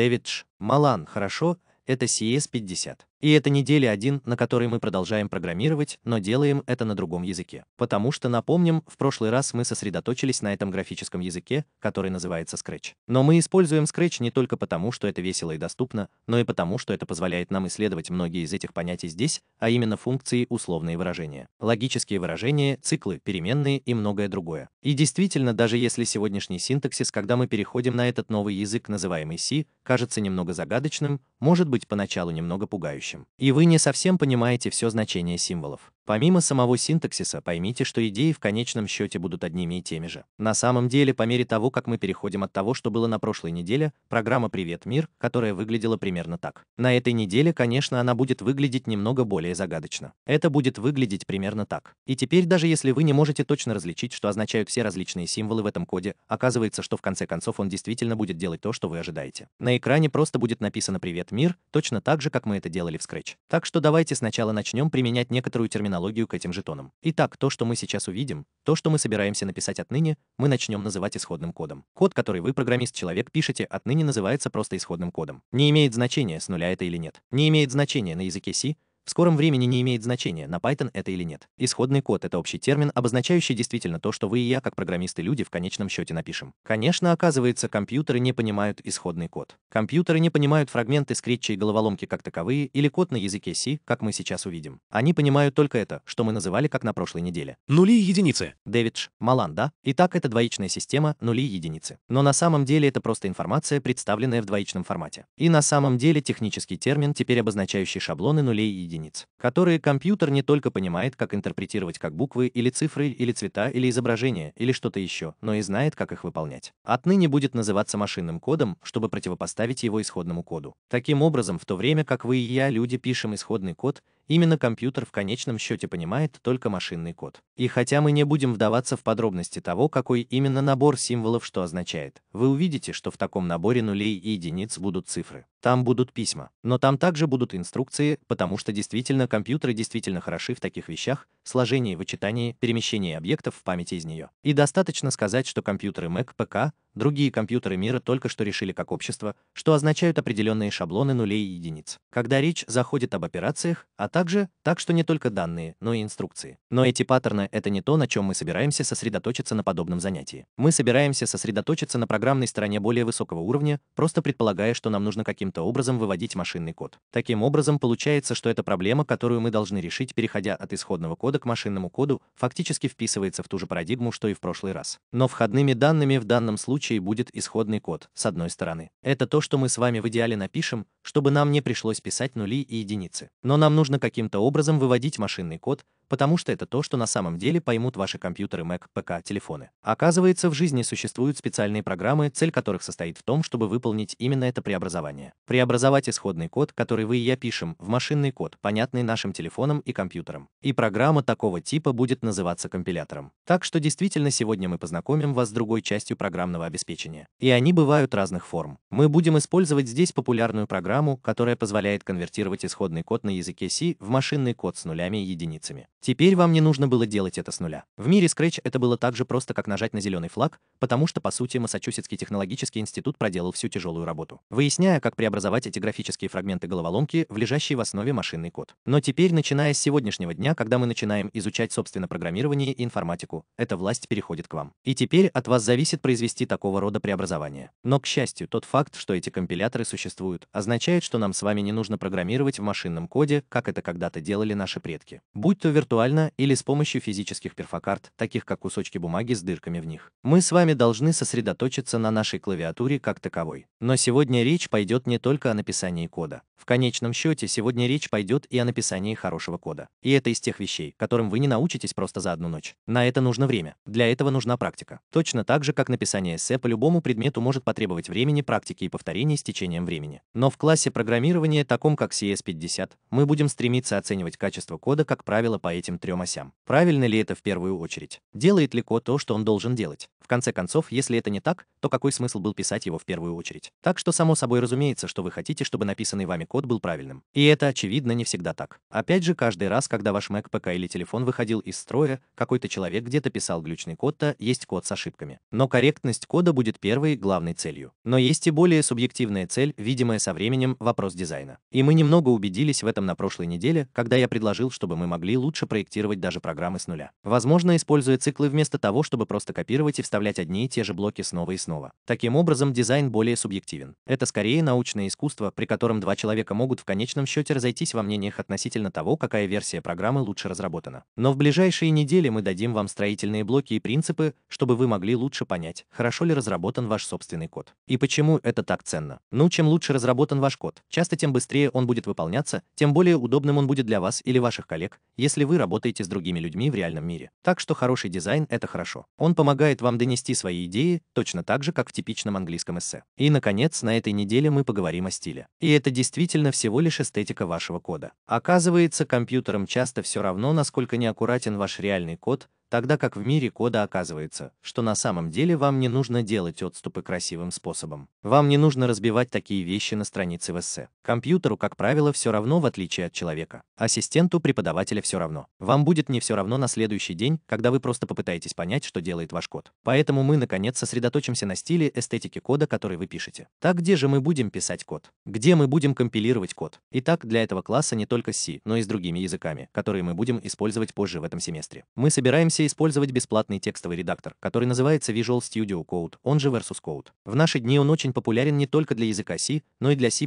Дэвидж, Малан, хорошо, это CS50. И это неделя 1, на которой мы продолжаем программировать, но делаем это на другом языке. Потому что, напомним, в прошлый раз мы сосредоточились на этом графическом языке, который называется Scratch. Но мы используем Scratch не только потому, что это весело и доступно, но и потому, что это позволяет нам исследовать многие из этих понятий здесь, а именно функции условные выражения, логические выражения, циклы, переменные и многое другое. И действительно, даже если сегодняшний синтаксис, когда мы переходим на этот новый язык, называемый C, кажется немного загадочным, может быть быть поначалу немного пугающим. И вы не совсем понимаете все значение символов. Помимо самого синтаксиса, поймите, что идеи в конечном счете будут одними и теми же. На самом деле, по мере того, как мы переходим от того, что было на прошлой неделе, программа «Привет, мир», которая выглядела примерно так. На этой неделе, конечно, она будет выглядеть немного более загадочно. Это будет выглядеть примерно так. И теперь, даже если вы не можете точно различить, что означают все различные символы в этом коде, оказывается, что в конце концов он действительно будет делать то, что вы ожидаете. На экране просто будет написано «Привет, мир», точно так же, как мы это делали в Scratch. Так что давайте сначала начнем применять некоторую терминологию аналогию к этим жетонам. Итак, то, что мы сейчас увидим, то, что мы собираемся написать отныне, мы начнем называть исходным кодом. Код, который вы, программист-человек, пишете, отныне называется просто исходным кодом. Не имеет значения, с нуля это или нет. Не имеет значения на языке C, в скором времени не имеет значения, на Python это или нет. Исходный код — это общий термин, обозначающий действительно то, что вы и я, как программисты-люди, в конечном счете напишем. Конечно, оказывается, компьютеры не понимают исходный код. Компьютеры не понимают фрагменты скретча и головоломки как таковые или код на языке C, как мы сейчас увидим. Они понимают только это, что мы называли, как на прошлой неделе. Нули и единицы. Дэвидж, Малан, да? Итак, это двоичная система нули и единицы. Но на самом деле это просто информация, представленная в двоичном формате. И на самом деле технический термин, теперь обозначающий шаблоны нулей и единиц, которые компьютер не только понимает, как интерпретировать как буквы или цифры, или цвета, или изображения, или что-то еще, но и знает, как их выполнять. Отныне будет называться машинным кодом, чтобы противопоставить его исходному коду. Таким образом, в то время как вы и я, люди, пишем исходный код, Именно компьютер в конечном счете понимает только машинный код. И хотя мы не будем вдаваться в подробности того, какой именно набор символов что означает, вы увидите, что в таком наборе нулей и единиц будут цифры. Там будут письма. Но там также будут инструкции, потому что действительно компьютеры действительно хороши в таких вещах, сложении, вычитании, перемещении объектов в памяти из нее. И достаточно сказать, что компьютеры Mac, ПК, другие компьютеры мира только что решили как общество, что означают определенные шаблоны нулей и единиц, когда речь заходит об операциях, а также так, что не только данные, но и инструкции. Но эти паттерны — это не то, на чем мы собираемся сосредоточиться на подобном занятии. Мы собираемся сосредоточиться на программной стороне более высокого уровня, просто предполагая, что нам нужно каким-то образом выводить машинный код. Таким образом, получается, что эта проблема, которую мы должны решить, переходя от исходного кода к машинному коду, фактически вписывается в ту же парадигму, что и в прошлый раз. Но входными данными в данном случае случае будет исходный код, с одной стороны. Это то, что мы с вами в идеале напишем, чтобы нам не пришлось писать нули и единицы. Но нам нужно каким-то образом выводить машинный код, потому что это то, что на самом деле поймут ваши компьютеры Mac, ПК, телефоны. Оказывается, в жизни существуют специальные программы, цель которых состоит в том, чтобы выполнить именно это преобразование. Преобразовать исходный код, который вы и я пишем, в машинный код, понятный нашим телефонам и компьютерам. И программа такого типа будет называться компилятором. Так что действительно сегодня мы познакомим вас с другой частью программного обеспечения. И они бывают разных форм. Мы будем использовать здесь популярную программу, которая позволяет конвертировать исходный код на языке C в машинный код с нулями и единицами. Теперь вам не нужно было делать это с нуля. В мире Scratch это было так же просто, как нажать на зеленый флаг, потому что, по сути, Массачусетский технологический институт проделал всю тяжелую работу, выясняя, как преобразовать эти графические фрагменты головоломки в лежащий в основе машинный код. Но теперь, начиная с сегодняшнего дня, когда мы начинаем изучать, собственно, программирование и информатику, эта власть переходит к вам. И теперь от вас зависит произвести такого рода преобразование. Но, к счастью, тот факт, что эти компиляторы существуют, означает, что нам с вами не нужно программировать в машинном коде, как это когда-то делали наши предки. Будь то виртуальный виртуально или с помощью физических перфокарт, таких как кусочки бумаги с дырками в них. Мы с вами должны сосредоточиться на нашей клавиатуре как таковой. Но сегодня речь пойдет не только о написании кода. В конечном счете, сегодня речь пойдет и о написании хорошего кода. И это из тех вещей, которым вы не научитесь просто за одну ночь. На это нужно время. Для этого нужна практика. Точно так же, как написание эссе по любому предмету может потребовать времени, практики и повторений с течением времени. Но в классе программирования, таком как CS50, мы будем стремиться оценивать качество кода, как правило, по этим трем осям. Правильно ли это в первую очередь? Делает ли код то, что он должен делать? В конце концов, если это не так, то какой смысл был писать его в первую очередь? Так что само собой разумеется, что вы хотите, чтобы написанный вами код был правильным. И это, очевидно, не всегда так. Опять же, каждый раз, когда ваш Mac, ПК или телефон выходил из строя, какой-то человек где-то писал глючный код-то, есть код с ошибками. Но корректность кода будет первой главной целью. Но есть и более субъективная цель, видимая со временем, вопрос дизайна. И мы немного убедились в этом на прошлой неделе, когда я предложил, чтобы мы могли лучше проектировать даже программы с нуля. Возможно, используя циклы вместо того, чтобы просто копировать и вставлять одни и те же блоки снова и снова. Таким образом, дизайн более субъективен. Это скорее научное искусство, при котором два человека могут в конечном счете разойтись во мнениях относительно того, какая версия программы лучше разработана. Но в ближайшие недели мы дадим вам строительные блоки и принципы, чтобы вы могли лучше понять, хорошо ли разработан ваш собственный код. И почему это так ценно? Ну, чем лучше разработан ваш код, часто тем быстрее он будет выполняться, тем более удобным он будет для вас или ваших коллег, если вы работаете с другими людьми в реальном мире. Так что хороший дизайн — это хорошо. Он помогает вам донести свои идеи точно так же, как в типичном английском эссе. И, наконец, на этой неделе мы поговорим о стиле. И это действительно всего лишь эстетика вашего кода. Оказывается, компьютерам часто все равно, насколько неаккуратен ваш реальный код, тогда как в мире кода оказывается, что на самом деле вам не нужно делать отступы красивым способом. Вам не нужно разбивать такие вещи на странице в эссе. Компьютеру, как правило, все равно в отличие от человека. Ассистенту преподавателя все равно. Вам будет не все равно на следующий день, когда вы просто попытаетесь понять, что делает ваш код. Поэтому мы, наконец, сосредоточимся на стиле эстетики кода, который вы пишете. Так где же мы будем писать код? Где мы будем компилировать код? Итак, для этого класса не только C, но и с другими языками, которые мы будем использовать позже в этом семестре. Мы собираемся можете использовать бесплатный текстовый редактор, который называется Visual Studio Code, он же Versus Code. В наши дни он очень популярен не только для языка C, но и для C++,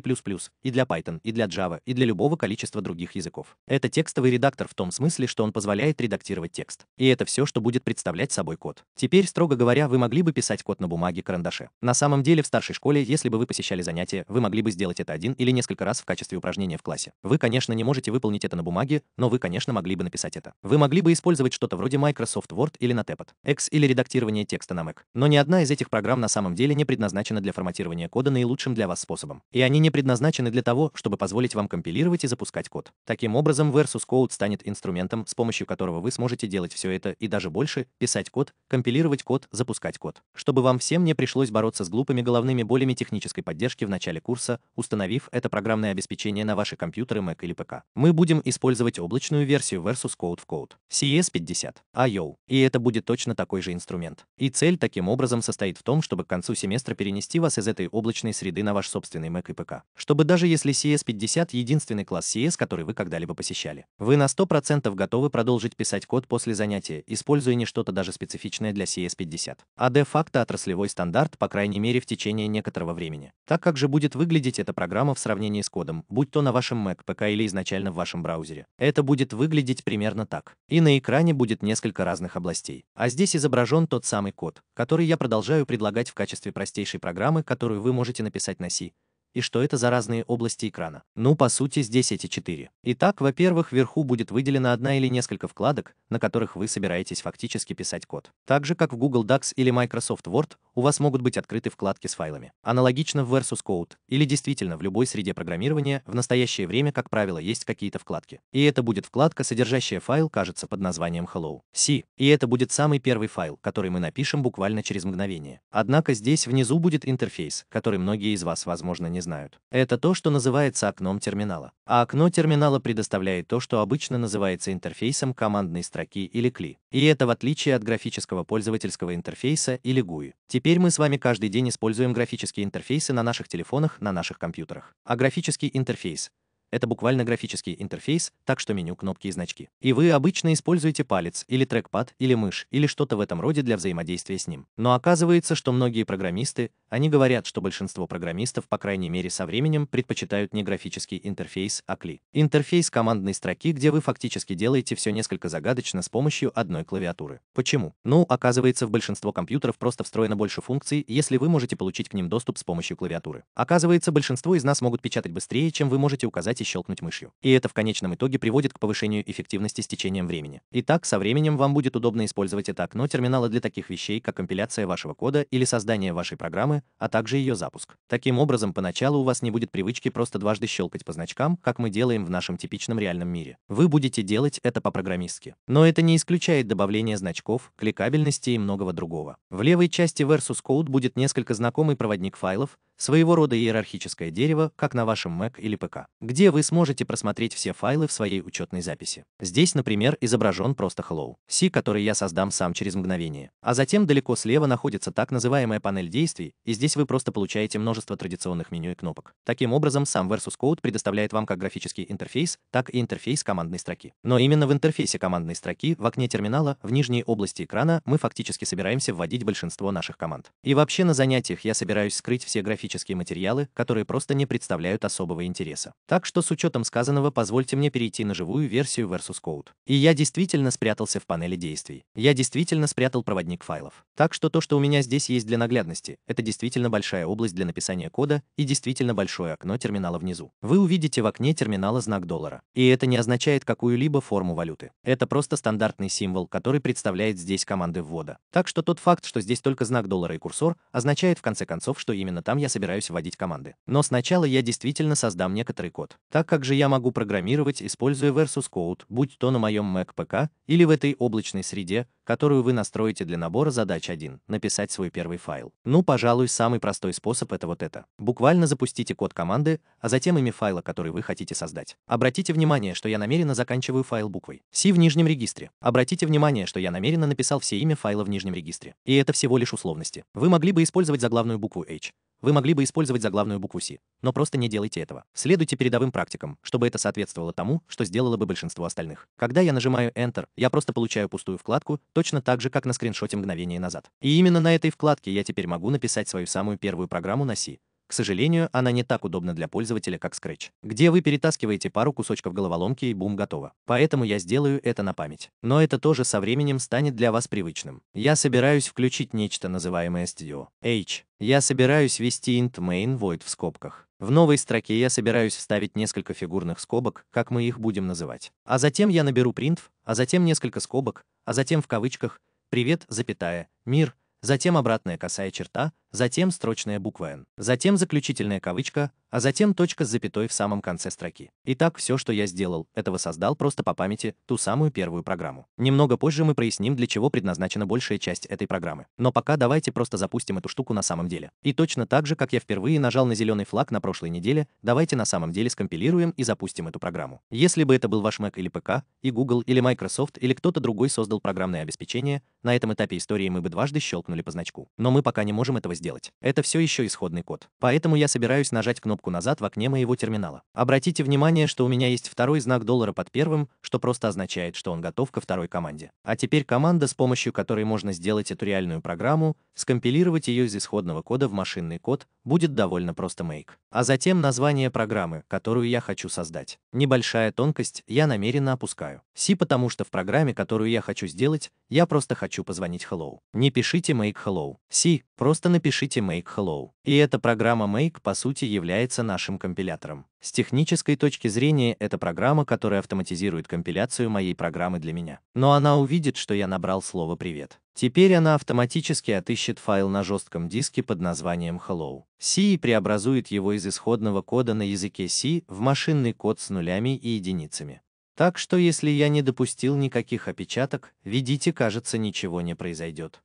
и для Python, и для Java, и для любого количества других языков. Это текстовый редактор в том смысле, что он позволяет редактировать текст. И это все, что будет представлять собой код. Теперь, строго говоря, вы могли бы писать код на бумаге карандаше. На самом деле, в старшей школе, если бы вы посещали занятия, вы могли бы сделать это один или несколько раз в качестве упражнения в классе. Вы, конечно, не можете выполнить это на бумаге, но вы, конечно, могли бы написать это. Вы могли бы использовать что-то вроде Microsoft Microsoft Word или на Tepet, X или редактирование текста на Mac. Но ни одна из этих программ на самом деле не предназначена для форматирования кода наилучшим для вас способом. И они не предназначены для того, чтобы позволить вам компилировать и запускать код. Таким образом, Versus Code станет инструментом, с помощью которого вы сможете делать все это и даже больше, писать код, компилировать код, запускать код. Чтобы вам всем не пришлось бороться с глупыми головными болями технической поддержки в начале курса, установив это программное обеспечение на ваши компьютеры Mac или ПК. Мы будем использовать облачную версию Versus Code в Code. CS50. А IO, и это будет точно такой же инструмент. И цель таким образом состоит в том, чтобы к концу семестра перенести вас из этой облачной среды на ваш собственный Mac и ПК. Чтобы даже если CS50 — единственный класс CS, который вы когда-либо посещали, вы на 100% готовы продолжить писать код после занятия, используя не что-то даже специфичное для CS50, а де-факто отраслевой стандарт, по крайней мере, в течение некоторого времени. Так как же будет выглядеть эта программа в сравнении с кодом, будь то на вашем Mac, ПК или изначально в вашем браузере? Это будет выглядеть примерно так. И на экране будет несколько несколько разных областей. А здесь изображен тот самый код, который я продолжаю предлагать в качестве простейшей программы, которую вы можете написать на C, и что это за разные области экрана. Ну, по сути, здесь эти четыре. Итак, во-первых, вверху будет выделена одна или несколько вкладок, на которых вы собираетесь фактически писать код. Так же, как в Google Docs или Microsoft Word, у вас могут быть открыты вкладки с файлами. Аналогично в Versus Code или действительно в любой среде программирования в настоящее время, как правило, есть какие-то вкладки. И это будет вкладка, содержащая файл, кажется, под названием Hello. C. И это будет самый первый файл, который мы напишем буквально через мгновение. Однако здесь внизу будет интерфейс, который многие из вас, возможно, не знают. Это то, что называется окном терминала. А окно терминала предоставляет то, что обычно называется интерфейсом командной строки или CLI. И это в отличие от графического пользовательского интерфейса или GUI. Теперь мы с вами каждый день используем графические интерфейсы на наших телефонах, на наших компьютерах. А графический интерфейс это буквально графический интерфейс, так что меню, кнопки и значки. И вы обычно используете палец или трекпад или мышь или что-то в этом роде для взаимодействия с ним. Но оказывается, что многие программисты, они говорят, что большинство программистов, по крайней мере со временем, предпочитают не графический интерфейс, а кли. Интерфейс командной строки, где вы фактически делаете все несколько загадочно с помощью одной клавиатуры. Почему? Ну, оказывается, в большинство компьютеров просто встроено больше функций, если вы можете получить к ним доступ с помощью клавиатуры. Оказывается, большинство из нас могут печатать быстрее, чем вы можете указать и щелкнуть мышью. И это в конечном итоге приводит к повышению эффективности с течением времени. Итак, со временем вам будет удобно использовать это окно терминала для таких вещей, как компиляция вашего кода или создание вашей программы, а также ее запуск. Таким образом, поначалу у вас не будет привычки просто дважды щелкать по значкам, как мы делаем в нашем типичном реальном мире. Вы будете делать это по-программистски. Но это не исключает добавление значков, кликабельности и многого другого. В левой части versus code будет несколько знакомый проводник файлов, своего рода иерархическое дерево, как на вашем Mac или ПК, где вы сможете просмотреть все файлы в своей учетной записи. Здесь, например, изображен просто Hello, C, который я создам сам через мгновение. А затем далеко слева находится так называемая панель действий, и здесь вы просто получаете множество традиционных меню и кнопок. Таким образом, сам Versus Code предоставляет вам как графический интерфейс, так и интерфейс командной строки. Но именно в интерфейсе командной строки в окне терминала в нижней области экрана мы фактически собираемся вводить большинство наших команд. И вообще на занятиях я собираюсь скрыть все графические материалы, которые просто не представляют особого интереса. Так что с учетом сказанного позвольте мне перейти на живую версию versus code. И я действительно спрятался в панели действий. Я действительно спрятал проводник файлов. Так что то, что у меня здесь есть для наглядности, это действительно большая область для написания кода и действительно большое окно терминала внизу. Вы увидите в окне терминала знак доллара. И это не означает какую-либо форму валюты. Это просто стандартный символ, который представляет здесь команды ввода. Так что тот факт, что здесь только знак доллара и курсор, означает в конце концов, что именно там я собираюсь вводить команды. Но сначала я действительно создам некоторый код так как же я могу программировать, используя Versus Code, будь то на моем Mac ПК или в этой облачной среде, которую вы настроите для набора задач 1, написать свой первый файл. Ну, пожалуй, самый простой способ это вот это. Буквально запустите код команды, а затем имя файла, который вы хотите создать. Обратите внимание, что я намеренно заканчиваю файл буквой C в нижнем регистре. Обратите внимание, что я намеренно написал все имя файла в нижнем регистре. И это всего лишь условности. Вы могли бы использовать заглавную букву H, вы могли бы использовать заглавную букву C, но просто не делайте этого. Следуйте передовым практикам, чтобы это соответствовало тому, что сделало бы большинство остальных. Когда я нажимаю Enter, я просто получаю пустую вкладку, точно так же, как на скриншоте мгновение назад. И именно на этой вкладке я теперь могу написать свою самую первую программу на C, к сожалению, она не так удобна для пользователя, как Scratch, где вы перетаскиваете пару кусочков головоломки и бум готово. Поэтому я сделаю это на память. Но это тоже со временем станет для вас привычным. Я собираюсь включить нечто, называемое Studio H. Я собираюсь ввести int main void в скобках. В новой строке я собираюсь вставить несколько фигурных скобок, как мы их будем называть. А затем я наберу printf, а затем несколько скобок, а затем в кавычках «привет», запятая, «мир», затем обратная косая черта, затем строчная буква «Н», затем заключительная кавычка, а затем точка с запятой в самом конце строки. Итак, все, что я сделал, этого создал просто по памяти ту самую первую программу. Немного позже мы проясним, для чего предназначена большая часть этой программы. Но пока давайте просто запустим эту штуку на самом деле. И точно так же, как я впервые нажал на зеленый флаг на прошлой неделе, давайте на самом деле скомпилируем и запустим эту программу. Если бы это был ваш Mac или ПК, и Google, или Microsoft, или кто-то другой создал программное обеспечение, на этом этапе истории мы бы дважды щелкнули по значку. Но мы пока не можем этого сделать сделать. Это все еще исходный код. Поэтому я собираюсь нажать кнопку «Назад» в окне моего терминала. Обратите внимание, что у меня есть второй знак доллара под первым, что просто означает, что он готов ко второй команде. А теперь команда, с помощью которой можно сделать эту реальную программу, скомпилировать ее из исходного кода в машинный код, будет довольно просто make. А затем название программы, которую я хочу создать. Небольшая тонкость я намеренно опускаю. C, потому что в программе, которую я хочу сделать, я просто хочу позвонить Hello. Не пишите Make Hello. Си, просто напишите Make Hello. И эта программа Make по сути является нашим компилятором. С технической точки зрения это программа, которая автоматизирует компиляцию моей программы для меня. Но она увидит, что я набрал слово «привет». Теперь она автоматически отыщет файл на жестком диске под названием Hello. C и преобразует его из исходного кода на языке C в машинный код с нулями и единицами. Так что если я не допустил никаких опечаток, видите, кажется, ничего не произойдет.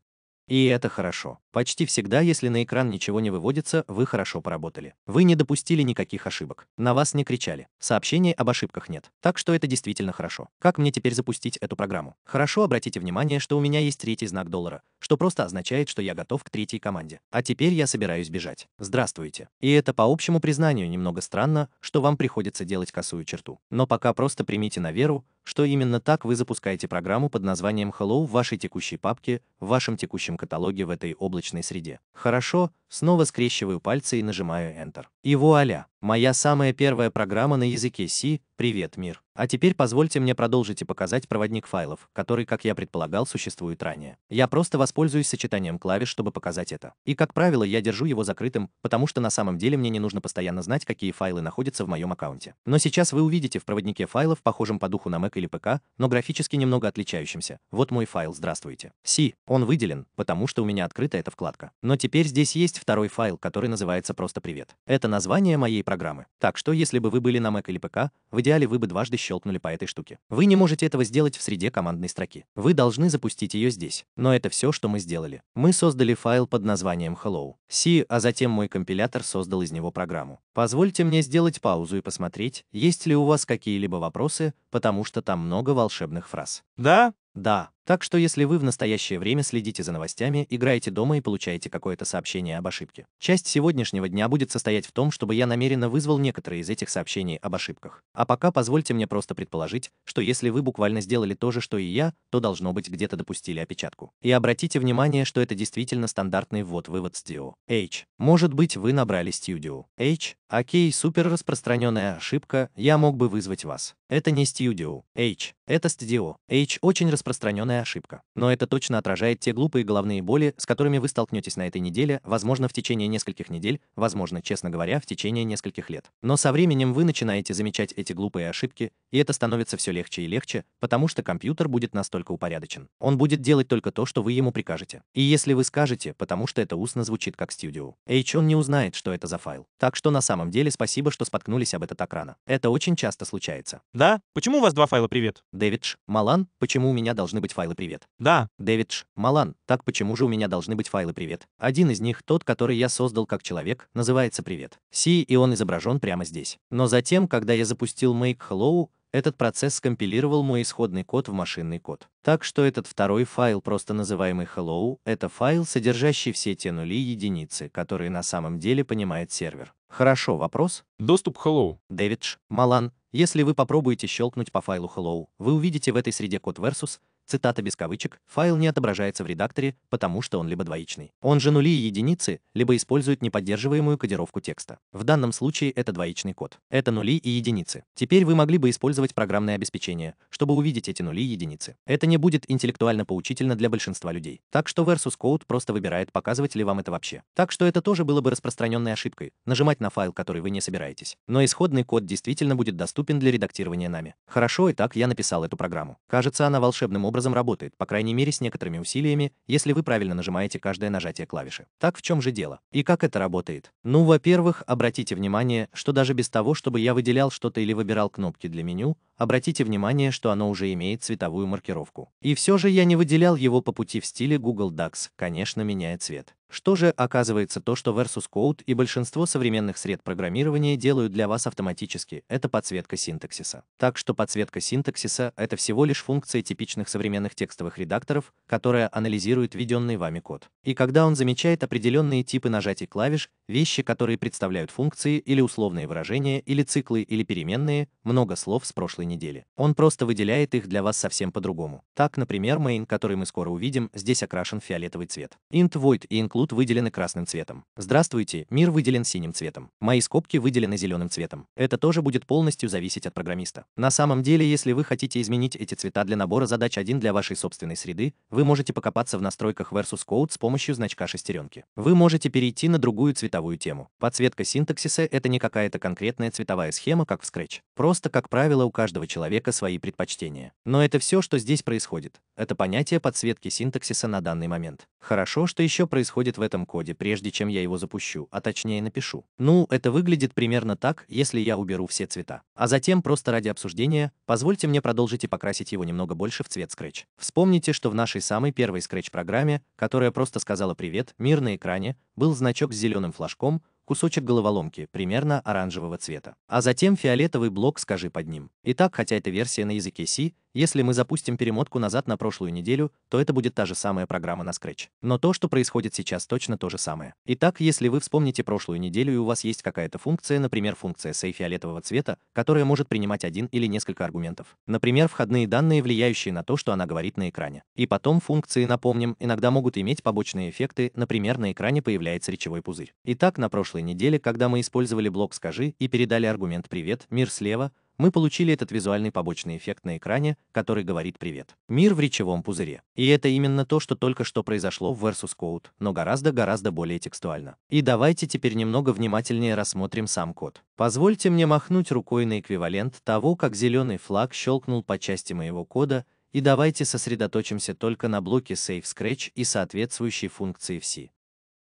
И это хорошо. Почти всегда, если на экран ничего не выводится, вы хорошо поработали. Вы не допустили никаких ошибок. На вас не кричали. Сообщений об ошибках нет. Так что это действительно хорошо. Как мне теперь запустить эту программу? Хорошо, обратите внимание, что у меня есть третий знак доллара, что просто означает, что я готов к третьей команде. А теперь я собираюсь бежать. Здравствуйте. И это по общему признанию немного странно, что вам приходится делать косую черту. Но пока просто примите на веру, что именно так вы запускаете программу под названием Hello в вашей текущей папке, в вашем текущем каталоге в этой облачной облачной среде. Хорошо, снова скрещиваю пальцы и нажимаю Enter. И вуаля! Моя самая первая программа на языке C Привет, мир. А теперь позвольте мне продолжить и показать проводник файлов, который, как я предполагал, существует ранее. Я просто воспользуюсь сочетанием клавиш, чтобы показать это. И, как правило, я держу его закрытым, потому что на самом деле мне не нужно постоянно знать, какие файлы находятся в моем аккаунте. Но сейчас вы увидите в проводнике файлов, похожем по духу на Mac или ПК, но графически немного отличающимся. Вот мой файл «Здравствуйте». Си, Он выделен, потому что у меня открыта эта вкладка. Но теперь здесь есть второй файл, который называется просто «Привет». Это название моей программы. Так что, если бы вы были на Mac или ПК, вы идеале вы бы дважды щелкнули по этой штуке. Вы не можете этого сделать в среде командной строки. Вы должны запустить ее здесь. Но это все, что мы сделали. Мы создали файл под названием hello. C, а затем мой компилятор создал из него программу. Позвольте мне сделать паузу и посмотреть, есть ли у вас какие-либо вопросы, потому что там много волшебных фраз. Да, да, так что если вы в настоящее время следите за новостями, играете дома и получаете какое-то сообщение об ошибке. Часть сегодняшнего дня будет состоять в том, чтобы я намеренно вызвал некоторые из этих сообщений об ошибках. А пока позвольте мне просто предположить, что если вы буквально сделали то же, что и я, то должно быть где-то допустили опечатку. И обратите внимание, что это действительно стандартный ввод-вывод Studio H. Может быть, вы набрали Studio. H Окей, супер распространенная ошибка, я мог бы вызвать вас. Это не Studio H, это Studio H очень распространенная ошибка. Но это точно отражает те глупые головные боли, с которыми вы столкнетесь на этой неделе, возможно, в течение нескольких недель, возможно, честно говоря, в течение нескольких лет. Но со временем вы начинаете замечать эти глупые ошибки, и это становится все легче и легче, потому что компьютер будет настолько упорядочен. Он будет делать только то, что вы ему прикажете. И если вы скажете, потому что это устно звучит как Studio H, он не узнает, что это за файл. Так что на самом самом деле спасибо, что споткнулись об этот экрана. Это очень часто случается. Да? Почему у вас два файла «Привет»? Дэвидж, Малан, почему у меня должны быть файлы «Привет»? Да. Дэвидж, Малан, так почему же у меня должны быть файлы «Привет»? Один из них, тот, который я создал как человек, называется «Привет». Си, и он изображен прямо здесь. Но затем, когда я запустил Make Hello, этот процесс скомпилировал мой исходный код в машинный код. Так что этот второй файл, просто называемый hello, это файл, содержащий все те нули и единицы, которые на самом деле понимает сервер. Хорошо, вопрос? Доступ hello. Дэвидж, Малан, если вы попробуете щелкнуть по файлу hello, вы увидите в этой среде код versus, цитата без кавычек, файл не отображается в редакторе, потому что он либо двоичный. Он же нули и единицы, либо использует неподдерживаемую кодировку текста. В данном случае это двоичный код. Это нули и единицы. Теперь вы могли бы использовать программное обеспечение, чтобы увидеть эти нули и единицы. Это не будет интеллектуально поучительно для большинства людей. Так что Versus Code просто выбирает, показывать ли вам это вообще. Так что это тоже было бы распространенной ошибкой, нажимать на файл, который вы не собираетесь. Но исходный код действительно будет доступен для редактирования нами. Хорошо, и так я написал эту программу. Кажется, она волшебным образом образом работает, по крайней мере с некоторыми усилиями, если вы правильно нажимаете каждое нажатие клавиши. Так в чем же дело? И как это работает? Ну, во-первых, обратите внимание, что даже без того, чтобы я выделял что-то или выбирал кнопки для меню, обратите внимание, что оно уже имеет цветовую маркировку. И все же я не выделял его по пути в стиле Google Docs, конечно, меняя цвет. Что же оказывается то, что Versus Code и большинство современных сред программирования делают для вас автоматически, это подсветка синтаксиса. Так что подсветка синтаксиса — это всего лишь функция типичных современных текстовых редакторов, которая анализирует введенный вами код. И когда он замечает определенные типы нажатий клавиш, вещи, которые представляют функции или условные выражения, или циклы, или переменные, много слов с прошлой недели. Он просто выделяет их для вас совсем по-другому. Так, например, main, который мы скоро увидим, здесь окрашен в фиолетовый цвет. int void и include Клуд выделены красным цветом. Здравствуйте, мир выделен синим цветом. Мои скобки выделены зеленым цветом. Это тоже будет полностью зависеть от программиста. На самом деле, если вы хотите изменить эти цвета для набора задач один для вашей собственной среды, вы можете покопаться в настройках versus code с помощью значка шестеренки. Вы можете перейти на другую цветовую тему. Подсветка синтаксиса — это не какая-то конкретная цветовая схема, как в Scratch. Просто, как правило, у каждого человека свои предпочтения. Но это все, что здесь происходит. Это понятие подсветки синтаксиса на данный момент. Хорошо, что еще происходит происходит в этом коде, прежде чем я его запущу, а точнее напишу. Ну, это выглядит примерно так, если я уберу все цвета. А затем, просто ради обсуждения, позвольте мне продолжить и покрасить его немного больше в цвет Scratch. Вспомните, что в нашей самой первой Scratch-программе, которая просто сказала «Привет», мир на экране, был значок с зеленым флажком, кусочек головоломки, примерно оранжевого цвета. А затем фиолетовый блок скажи под ним. Итак, хотя эта версия на языке C, если мы запустим перемотку назад на прошлую неделю, то это будет та же самая программа на Scratch. Но то, что происходит сейчас, точно то же самое. Итак, если вы вспомните прошлую неделю и у вас есть какая-то функция, например, функция say фиолетового цвета, которая может принимать один или несколько аргументов. Например, входные данные, влияющие на то, что она говорит на экране. И потом функции, напомним, иногда могут иметь побочные эффекты, например, на экране появляется речевой пузырь. Итак, на прошлой неделе, когда мы использовали блок «Скажи» и передали аргумент «Привет», «Мир слева», мы получили этот визуальный побочный эффект на экране, который говорит «Привет». Мир в речевом пузыре. И это именно то, что только что произошло в Versus Code, но гораздо-гораздо более текстуально. И давайте теперь немного внимательнее рассмотрим сам код. Позвольте мне махнуть рукой на эквивалент того, как зеленый флаг щелкнул по части моего кода, и давайте сосредоточимся только на блоке Save Scratch и соответствующей функции в C.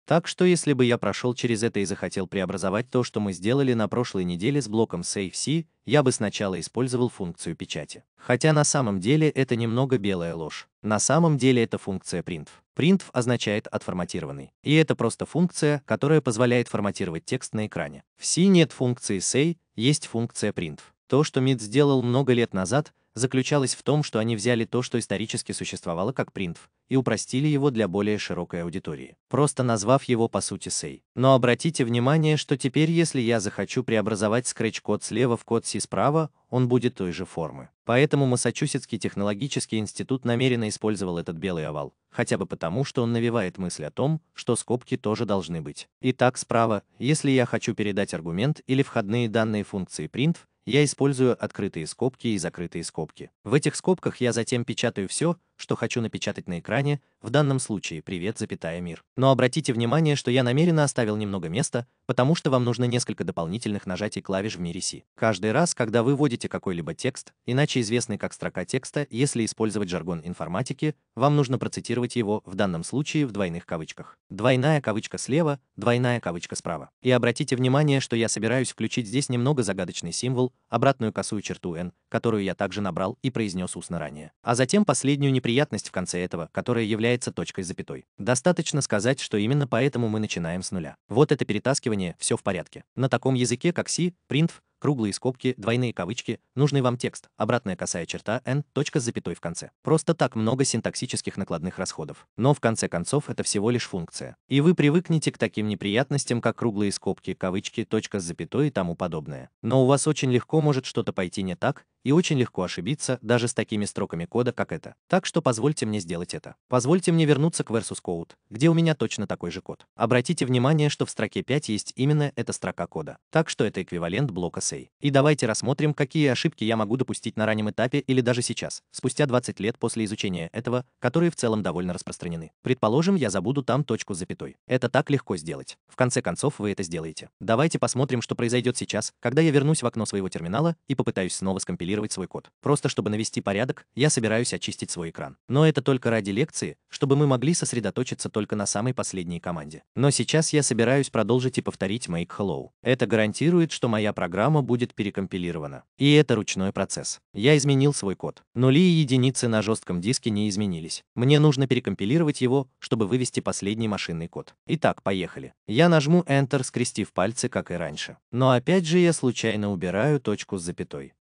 Так что если бы я прошел через это и захотел преобразовать то, что мы сделали на прошлой неделе с блоком SafeC, я бы сначала использовал функцию печати. Хотя на самом деле это немного белая ложь. На самом деле это функция printf. Printf означает отформатированный. И это просто функция, которая позволяет форматировать текст на экране. В C нет функции say, есть функция printf. То, что МИД сделал много лет назад, заключалась в том, что они взяли то, что исторически существовало как принтв, и упростили его для более широкой аудитории, просто назвав его по сути сей. Но обратите внимание, что теперь если я захочу преобразовать скретч код слева в код C справа, он будет той же формы. Поэтому Массачусетский технологический институт намеренно использовал этот белый овал, хотя бы потому, что он навевает мысль о том, что скобки тоже должны быть. Итак, справа, если я хочу передать аргумент или входные данные функции printf, я использую открытые скобки и закрытые скобки. В этих скобках я затем печатаю все, что хочу напечатать на экране, в данном случае «Привет, запятая мир». Но обратите внимание, что я намеренно оставил немного места, потому что вам нужно несколько дополнительных нажатий клавиш в мире C. Каждый раз, когда вы вводите какой-либо текст, иначе известный как строка текста, если использовать жаргон информатики, вам нужно процитировать его, в данном случае в двойных кавычках. Двойная кавычка слева, двойная кавычка справа. И обратите внимание, что я собираюсь включить здесь немного загадочный символ, обратную косую черту N, которую я также набрал и произнес устно ранее. А затем последнюю неприятную неприятность в конце этого, которая является точкой запятой. Достаточно сказать, что именно поэтому мы начинаем с нуля. Вот это перетаскивание, все в порядке. На таком языке, как C, printf, круглые скобки, двойные кавычки, нужный вам текст, обратная косая черта, n, точка с запятой в конце. Просто так много синтаксических накладных расходов. Но в конце концов это всего лишь функция. И вы привыкнете к таким неприятностям, как круглые скобки, кавычки, точка с запятой и тому подобное. Но у вас очень легко может что-то пойти не так, и очень легко ошибиться даже с такими строками кода, как это. Так что позвольте мне сделать это. Позвольте мне вернуться к versus code, где у меня точно такой же код. Обратите внимание, что в строке 5 есть именно эта строка кода. Так что это эквивалент блока с информацией. И давайте рассмотрим, какие ошибки я могу допустить на раннем этапе или даже сейчас, спустя 20 лет после изучения этого, которые в целом довольно распространены. Предположим, я забуду там точку с запятой. Это так легко сделать. В конце концов, вы это сделаете. Давайте посмотрим, что произойдет сейчас, когда я вернусь в окно своего терминала и попытаюсь снова скомпилировать свой код. Просто чтобы навести порядок, я собираюсь очистить свой экран. Но это только ради лекции, чтобы мы могли сосредоточиться только на самой последней команде. Но сейчас я собираюсь продолжить и повторить make hello. Это гарантирует, что моя программа будет перекомпилировано. И это ручной процесс. Я изменил свой код. Нули и единицы на жестком диске не изменились. Мне нужно перекомпилировать его, чтобы вывести последний машинный код. Итак, поехали. Я нажму Enter, скрестив пальцы, как и раньше. Но опять же я случайно убираю точку с запятой.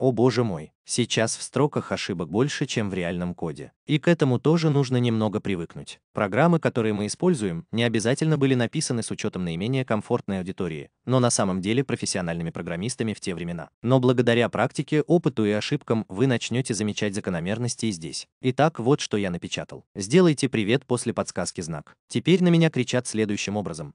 О боже мой, сейчас в строках ошибок больше, чем в реальном коде. И к этому тоже нужно немного привыкнуть. Программы, которые мы используем, не обязательно были написаны с учетом наименее комфортной аудитории, но на самом деле профессиональными программистами в те времена. Но благодаря практике, опыту и ошибкам вы начнете замечать закономерности и здесь. Итак, вот что я напечатал. Сделайте привет после подсказки знак. Теперь на меня кричат следующим образом.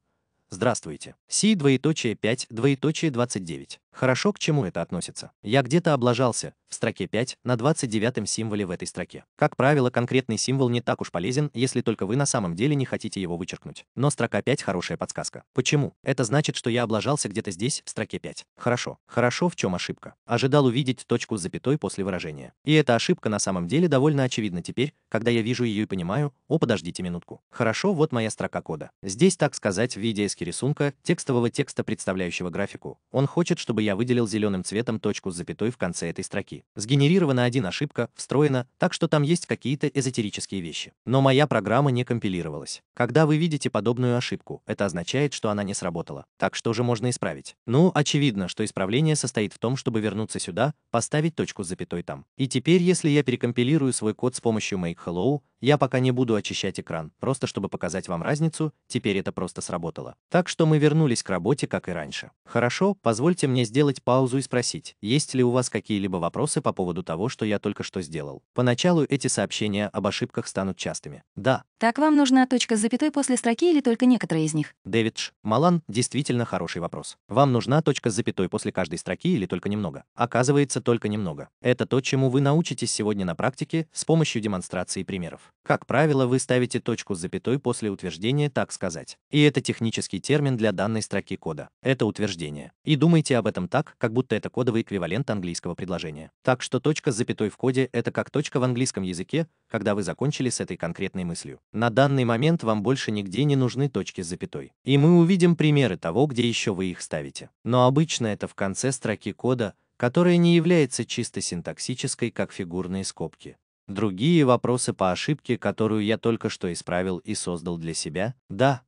Здравствуйте. Си двоеточие 5 двоеточие 29. Хорошо, к чему это относится. Я где-то облажался, в строке 5, на 29 символе в этой строке. Как правило, конкретный символ не так уж полезен, если только вы на самом деле не хотите его вычеркнуть. Но строка 5 хорошая подсказка. Почему? Это значит, что я облажался где-то здесь, в строке 5. Хорошо. Хорошо, в чем ошибка? Ожидал увидеть точку с запятой после выражения. И эта ошибка на самом деле довольно очевидна теперь, когда я вижу ее и понимаю, о, подождите минутку. Хорошо, вот моя строка кода. Здесь, так сказать, в виде эски рисунка, текстового текста, представляющего графику. Он хочет, чтобы я выделил зеленым цветом точку с запятой в конце этой строки. Сгенерирована один ошибка, встроена, так что там есть какие-то эзотерические вещи. Но моя программа не компилировалась. Когда вы видите подобную ошибку, это означает, что она не сработала. Так что же можно исправить? Ну, очевидно, что исправление состоит в том, чтобы вернуться сюда, поставить точку с запятой там. И теперь, если я перекомпилирую свой код с помощью make hello, я пока не буду очищать экран, просто чтобы показать вам разницу, теперь это просто сработало. Так что мы вернулись к работе, как и раньше. Хорошо, позвольте мне сделать паузу и спросить, есть ли у вас какие-либо вопросы по поводу того, что я только что сделал. Поначалу эти сообщения об ошибках станут частыми. Да, так вам нужна точка с запятой после строки или только некоторые из них? Дэвид Ш. Малан, действительно хороший вопрос. Вам нужна точка с запятой после каждой строки или только немного? Оказывается, только немного. Это то, чему вы научитесь сегодня на практике с помощью демонстрации примеров. Как правило, вы ставите точку с запятой после утверждения «так сказать». И это технический термин для данной строки кода. Это утверждение. И думайте об этом так, как будто это кодовый эквивалент английского предложения. Так что точка с запятой в коде — это как точка в английском языке, когда вы закончили с этой конкретной мыслью. На данный момент вам больше нигде не нужны точки с запятой. И мы увидим примеры того, где еще вы их ставите. Но обычно это в конце строки кода, которая не является чисто синтаксической, как фигурные скобки. Другие вопросы по ошибке, которую я только что исправил и создал для себя? Да,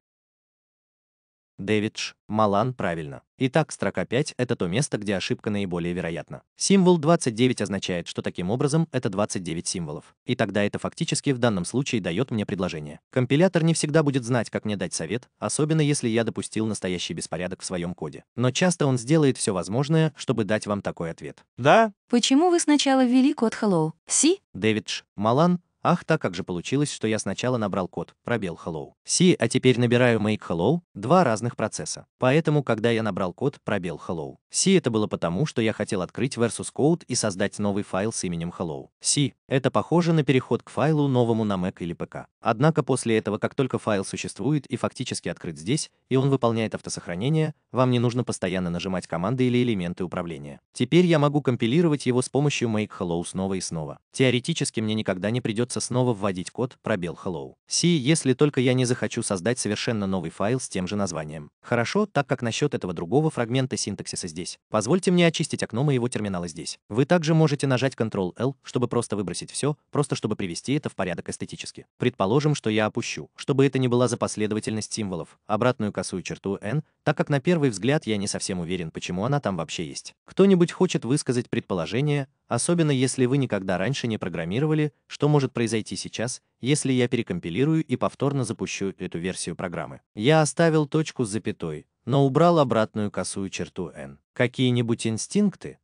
Дэвидж, Малан правильно. Итак, строка 5 – это то место, где ошибка наиболее вероятна. Символ 29 означает, что таким образом это 29 символов. И тогда это фактически в данном случае дает мне предложение. Компилятор не всегда будет знать, как мне дать совет, особенно если я допустил настоящий беспорядок в своем коде. Но часто он сделает все возможное, чтобы дать вам такой ответ. Да. Почему вы сначала ввели код hello? Си? Дэвидж, Малан, Ах, так как же получилось, что я сначала набрал код, пробел hello. C, а теперь набираю make hello, два разных процесса. Поэтому, когда я набрал код, пробел hello. C это было потому, что я хотел открыть versus code и создать новый файл с именем hello. C это похоже на переход к файлу новому на Mac или ПК. Однако после этого, как только файл существует и фактически открыт здесь, и он выполняет автосохранение, вам не нужно постоянно нажимать команды или элементы управления. Теперь я могу компилировать его с помощью make hello снова и снова. Теоретически мне никогда не придется придется снова вводить код пробел hello. Си, если только я не захочу создать совершенно новый файл с тем же названием. Хорошо, так как насчет этого другого фрагмента синтаксиса здесь. Позвольте мне очистить окно моего терминала здесь. Вы также можете нажать Ctrl-L, чтобы просто выбросить все, просто чтобы привести это в порядок эстетически. Предположим, что я опущу, чтобы это не была за последовательность символов, обратную косую черту n, так как на первый взгляд я не совсем уверен, почему она там вообще есть. Кто-нибудь хочет высказать предположение, особенно если вы никогда раньше не программировали, что может произойти произойти сейчас, если я перекомпилирую и повторно запущу эту версию программы. Я оставил точку с запятой, но убрал обратную косую черту n. Какие-нибудь инстинкты?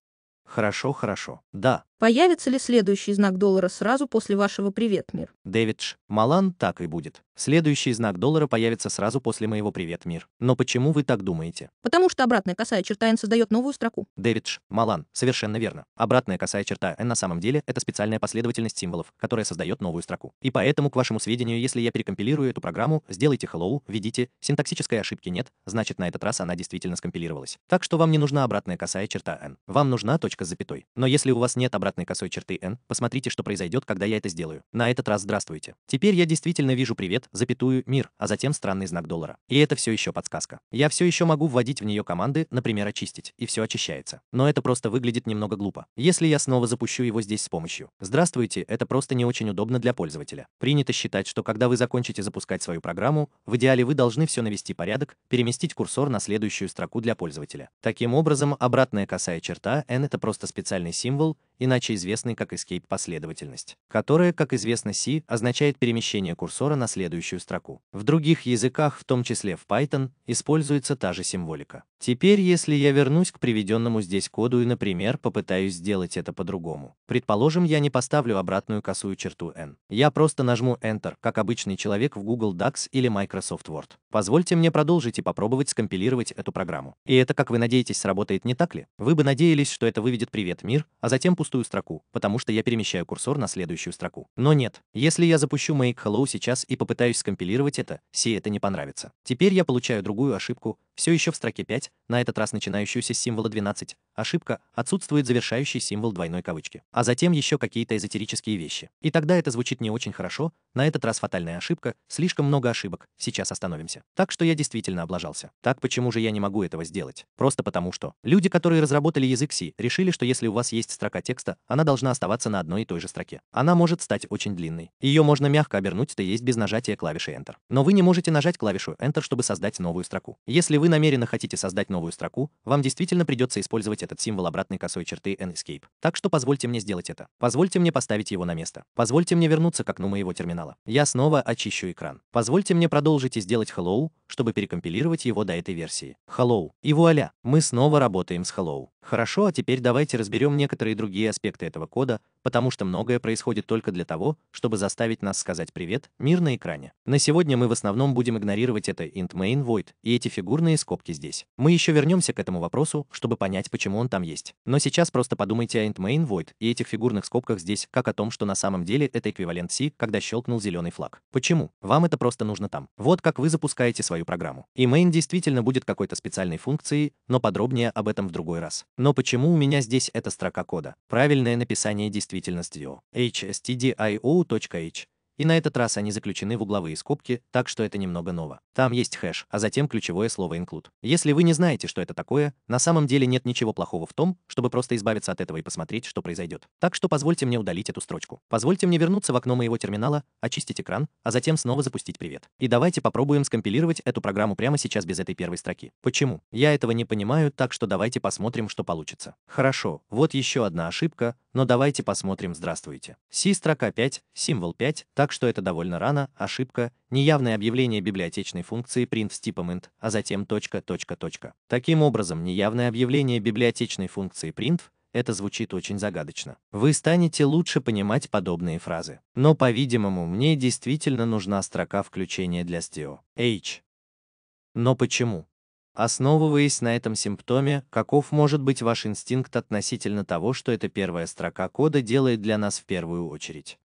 Хорошо, хорошо. Да, Появится ли следующий знак доллара сразу после вашего «Привет, мир»? Дэвидж Малан так и будет. Следующий знак доллара появится сразу после моего «Привет, мир». Но почему вы так думаете? Потому что обратная косая черта N создает новую строку. Дэвидж Малан. Совершенно верно. Обратная косая черта N на самом деле это специальная последовательность символов, которая создает новую строку. И поэтому, к вашему сведению, если я перекомпилирую эту программу, сделайте hello, введите, синтаксической ошибки нет, значит на этот раз она действительно скомпилировалась. Так что вам не нужна обратная косая черта N. Вам нужна точка с запятой. Но если у вас нет обратной квадратной косой черты n, посмотрите, что произойдет, когда я это сделаю. На этот раз здравствуйте. Теперь я действительно вижу привет, запятую, мир, а затем странный знак доллара. И это все еще подсказка. Я все еще могу вводить в нее команды, например, очистить, и все очищается. Но это просто выглядит немного глупо. Если я снова запущу его здесь с помощью «Здравствуйте», это просто не очень удобно для пользователя. Принято считать, что когда вы закончите запускать свою программу, в идеале вы должны все навести порядок, переместить курсор на следующую строку для пользователя. Таким образом, обратная косая черта n — это просто специальный символ, иначе известный как escape последовательность, которая, как известно C, означает перемещение курсора на следующую строку. В других языках, в том числе в Python, используется та же символика. Теперь, если я вернусь к приведенному здесь коду и, например, попытаюсь сделать это по-другому. Предположим, я не поставлю обратную косую черту N. Я просто нажму Enter, как обычный человек в Google Docs или Microsoft Word. Позвольте мне продолжить и попробовать скомпилировать эту программу. И это, как вы надеетесь, сработает не так ли? Вы бы надеялись, что это выведет «Привет, мир», а затем пустую шестую строку, потому что я перемещаю курсор на следующую строку. Но нет, если я запущу Make Hello сейчас и попытаюсь скомпилировать это, все это не понравится. Теперь я получаю другую ошибку, все еще в строке 5, на этот раз начинающуюся с символа 12, ошибка, отсутствует завершающий символ двойной кавычки, а затем еще какие-то эзотерические вещи. И тогда это звучит не очень хорошо, на этот раз фатальная ошибка, слишком много ошибок, сейчас остановимся. Так что я действительно облажался. Так почему же я не могу этого сделать? Просто потому что. Люди, которые разработали язык C, решили, что если у вас есть строка текста, она должна оставаться на одной и той же строке. Она может стать очень длинной. Ее можно мягко обернуть, то есть без нажатия клавиши Enter. Но вы не можете нажать клавишу Enter, чтобы создать новую строку. Если вы намеренно хотите создать новую строку, вам действительно придется использовать этот символ обратной косой черты N-Escape. Так что позвольте мне сделать это. Позвольте мне поставить его на место. Позвольте мне вернуться к окну моего терминала. Я снова очищу экран. Позвольте мне продолжить и сделать Hello, чтобы перекомпилировать его до этой версии. Hello. И вуаля, мы снова работаем с Hello. Хорошо, а теперь давайте разберем некоторые другие аспекты этого кода, потому что многое происходит только для того, чтобы заставить нас сказать «привет» мир на экране. На сегодня мы в основном будем игнорировать это int main void и эти фигурные скобки здесь. Мы еще вернемся к этому вопросу, чтобы понять, почему он там есть. Но сейчас просто подумайте о int main void и этих фигурных скобках здесь, как о том, что на самом деле это эквивалент C, когда щелкнул зеленый флаг. Почему? Вам это просто нужно там. Вот как вы запускаете свою программу. И main действительно будет какой-то специальной функцией, но подробнее об этом в другой раз. Но почему у меня здесь эта строка кода? Правильное написание действительно stdio. hstdio.h и на этот раз они заключены в угловые скобки, так что это немного ново. Там есть хэш, а затем ключевое слово include. Если вы не знаете, что это такое, на самом деле нет ничего плохого в том, чтобы просто избавиться от этого и посмотреть, что произойдет. Так что позвольте мне удалить эту строчку. Позвольте мне вернуться в окно моего терминала, очистить экран, а затем снова запустить привет. И давайте попробуем скомпилировать эту программу прямо сейчас без этой первой строки. Почему? Я этого не понимаю, так что давайте посмотрим, что получится. Хорошо, вот еще одна ошибка, но давайте посмотрим «Здравствуйте». Си строка 5, символ 5, так так что это довольно рано, ошибка, неявное объявление библиотечной функции print с типом int, а затем точка, точка, точка. Таким образом, неявное объявление библиотечной функции print это звучит очень загадочно. Вы станете лучше понимать подобные фразы. Но, по-видимому, мне действительно нужна строка включения для STO. H. Но почему? Основываясь на этом симптоме, каков может быть ваш инстинкт относительно того, что эта первая строка кода делает для нас в первую очередь?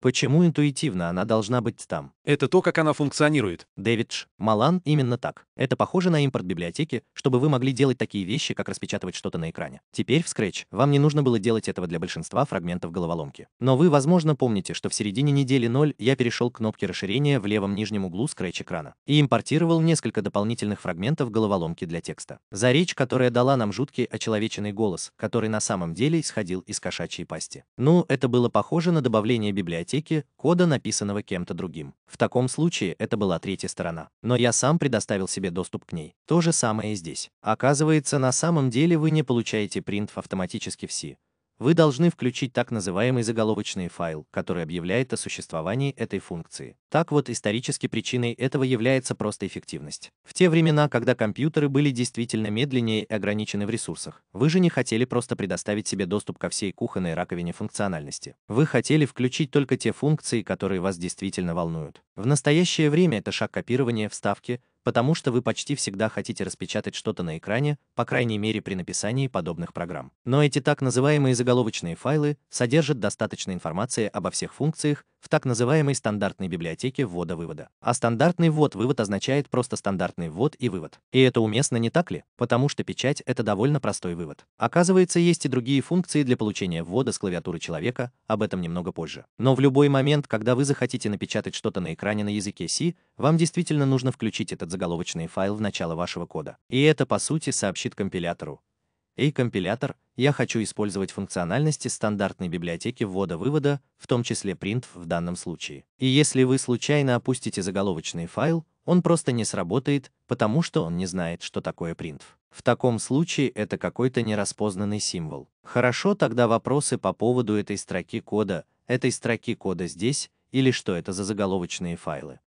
Почему интуитивно она должна быть там? Это то, как она функционирует. Дэвидж, Малан, именно так. Это похоже на импорт библиотеки, чтобы вы могли делать такие вещи, как распечатывать что-то на экране. Теперь в Scratch вам не нужно было делать этого для большинства фрагментов головоломки. Но вы, возможно, помните, что в середине недели 0 я перешел к кнопке расширения в левом нижнем углу Scratch экрана и импортировал несколько дополнительных фрагментов головоломки для текста. За речь, которая дала нам жуткий очеловеченный голос, который на самом деле исходил из кошачьей пасти. Ну, это было похоже на добавление библиотеки кода, написанного кем-то другим. В в таком случае это была третья сторона. Но я сам предоставил себе доступ к ней. То же самое и здесь. Оказывается, на самом деле вы не получаете принт автоматически в C. Вы должны включить так называемый заголовочный файл, который объявляет о существовании этой функции. Так вот, исторически причиной этого является просто эффективность. В те времена, когда компьютеры были действительно медленнее и ограничены в ресурсах, вы же не хотели просто предоставить себе доступ ко всей кухонной раковине функциональности. Вы хотели включить только те функции, которые вас действительно волнуют. В настоящее время это шаг копирования вставки, потому что вы почти всегда хотите распечатать что-то на экране, по крайней мере при написании подобных программ. Но эти так называемые заголовочные файлы содержат достаточно информации обо всех функциях в так называемой стандартной библиотеке ввода-вывода. А стандартный ввод-вывод означает просто стандартный ввод и вывод. И это уместно, не так ли? Потому что печать — это довольно простой вывод. Оказывается, есть и другие функции для получения ввода с клавиатуры человека, об этом немного позже. Но в любой момент, когда вы захотите напечатать что-то на экране на языке C, вам действительно нужно включить этот заголовочный файл в начало вашего кода. И это, по сути, сообщит компилятору. Эй, компилятор, я хочу использовать функциональности стандартной библиотеки ввода-вывода, в том числе print в данном случае. И если вы случайно опустите заголовочный файл, он просто не сработает, потому что он не знает, что такое print. В таком случае это какой-то нераспознанный символ. Хорошо, тогда вопросы по поводу этой строки кода, этой строки кода здесь, или что это за заголовочные файлы.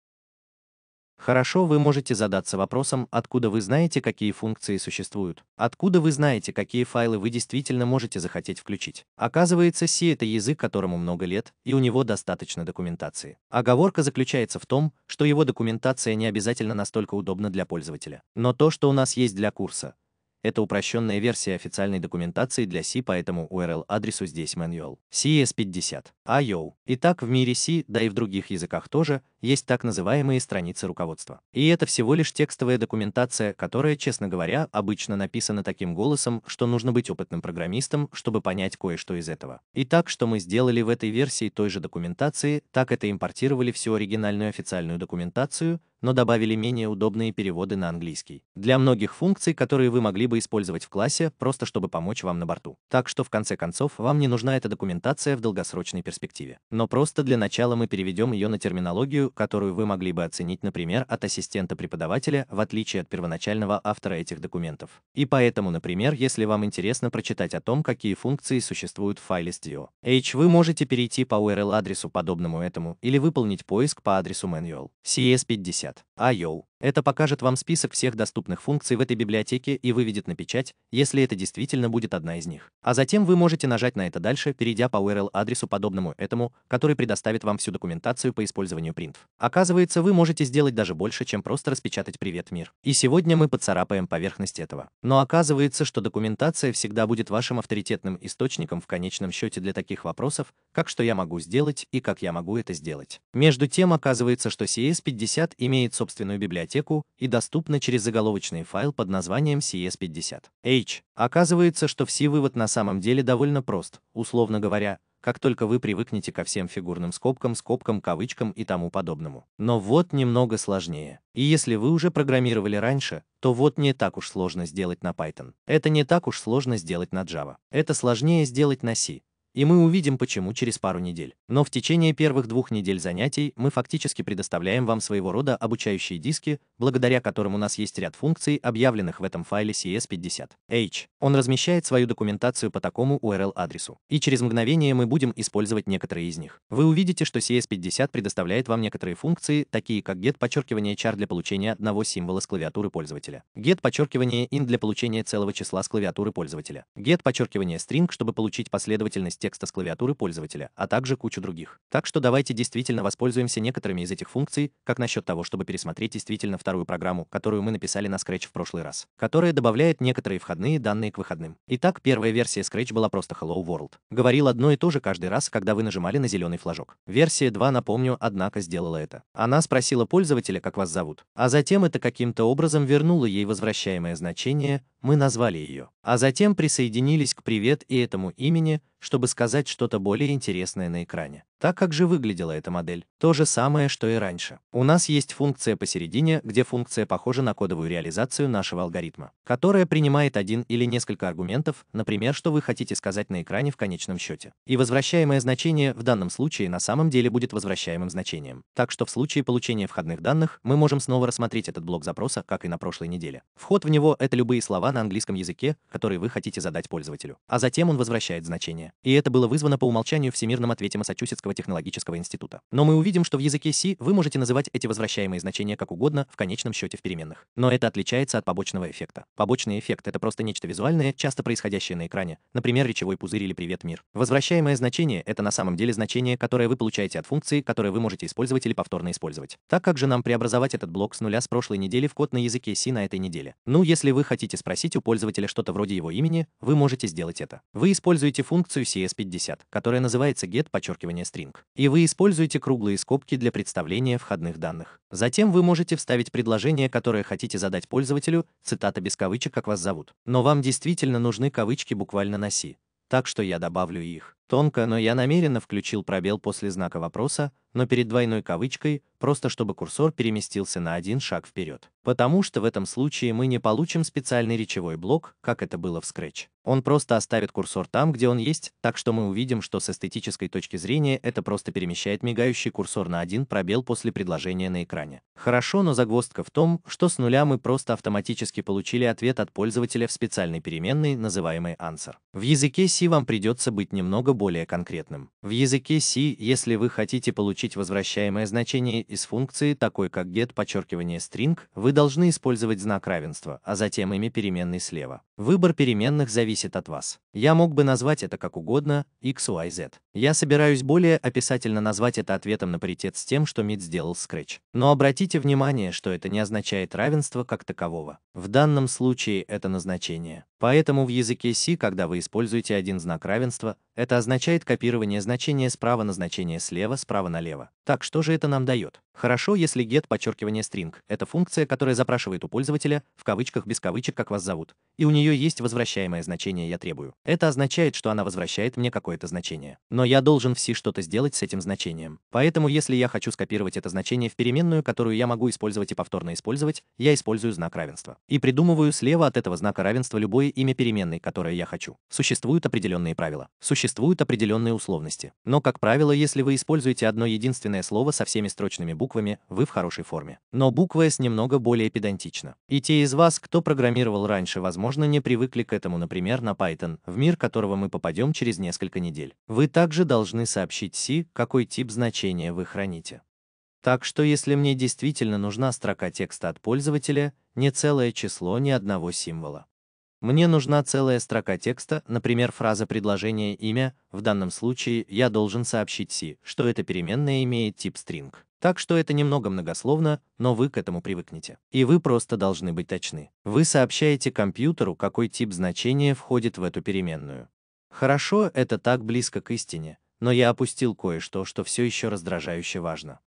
Хорошо, вы можете задаться вопросом, откуда вы знаете, какие функции существуют, откуда вы знаете, какие файлы вы действительно можете захотеть включить. Оказывается, C — это язык, которому много лет, и у него достаточно документации. Оговорка заключается в том, что его документация не обязательно настолько удобна для пользователя. Но то, что у нас есть для курса, это упрощенная версия официальной документации для C, поэтому URL-адресу здесь manual. CS50. IO. Итак, в мире C, да и в других языках тоже, есть так называемые страницы руководства. И это всего лишь текстовая документация, которая, честно говоря, обычно написана таким голосом, что нужно быть опытным программистом, чтобы понять кое-что из этого. И так, что мы сделали в этой версии той же документации, так это импортировали всю оригинальную официальную документацию, но добавили менее удобные переводы на английский. Для многих функций, которые вы могли бы использовать в классе, просто чтобы помочь вам на борту. Так что в конце концов вам не нужна эта документация в долгосрочной перспективе. Но просто для начала мы переведем ее на терминологию, которую вы могли бы оценить, например, от ассистента преподавателя, в отличие от первоначального автора этих документов. И поэтому, например, если вам интересно прочитать о том, какие функции существуют в файле Stio H, вы можете перейти по URL-адресу, подобному этому, или выполнить поиск по адресу manual.cs50. IO. Это покажет вам список всех доступных функций в этой библиотеке и выведет на печать, если это действительно будет одна из них. А затем вы можете нажать на это дальше, перейдя по URL-адресу, подобному этому, который предоставит вам всю документацию по использованию принтов. Оказывается, вы можете сделать даже больше, чем просто распечатать «Привет, мир». И сегодня мы поцарапаем поверхность этого. Но оказывается, что документация всегда будет вашим авторитетным источником в конечном счете для таких вопросов, как что я могу сделать и как я могу это сделать. Между тем, оказывается, что CS50 имеет собственную библиотеку, библиотеку и доступна через заголовочный файл под названием CS50. H. Оказывается, что вси-вывод на самом деле довольно прост, условно говоря, как только вы привыкнете ко всем фигурным скобкам, скобкам, кавычкам и тому подобному. Но вот немного сложнее. И если вы уже программировали раньше, то вот не так уж сложно сделать на Python. Это не так уж сложно сделать на Java. Это сложнее сделать на C. И мы увидим почему через пару недель. Но в течение первых двух недель занятий мы фактически предоставляем вам своего рода обучающие диски, благодаря которым у нас есть ряд функций, объявленных в этом файле CS50H. Он размещает свою документацию по такому URL-адресу. И через мгновение мы будем использовать некоторые из них. Вы увидите, что CS50 предоставляет вам некоторые функции, такие как get подчеркивание char для получения одного символа с клавиатуры пользователя, get подчеркивание int для получения целого числа с клавиатуры пользователя, get подчеркивание string, чтобы получить последовательность текста с клавиатуры пользователя, а также кучу других. Так что давайте действительно воспользуемся некоторыми из этих функций, как насчет того, чтобы пересмотреть действительно вторую программу, которую мы написали на Scratch в прошлый раз, которая добавляет некоторые входные данные к выходным. Итак, первая версия Scratch была просто Hello World. Говорил одно и то же каждый раз, когда вы нажимали на зеленый флажок. Версия 2, напомню, однако сделала это. Она спросила пользователя, как вас зовут, а затем это каким-то образом вернуло ей возвращаемое значение мы назвали ее, а затем присоединились к «Привет» и этому имени, чтобы сказать что-то более интересное на экране. Так как же выглядела эта модель? То же самое, что и раньше. У нас есть функция посередине, где функция похожа на кодовую реализацию нашего алгоритма, которая принимает один или несколько аргументов, например, что вы хотите сказать на экране в конечном счете. И возвращаемое значение в данном случае на самом деле будет возвращаемым значением. Так что в случае получения входных данных мы можем снова рассмотреть этот блок запроса, как и на прошлой неделе. Вход в него — это любые слова на английском языке, которые вы хотите задать пользователю. А затем он возвращает значение. И это было вызвано по умолчанию всемирным ответе Массачусетского Российского технологического института. Но мы увидим, что в языке C вы можете называть эти возвращаемые значения как угодно, в конечном счете в переменных. Но это отличается от побочного эффекта. Побочный эффект — это просто нечто визуальное, часто происходящее на экране, например, речевой пузырь или привет мир. Возвращаемое значение — это на самом деле значение, которое вы получаете от функции, которое вы можете использовать или повторно использовать. Так как же нам преобразовать этот блок с нуля с прошлой недели в код на языке C на этой неделе? Ну, если вы хотите спросить у пользователя что-то вроде его имени, вы можете сделать это. Вы используете функцию CS50, которая называется get подчеркивание string string, и вы используете круглые скобки для представления входных данных. Затем вы можете вставить предложение, которое хотите задать пользователю, цитата без кавычек, как вас зовут. Но вам действительно нужны кавычки буквально на C, так что я добавлю их. Тонко, но я намеренно включил пробел после знака вопроса, но перед двойной кавычкой, просто чтобы курсор переместился на один шаг вперед. Потому что в этом случае мы не получим специальный речевой блок, как это было в Scratch. Он просто оставит курсор там, где он есть, так что мы увидим, что с эстетической точки зрения это просто перемещает мигающий курсор на один пробел после предложения на экране. Хорошо, но загвоздка в том, что с нуля мы просто автоматически получили ответ от пользователя в специальной переменной, называемой answer. В языке C вам придется быть немного более конкретным. В языке C, если вы хотите получить возвращаемое значение из функции, такой как get подчеркивание string, вы должны использовать знак равенства, а затем имя переменной слева. Выбор переменных зависит от вас. Я мог бы назвать это как угодно, x, y, z. Я собираюсь более описательно назвать это ответом на паритет с тем, что Мид сделал Scratch. Но обратите внимание, что это не означает равенство как такового. В данном случае это назначение. Поэтому в языке C, когда вы используете один знак равенства, это означает копирование значения справа на значение слева, справа налево. Так что же это нам дает? Хорошо, если get подчеркивание string — это функция, которая запрашивает у пользователя, в кавычках без кавычек, как вас зовут, и у нее есть возвращаемое значение «я требую». Это означает, что она возвращает мне какое-то значение. Но я должен в C что-то сделать с этим значением. Поэтому, если я хочу скопировать это значение в переменную, которую я могу использовать и повторно использовать, я использую знак равенства. И придумываю слева от этого знака равенства любое имя переменной, которое я хочу. Существуют определенные правила. Существуют определенные условности. Но, как правило, если вы используете одно единственное слово со всеми строчными буквами, вы в хорошей форме. Но буква S немного более педантична. И те из вас, кто программировал раньше, возможно, не привыкли к этому, например, на Python, в мир которого мы попадем через несколько недель. Вы также должны сообщить C, какой тип значения вы храните. Так что если мне действительно нужна строка текста от пользователя, не целое число ни одного символа. Мне нужна целая строка текста, например, фраза предложения имя, в данном случае я должен сообщить C, что эта переменная имеет тип string. Так что это немного многословно, но вы к этому привыкнете. И вы просто должны быть точны. Вы сообщаете компьютеру, какой тип значения входит в эту переменную. Хорошо, это так близко к истине, но я опустил кое-что, что все еще раздражающе важно.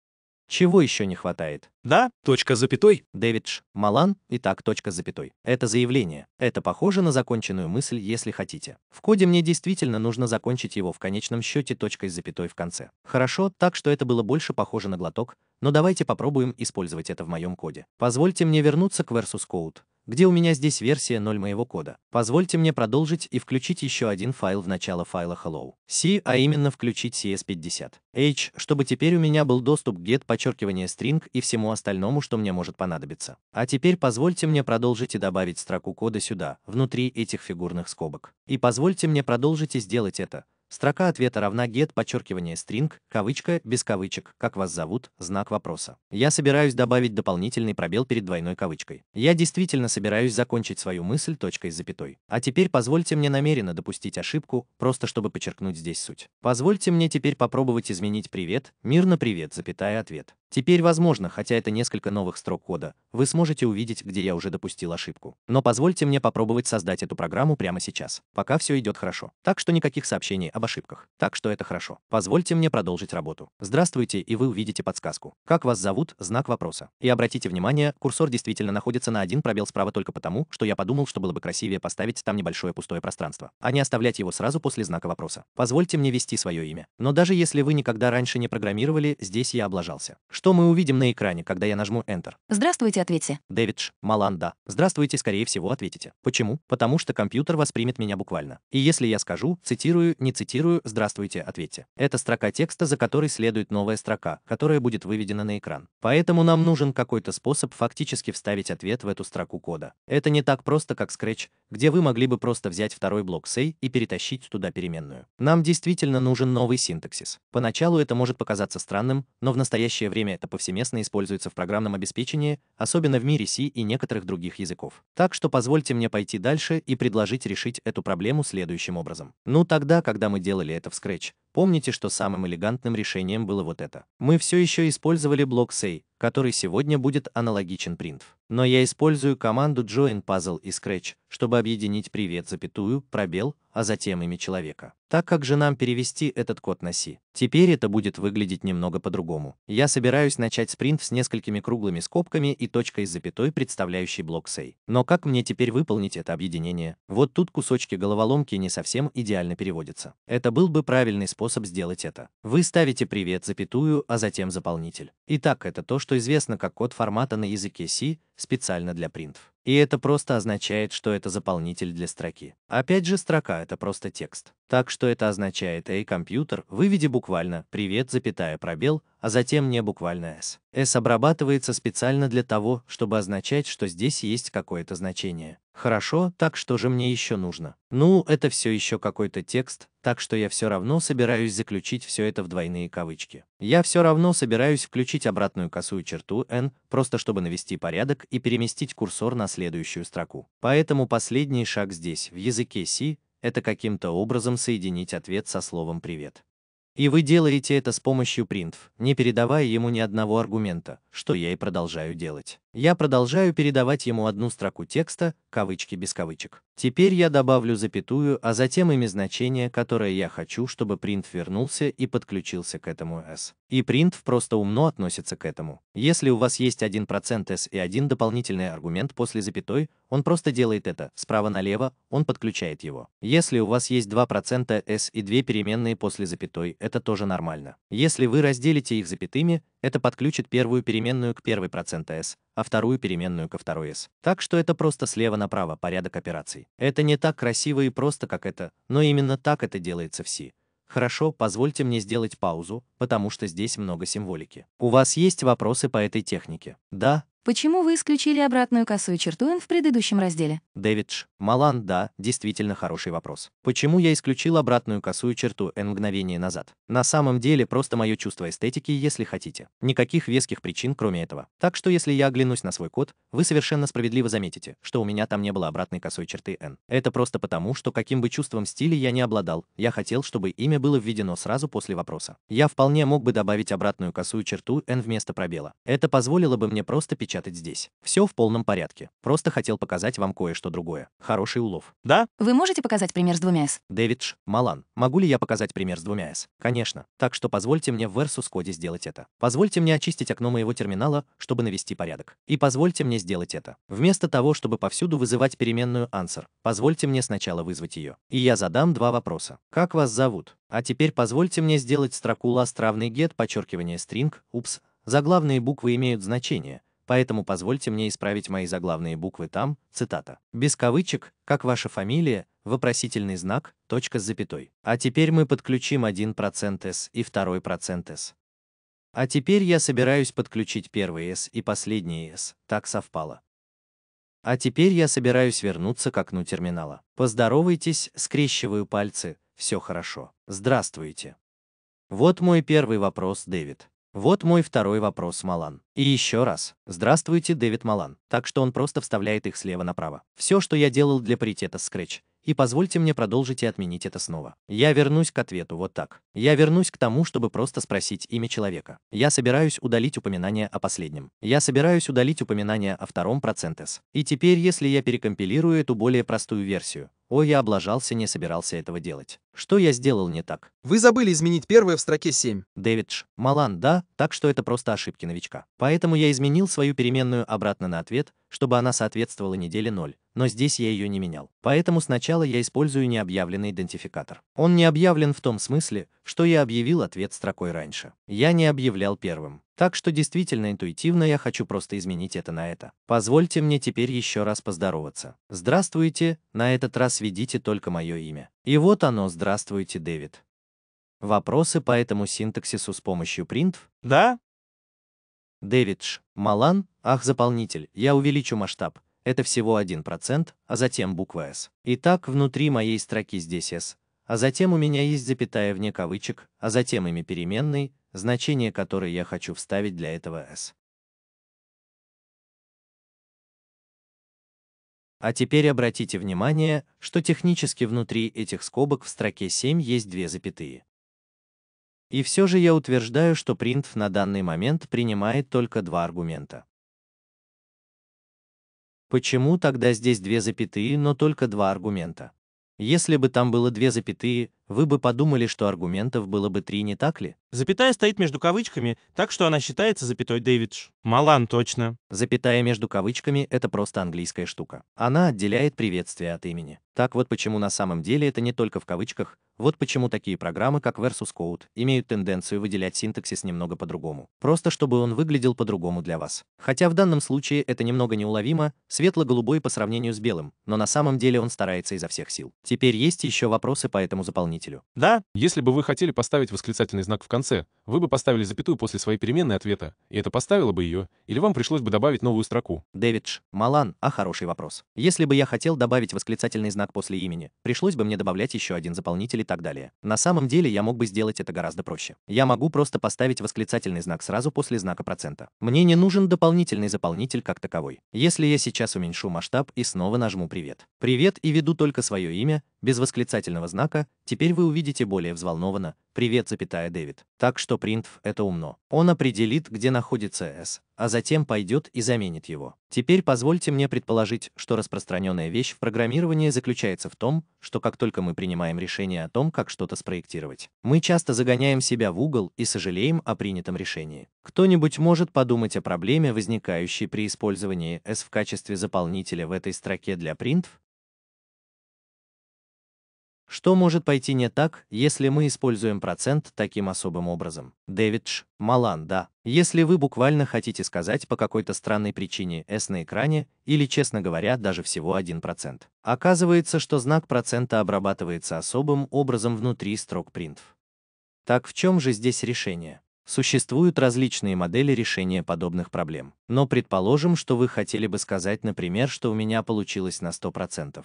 Чего еще не хватает? Да, точка запятой. Дэвид Малан и так. точка запятой. Это заявление. Это похоже на законченную мысль, если хотите. В коде мне действительно нужно закончить его в конечном счете точкой с запятой в конце. Хорошо, так что это было больше похоже на глоток, но давайте попробуем использовать это в моем коде. Позвольте мне вернуться к versus code, где у меня здесь версия 0 моего кода. Позвольте мне продолжить и включить еще один файл в начало файла hello. C, а именно включить CS50. H, чтобы теперь у меня был доступ к get подчеркивание string и всему остальному, что мне может понадобиться. А теперь позвольте мне продолжить и добавить строку кода сюда, внутри этих фигурных скобок. И позвольте мне продолжить и сделать это, Строка ответа равна get подчеркивание string, кавычка, без кавычек, как вас зовут, знак вопроса. Я собираюсь добавить дополнительный пробел перед двойной кавычкой. Я действительно собираюсь закончить свою мысль точкой с запятой. А теперь позвольте мне намеренно допустить ошибку, просто чтобы подчеркнуть здесь суть. Позвольте мне теперь попробовать изменить привет, мирно привет, запятая ответ. Теперь возможно, хотя это несколько новых строк кода, вы сможете увидеть, где я уже допустил ошибку. Но позвольте мне попробовать создать эту программу прямо сейчас, пока все идет хорошо. Так что никаких сообщений об об ошибках. Так что это хорошо. Позвольте мне продолжить работу. Здравствуйте, и вы увидите подсказку. Как вас зовут? Знак вопроса. И обратите внимание, курсор действительно находится на один пробел справа только потому, что я подумал, что было бы красивее поставить там небольшое пустое пространство, а не оставлять его сразу после знака вопроса. Позвольте мне ввести свое имя. Но даже если вы никогда раньше не программировали, здесь я облажался. Что мы увидим на экране, когда я нажму Enter? Здравствуйте, ответьте. Дэвидж, Маланда. Здравствуйте, скорее всего, ответите. Почему? Потому что компьютер воспримет меня буквально. И если я скажу, цитирую, не цитирую, цитирую «Здравствуйте, ответьте». Это строка текста, за которой следует новая строка, которая будет выведена на экран. Поэтому нам нужен какой-то способ фактически вставить ответ в эту строку кода. Это не так просто, как Scratch, где вы могли бы просто взять второй блок say и перетащить туда переменную. Нам действительно нужен новый синтаксис. Поначалу это может показаться странным, но в настоящее время это повсеместно используется в программном обеспечении, особенно в мире C и некоторых других языков. Так что позвольте мне пойти дальше и предложить решить эту проблему следующим образом. Ну тогда, когда мы делали это в Scratch. Помните, что самым элегантным решением было вот это. Мы все еще использовали блок Say, который сегодня будет аналогичен printf. Но я использую команду join puzzle и scratch, чтобы объединить привет запятую, пробел, а затем имя человека. Так как же нам перевести этот код на C? Теперь это будет выглядеть немного по-другому. Я собираюсь начать спринт с несколькими круглыми скобками и точкой с запятой, представляющей блок Say. Но как мне теперь выполнить это объединение? Вот тут кусочки головоломки не совсем идеально переводятся. Это был бы правильный способ способ сделать это. Вы ставите привет, запятую, а затем заполнитель. Итак, это то, что известно как код формата на языке C специально для принтов. И это просто означает, что это заполнитель для строки. Опять же, строка — это просто текст. Так что это означает, эй, компьютер, выведи буквально «привет, запятая, пробел», а затем не буквально s. s обрабатывается специально для того, чтобы означать, что здесь есть какое-то значение. Хорошо, так что же мне еще нужно? Ну, это все еще какой-то текст, так что я все равно собираюсь заключить все это в двойные кавычки. Я все равно собираюсь включить обратную косую черту n, просто чтобы навести порядок и переместить курсор на следующую строку. Поэтому последний шаг здесь, в языке C, это каким-то образом соединить ответ со словом «привет». И вы делаете это с помощью принтов, не передавая ему ни одного аргумента, что я и продолжаю делать. Я продолжаю передавать ему одну строку текста, кавычки без кавычек. Теперь я добавлю запятую, а затем имя значения, которое я хочу, чтобы принт вернулся и подключился к этому S. И Printf просто умно относится к этому. Если у вас есть 1% S и один дополнительный аргумент после запятой, он просто делает это, справа налево, он подключает его. Если у вас есть 2% S и две переменные после запятой, это тоже нормально. Если вы разделите их запятыми, это подключит первую переменную к первой процент S, а вторую переменную ко второй S. Так что это просто слева направо порядок операций. Это не так красиво и просто, как это, но именно так это делается в C. Хорошо, позвольте мне сделать паузу, потому что здесь много символики. У вас есть вопросы по этой технике? Да, Почему вы исключили обратную косую черту N в предыдущем разделе? Дэвидж, Малан, да, действительно хороший вопрос. Почему я исключил обратную косую черту N мгновение назад? На самом деле просто мое чувство эстетики, если хотите. Никаких веских причин, кроме этого. Так что если я оглянусь на свой код, вы совершенно справедливо заметите, что у меня там не было обратной косой черты N. Это просто потому, что каким бы чувством стиля я не обладал, я хотел, чтобы имя было введено сразу после вопроса. Я вполне мог бы добавить обратную косую черту N вместо пробела. Это позволило бы мне просто печатать печатать здесь. Все в полном порядке. Просто хотел показать вам кое-что другое. Хороший улов. Да? Вы можете показать пример с двумя s? Дэвидж, Малан, могу ли я показать пример с двумя s? Конечно. Так что позвольте мне в Versus коде сделать это. Позвольте мне очистить окно моего терминала, чтобы навести порядок. И позвольте мне сделать это. Вместо того, чтобы повсюду вызывать переменную answer, позвольте мне сначала вызвать ее. И я задам два вопроса. Как вас зовут? А теперь позвольте мне сделать строку last равный get, подчеркивание string, упс, заглавные буквы имеют значение, поэтому позвольте мне исправить мои заглавные буквы там, цитата. Без кавычек, как ваша фамилия, вопросительный знак, точка с запятой. А теперь мы подключим 1% S и 2% S. А теперь я собираюсь подключить первый S и последний S, так совпало. А теперь я собираюсь вернуться к окну терминала. Поздоровайтесь, скрещиваю пальцы, все хорошо. Здравствуйте. Вот мой первый вопрос, Дэвид. Вот мой второй вопрос, Малан. И еще раз. Здравствуйте, Дэвид Малан. Так что он просто вставляет их слева направо. Все, что я делал для паритета Scratch. И позвольте мне продолжить и отменить это снова. Я вернусь к ответу вот так. Я вернусь к тому, чтобы просто спросить имя человека. Я собираюсь удалить упоминание о последнем. Я собираюсь удалить упоминание о втором процентес. И теперь, если я перекомпилирую эту более простую версию, Ой, я облажался, не собирался этого делать. Что я сделал не так? Вы забыли изменить первое в строке 7. Дэвидж, Малан, да, так что это просто ошибки новичка. Поэтому я изменил свою переменную обратно на ответ, чтобы она соответствовала неделе 0, но здесь я ее не менял. Поэтому сначала я использую необъявленный идентификатор. Он не объявлен в том смысле, что я объявил ответ строкой раньше. Я не объявлял первым. Так что действительно интуитивно я хочу просто изменить это на это. Позвольте мне теперь еще раз поздороваться. Здравствуйте, на этот раз ведите только мое имя. И вот оно, здравствуйте, Дэвид. Вопросы по этому синтаксису с помощью print? Да. Дэвид Малан, ах, заполнитель, я увеличу масштаб. Это всего 1%, а затем буква S. Итак, внутри моей строки здесь S, а затем у меня есть запятая вне кавычек, а затем имя переменной, значение которой я хочу вставить для этого s. А теперь обратите внимание, что технически внутри этих скобок в строке 7 есть две запятые. И все же я утверждаю, что printf на данный момент принимает только два аргумента. Почему тогда здесь две запятые, но только два аргумента? Если бы там было две запятые, вы бы подумали, что аргументов было бы три, не так ли? Запятая стоит между кавычками, так что она считается запятой Дэвидж. Малан точно. Запятая между кавычками — это просто английская штука. Она отделяет приветствие от имени. Так вот почему на самом деле это не только в кавычках, вот почему такие программы, как Versus Code, имеют тенденцию выделять синтаксис немного по-другому. Просто чтобы он выглядел по-другому для вас. Хотя в данном случае это немного неуловимо, светло-голубой по сравнению с белым, но на самом деле он старается изо всех сил. Теперь есть еще вопросы по этому заполнительному исполнителю. Да, если бы вы хотели поставить восклицательный знак в конце, вы бы поставили запятую после своей переменной ответа, и это поставило бы ее, или вам пришлось бы добавить новую строку. Дэвидж, Малан, а хороший вопрос. Если бы я хотел добавить восклицательный знак после имени, пришлось бы мне добавлять еще один заполнитель и так далее. На самом деле я мог бы сделать это гораздо проще. Я могу просто поставить восклицательный знак сразу после знака процента. Мне не нужен дополнительный заполнитель как таковой. Если я сейчас уменьшу масштаб и снова нажму «Привет». «Привет» и веду только свое имя, без восклицательного знака, теперь вы увидите более взволнованно «Привет, запятая Дэвид». Так что принтв — это умно. Он определит, где находится S, а затем пойдет и заменит его. Теперь позвольте мне предположить, что распространенная вещь в программировании заключается в том, что как только мы принимаем решение о том, как что-то спроектировать, мы часто загоняем себя в угол и сожалеем о принятом решении. Кто-нибудь может подумать о проблеме, возникающей при использовании S в качестве заполнителя в этой строке для принтв? Что может пойти не так, если мы используем процент таким особым образом? Дэвид Ш. Малан, да. Если вы буквально хотите сказать по какой-то странной причине S на экране, или, честно говоря, даже всего 1%. Оказывается, что знак процента обрабатывается особым образом внутри строк принтов. Так в чем же здесь решение? Существуют различные модели решения подобных проблем. Но предположим, что вы хотели бы сказать, например, что у меня получилось на 100%.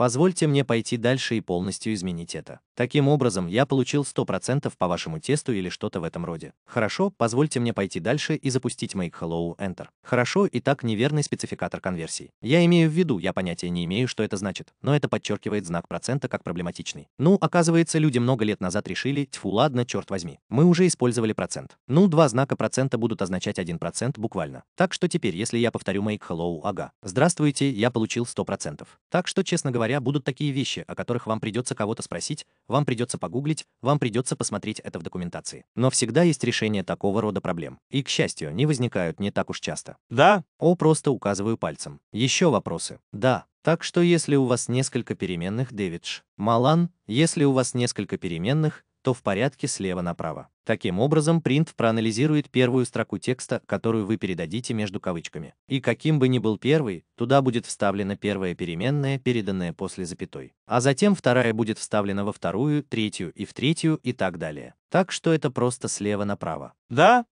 Позвольте мне пойти дальше и полностью изменить это. Таким образом, я получил 100% по вашему тесту или что-то в этом роде. Хорошо, позвольте мне пойти дальше и запустить Make Hello Enter. Хорошо, и так неверный спецификатор конверсии. Я имею в виду, я понятия не имею, что это значит, но это подчеркивает знак процента как проблематичный. Ну, оказывается, люди много лет назад решили, тьфу, ладно, черт возьми, мы уже использовали процент. Ну, два знака процента будут означать 1% буквально. Так что теперь, если я повторю Make Hello Ага, здравствуйте, я получил 100%. Так что, честно говоря, будут такие вещи, о которых вам придется кого-то спросить, вам придется погуглить, вам придется посмотреть это в документации. Но всегда есть решение такого рода проблем. И, к счастью, они возникают не так уж часто. Да? О, просто указываю пальцем. Еще вопросы? Да. Так что если у вас несколько переменных, Дэвидж, Малан, если у вас несколько переменных, то в порядке слева направо. Таким образом, print проанализирует первую строку текста, которую вы передадите между кавычками. И каким бы ни был первый, туда будет вставлена первая переменная, переданная после запятой. А затем вторая будет вставлена во вторую, третью и в третью и так далее. Так что это просто слева направо. Да?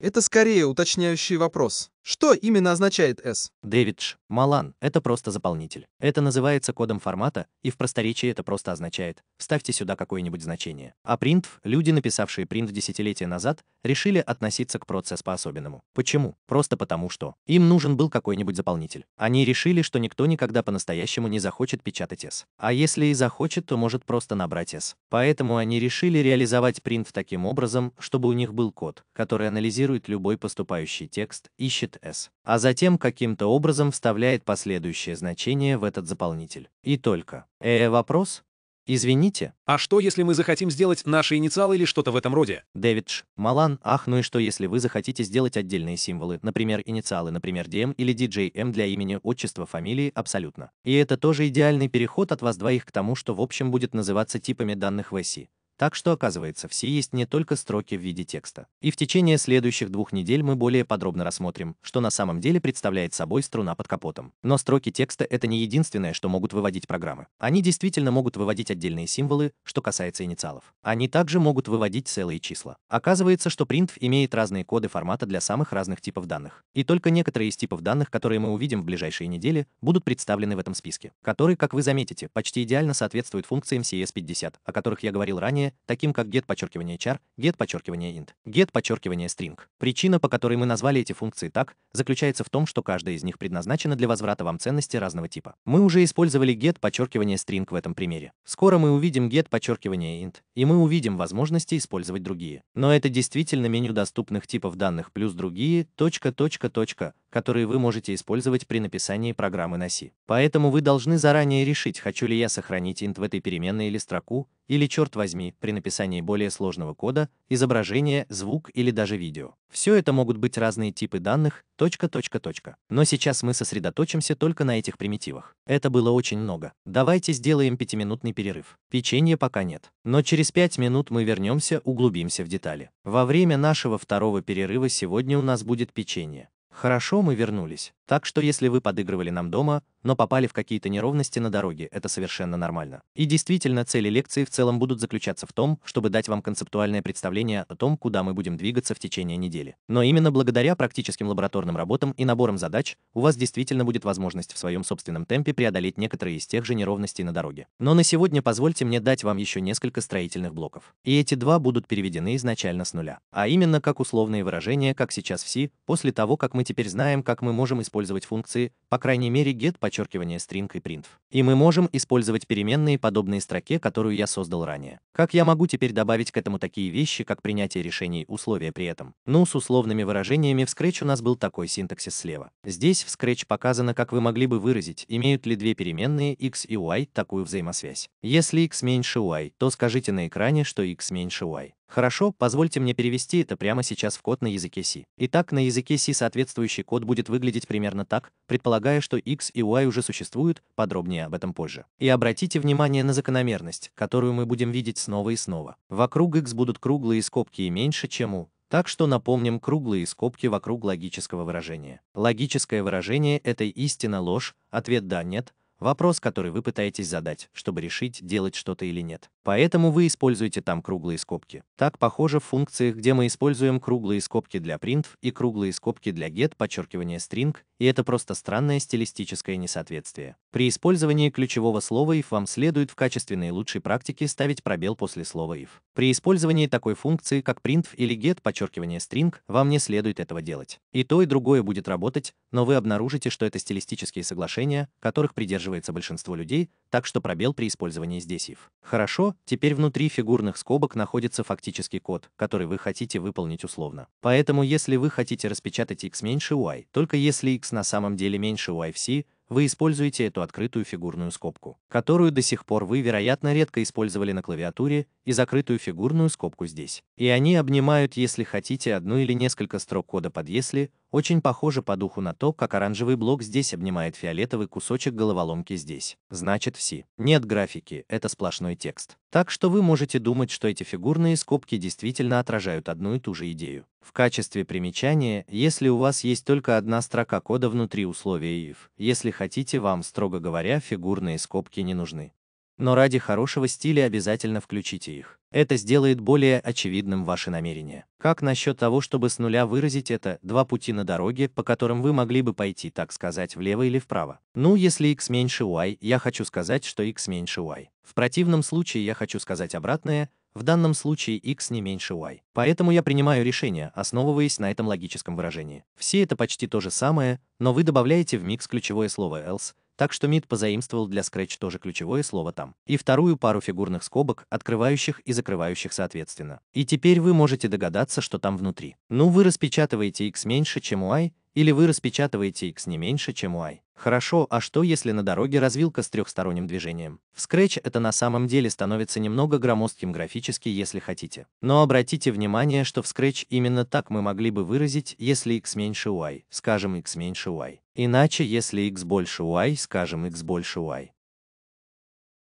Это скорее уточняющий вопрос. Что именно означает S? Дэвидж, Малан, это просто заполнитель. Это называется кодом формата, и в просторечии это просто означает «вставьте сюда какое-нибудь значение». А принтв, люди, написавшие принт десятилетия назад, решили относиться к процессу по-особенному. Почему? Просто потому что. Им нужен был какой-нибудь заполнитель. Они решили, что никто никогда по-настоящему не захочет печатать S. А если и захочет, то может просто набрать S. Поэтому они решили реализовать принт таким образом, чтобы у них был код, который анализирует любой поступающий текст, ищет получает s, а затем каким-то образом вставляет последующее значение в этот заполнитель. И только. Э, вопрос? Извините. А что, если мы захотим сделать наши инициалы или что-то в этом роде? Дэвид Малан. Ах, ну и что, если вы захотите сделать отдельные символы, например, инициалы, например, DM или DJM для имени, отчества, фамилии, абсолютно. И это тоже идеальный переход от вас двоих к тому, что в общем будет называться типами данных в SI. Так что, оказывается, все есть не только строки в виде текста. И в течение следующих двух недель мы более подробно рассмотрим, что на самом деле представляет собой струна под капотом. Но строки текста — это не единственное, что могут выводить программы. Они действительно могут выводить отдельные символы, что касается инициалов. Они также могут выводить целые числа. Оказывается, что printf имеет разные коды формата для самых разных типов данных. И только некоторые из типов данных, которые мы увидим в ближайшие недели, будут представлены в этом списке, который, как вы заметите, почти идеально соответствует функциям CS50, о которых я говорил ранее, таким как get-char, get-int, get-string. Причина, по которой мы назвали эти функции так, заключается в том, что каждая из них предназначена для возврата вам ценности разного типа. Мы уже использовали get-string в этом примере. Скоро мы увидим get-int, и мы увидим возможности использовать другие. Но это действительно меню доступных типов данных плюс другие, точка, точка, точка, которые вы можете использовать при написании программы на C. Поэтому вы должны заранее решить, хочу ли я сохранить int в этой переменной или строку, или, черт возьми, при написании более сложного кода, изображение, звук или даже видео. Все это могут быть разные типы данных, точка, точка, точка. Но сейчас мы сосредоточимся только на этих примитивах. Это было очень много. Давайте сделаем пятиминутный перерыв. Печенья пока нет. Но через пять минут мы вернемся, углубимся в детали. Во время нашего второго перерыва сегодня у нас будет печенье. Хорошо, мы вернулись. Так что если вы подыгрывали нам дома, но попали в какие-то неровности на дороге, это совершенно нормально. И действительно, цели лекции в целом будут заключаться в том, чтобы дать вам концептуальное представление о том, куда мы будем двигаться в течение недели. Но именно благодаря практическим лабораторным работам и наборам задач у вас действительно будет возможность в своем собственном темпе преодолеть некоторые из тех же неровностей на дороге. Но на сегодня позвольте мне дать вам еще несколько строительных блоков. И эти два будут переведены изначально с нуля. А именно как условные выражения, как сейчас все, после того, как мы теперь знаем, как мы можем использовать использовать функции, по крайней мере get подчеркивание string и print. И мы можем использовать переменные, подобные строке, которую я создал ранее. Как я могу теперь добавить к этому такие вещи, как принятие решений, условия при этом? Ну, с условными выражениями в Scratch у нас был такой синтаксис слева. Здесь в Scratch показано, как вы могли бы выразить, имеют ли две переменные x и y такую взаимосвязь. Если x меньше y, то скажите на экране, что x меньше y. Хорошо, позвольте мне перевести это прямо сейчас в код на языке C. Итак, на языке C соответствующий код будет выглядеть примерно так, предполагая, что x и y уже существуют, подробнее об этом позже. И обратите внимание на закономерность, которую мы будем видеть снова и снова. Вокруг x будут круглые скобки и меньше, чем u, так что напомним круглые скобки вокруг логического выражения. Логическое выражение — это истина, ложь, ответ «да», «нет», Вопрос, который вы пытаетесь задать, чтобы решить, делать что-то или нет. Поэтому вы используете там круглые скобки. Так похоже в функциях, где мы используем круглые скобки для print и круглые скобки для get, подчеркивание string и это просто странное стилистическое несоответствие. При использовании ключевого слова if вам следует в качестве наилучшей практики ставить пробел после слова if. При использовании такой функции, как printf или get подчеркивание string, вам не следует этого делать. И то, и другое будет работать, но вы обнаружите, что это стилистические соглашения, которых придерживается большинство людей, так что пробел при использовании здесь if. Хорошо, теперь внутри фигурных скобок находится фактический код, который вы хотите выполнить условно. Поэтому если вы хотите распечатать x меньше y, только если x на самом деле меньше y в c, вы используете эту открытую фигурную скобку, которую до сих пор вы, вероятно, редко использовали на клавиатуре и закрытую фигурную скобку здесь. И они обнимают, если хотите, одну или несколько строк кода под «если», очень похоже по духу на то, как оранжевый блок здесь обнимает фиолетовый кусочек головоломки здесь. Значит, все. Нет графики, это сплошной текст. Так что вы можете думать, что эти фигурные скобки действительно отражают одну и ту же идею. В качестве примечания, если у вас есть только одна строка кода внутри условия if, если хотите, вам, строго говоря, фигурные скобки не нужны но ради хорошего стиля обязательно включите их. Это сделает более очевидным ваши намерения. Как насчет того, чтобы с нуля выразить это два пути на дороге, по которым вы могли бы пойти, так сказать, влево или вправо? Ну, если x меньше y, я хочу сказать, что x меньше y. В противном случае я хочу сказать обратное, в данном случае x не меньше y. Поэтому я принимаю решение, основываясь на этом логическом выражении. Все это почти то же самое, но вы добавляете в микс ключевое слово else, так что МИД позаимствовал для Scratch тоже ключевое слово там. И вторую пару фигурных скобок, открывающих и закрывающих соответственно. И теперь вы можете догадаться, что там внутри. Ну вы распечатываете x меньше, чем i или вы распечатываете X не меньше, чем Y. Хорошо, а что если на дороге развилка с трехсторонним движением? В Scratch это на самом деле становится немного громоздким графически, если хотите. Но обратите внимание, что в Scratch именно так мы могли бы выразить, если x меньше y, скажем x меньше y. Иначе, если x больше y, скажем x больше y.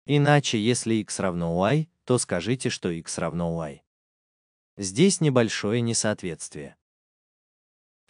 Иначе, если x равно y, то скажите, что x равно y. Здесь небольшое несоответствие.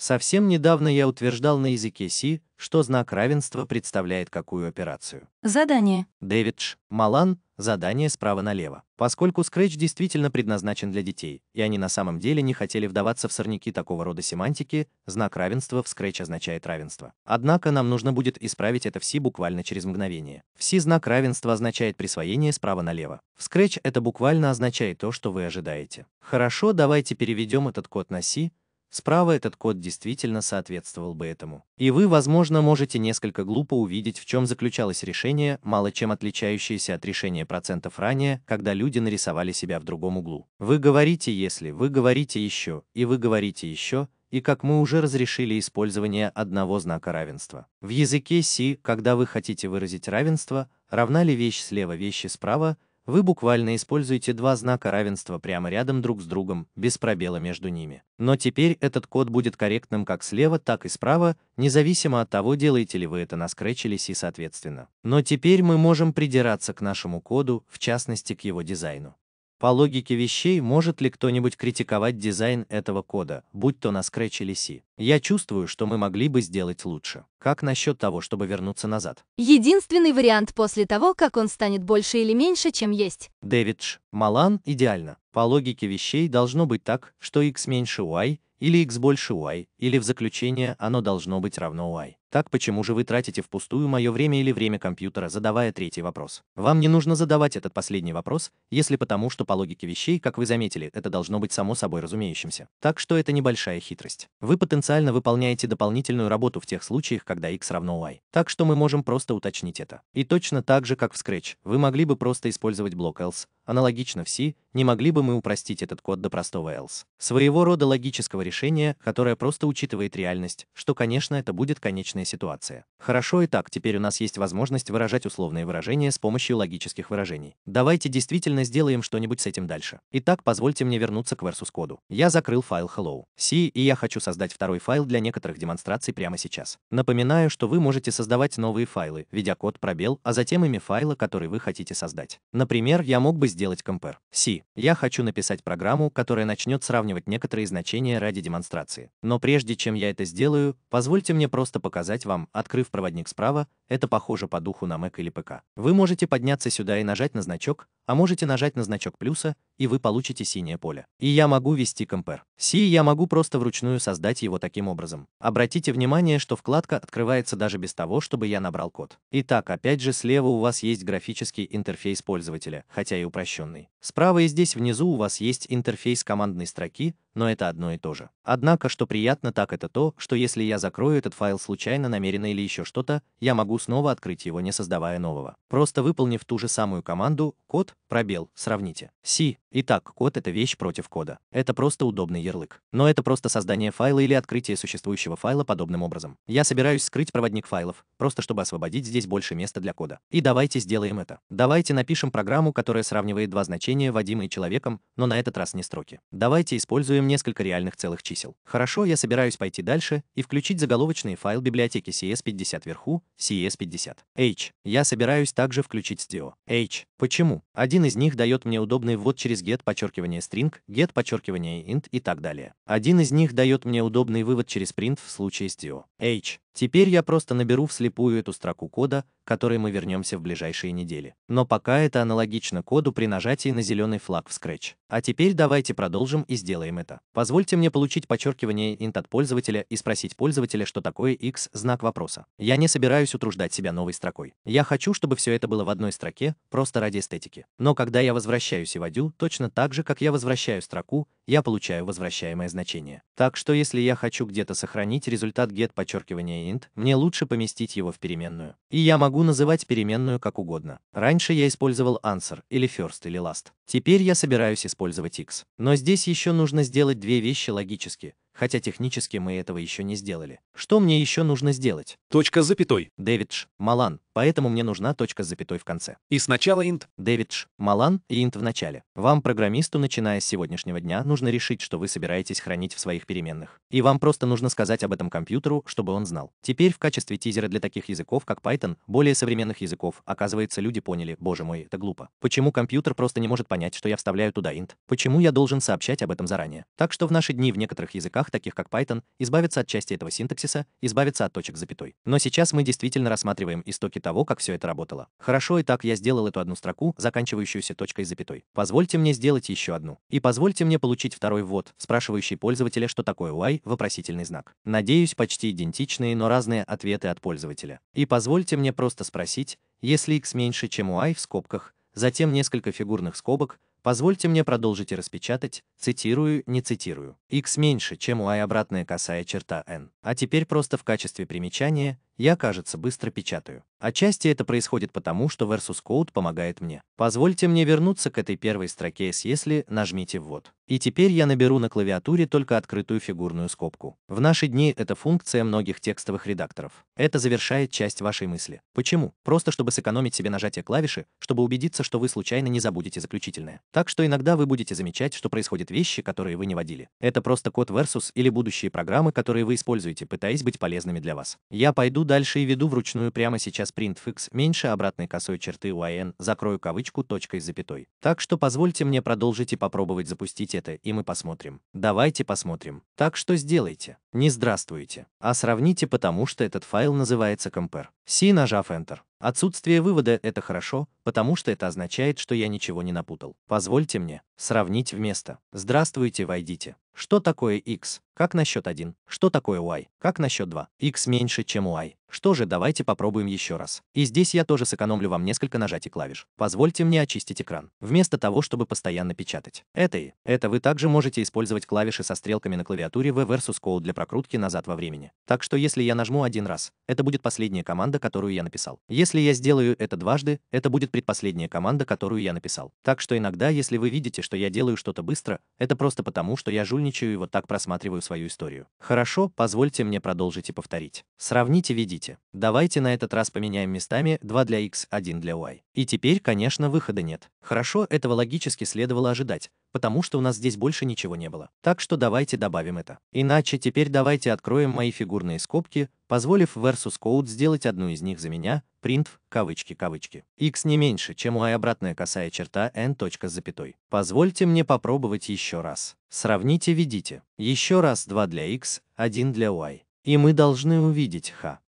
Совсем недавно я утверждал на языке Си, что знак равенства представляет какую операцию. Задание. Дэвидж, Малан. Задание справа налево. Поскольку Scratch действительно предназначен для детей, и они на самом деле не хотели вдаваться в сорняки такого рода семантики, знак равенства в Scratch означает равенство. Однако нам нужно будет исправить это в C буквально через мгновение. В C знак равенства означает присвоение справа налево. В Scratch это буквально означает то, что вы ожидаете. Хорошо, давайте переведем этот код на C, Справа этот код действительно соответствовал бы этому. И вы, возможно, можете несколько глупо увидеть, в чем заключалось решение, мало чем отличающееся от решения процентов ранее, когда люди нарисовали себя в другом углу. Вы говорите «если», вы говорите «еще», и вы говорите «еще», и как мы уже разрешили использование одного знака равенства. В языке C, когда вы хотите выразить равенство, равна ли вещь слева вещи справа, вы буквально используете два знака равенства прямо рядом друг с другом, без пробела между ними. Но теперь этот код будет корректным как слева, так и справа, независимо от того, делаете ли вы это на Scratch или соответственно. Но теперь мы можем придираться к нашему коду, в частности к его дизайну. По логике вещей, может ли кто-нибудь критиковать дизайн этого кода, будь то на Scratch или C? Я чувствую, что мы могли бы сделать лучше. Как насчет того, чтобы вернуться назад? Единственный вариант после того, как он станет больше или меньше, чем есть. Дэвид Малан идеально. По логике вещей должно быть так, что x меньше y, или x больше y, или в заключение оно должно быть равно y. Так почему же вы тратите впустую мое время или время компьютера, задавая третий вопрос? Вам не нужно задавать этот последний вопрос, если потому, что по логике вещей, как вы заметили, это должно быть само собой разумеющимся. Так что это небольшая хитрость. Вы потенциально выполняете дополнительную работу в тех случаях, когда x равно y. Так что мы можем просто уточнить это. И точно так же, как в Scratch, вы могли бы просто использовать блок else, Аналогично в C, не могли бы мы упростить этот код до простого else. Своего рода логического решения, которое просто учитывает реальность, что, конечно, это будет конечная ситуация. Хорошо и так, теперь у нас есть возможность выражать условные выражения с помощью логических выражений. Давайте действительно сделаем что-нибудь с этим дальше. Итак, позвольте мне вернуться к versus коду. Я закрыл файл hello. C, и я хочу создать второй файл для некоторых демонстраций прямо сейчас. Напоминаю, что вы можете создавать новые файлы, введя код пробел, а затем имя файла, который вы хотите создать. Например, я мог бы сделать сделать компер. C. Я хочу написать программу, которая начнет сравнивать некоторые значения ради демонстрации. Но прежде чем я это сделаю, позвольте мне просто показать вам, открыв проводник справа, это похоже по духу на Mac или ПК. Вы можете подняться сюда и нажать на значок, а можете нажать на значок плюса, и вы получите синее поле. И я могу вести компер. Си я могу просто вручную создать его таким образом. Обратите внимание, что вкладка открывается даже без того, чтобы я набрал код. Итак, опять же слева у вас есть графический интерфейс пользователя, хотя и упрощенный. Справа и здесь внизу у вас есть интерфейс командной строки, но это одно и то же. Однако, что приятно так это то, что если я закрою этот файл случайно, намеренно или еще что-то, я могу снова открыть его, не создавая нового. Просто выполнив ту же самую команду код, пробел, сравните. Си. Итак, код — это вещь против кода. Это просто удобный ярлык. Но это просто создание файла или открытие существующего файла подобным образом. Я собираюсь скрыть проводник файлов, просто чтобы освободить здесь больше места для кода. И давайте сделаем это. Давайте напишем программу, которая сравнивает два значения, вводимые человеком, но на этот раз не строки. Давайте используем несколько реальных целых чисел. Хорошо, я собираюсь пойти дальше и включить заголовочный файл библиотеки CS50 вверху, CS50. H. Я собираюсь также включить STIO. H. Почему? Один из них дает мне удобный ввод через get подчеркивание string, get подчеркивание int и так далее. Один из них дает мне удобный вывод через print в случае STIO. H. Теперь я просто наберу вслепую эту строку кода, которой мы вернемся в ближайшие недели. Но пока это аналогично коду при нажатии на зеленый флаг в Scratch. А теперь давайте продолжим и сделаем это. Позвольте мне получить подчеркивание int от пользователя и спросить пользователя, что такое x знак вопроса. Я не собираюсь утруждать себя новой строкой. Я хочу, чтобы все это было в одной строке, просто ради эстетики. Но когда я возвращаюсь и вводю, точно так же, как я возвращаю строку, я получаю возвращаемое значение. Так что если я хочу где-то сохранить результат get подчеркивания int, мне лучше поместить его в переменную. И я могу называть переменную как угодно. Раньше я использовал answer, или first, или last. Теперь я собираюсь использовать x. Но здесь еще нужно сделать две вещи логически – хотя технически мы этого еще не сделали. Что мне еще нужно сделать? Точка с запятой. Дэвидж, Малан, поэтому мне нужна точка с запятой в конце. И сначала int. Дэвидж, Малан и int в начале. Вам, программисту, начиная с сегодняшнего дня, нужно решить, что вы собираетесь хранить в своих переменных. И вам просто нужно сказать об этом компьютеру, чтобы он знал. Теперь в качестве тизера для таких языков, как Python, более современных языков, оказывается, люди поняли, боже мой, это глупо. Почему компьютер просто не может понять, что я вставляю туда int? Почему я должен сообщать об этом заранее? Так что в наши дни в некоторых языках языках, таких как Python, избавиться от части этого синтаксиса, избавиться от точек с запятой. Но сейчас мы действительно рассматриваем истоки того, как все это работало. Хорошо, и так я сделал эту одну строку, заканчивающуюся точкой с запятой. Позвольте мне сделать еще одну. И позвольте мне получить второй ввод, спрашивающий пользователя, что такое Y, вопросительный знак. Надеюсь, почти идентичные, но разные ответы от пользователя. И позвольте мне просто спросить, если x меньше, чем y в скобках, затем несколько фигурных скобок, Позвольте мне продолжить и распечатать, цитирую, не цитирую. x меньше, чем у i обратная косая черта n. А теперь просто в качестве примечания я, кажется, быстро печатаю. Отчасти это происходит потому, что Versus Code помогает мне. Позвольте мне вернуться к этой первой строке с если нажмите ввод. И теперь я наберу на клавиатуре только открытую фигурную скобку. В наши дни это функция многих текстовых редакторов. Это завершает часть вашей мысли. Почему? Просто чтобы сэкономить себе нажатие клавиши, чтобы убедиться, что вы случайно не забудете заключительное. Так что иногда вы будете замечать, что происходят вещи, которые вы не водили. Это просто код versus или будущие программы, которые вы используете, пытаясь быть полезными для вас. Я пойду дальше и веду вручную прямо сейчас printfix меньше обратной косой черты UIN, закрою кавычку точкой с запятой. Так что позвольте мне продолжить и попробовать запустить это, и мы посмотрим. Давайте посмотрим. Так что сделайте. Не здравствуйте, а сравните, потому что этот файл называется compare. C, нажав Enter. Отсутствие вывода – это хорошо, потому что это означает, что я ничего не напутал. Позвольте мне. Сравнить вместо. Здравствуйте, войдите. Что такое x? Как насчет 1? Что такое y? Как насчет 2? x меньше, чем y. Что же, давайте попробуем еще раз. И здесь я тоже сэкономлю вам несколько нажатий клавиш. Позвольте мне очистить экран. Вместо того, чтобы постоянно печатать. Это и. Это вы также можете использовать клавиши со стрелками на клавиатуре V versus Code для прокрутки назад во времени. Так что если я нажму один раз, это будет последняя команда, которую я написал. Если я сделаю это дважды, это будет предпоследняя команда, которую я написал. Так что иногда, если вы видите, что я делаю что-то быстро, это просто потому, что я жульничаю и вот так просматриваю свою историю. Хорошо, позвольте мне продолжить и повторить. Сравните, видите. Давайте на этот раз поменяем местами 2 для x, 1 для y. И теперь, конечно, выхода нет. Хорошо, этого логически следовало ожидать, потому что у нас здесь больше ничего не было. Так что давайте добавим это. Иначе теперь давайте откроем мои фигурные скобки, позволив versus code сделать одну из них за меня, в кавычки-кавычки. x не меньше, чем y обратная косая черта n точка с запятой. Позвольте мне попробовать еще раз. Сравните, видите. Еще раз 2 для x, 1 для y. И мы должны увидеть х.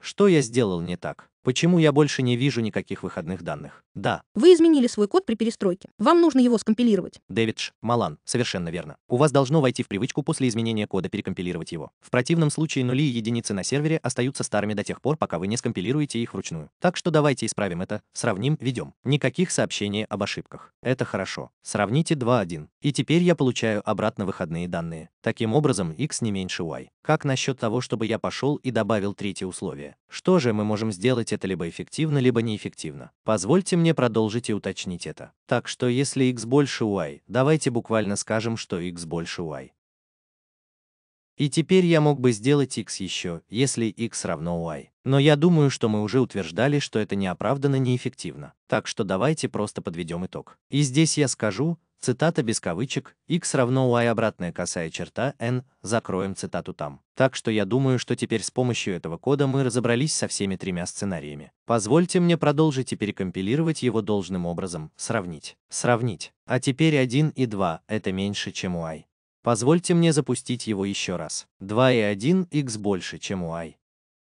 Что я сделал не так? Почему я больше не вижу никаких выходных данных? Да. Вы изменили свой код при перестройке. Вам нужно его скомпилировать. Дэвид Малан. Совершенно верно. У вас должно войти в привычку после изменения кода перекомпилировать его. В противном случае нули и единицы на сервере остаются старыми до тех пор, пока вы не скомпилируете их вручную. Так что давайте исправим это, сравним, ведем. Никаких сообщений об ошибках. Это хорошо. Сравните 2.1. И теперь я получаю обратно выходные данные. Таким образом, x не меньше y. Как насчет того, чтобы я пошел и добавил третье условие? Что же мы можем сделать это либо эффективно, либо неэффективно? Позвольте мне продолжить и уточнить это. Так что если x больше y, давайте буквально скажем, что x больше y. И теперь я мог бы сделать x еще, если x равно y. Но я думаю, что мы уже утверждали, что это неоправданно неэффективно. Так что давайте просто подведем итог. И здесь я скажу, Цитата без кавычек, x равно y обратная косая черта n, закроем цитату там. Так что я думаю, что теперь с помощью этого кода мы разобрались со всеми тремя сценариями. Позвольте мне продолжить и перекомпилировать его должным образом, сравнить. Сравнить. А теперь 1 и 2 — это меньше, чем у i. Позвольте мне запустить его еще раз. 2 и 1 — x больше, чем у i.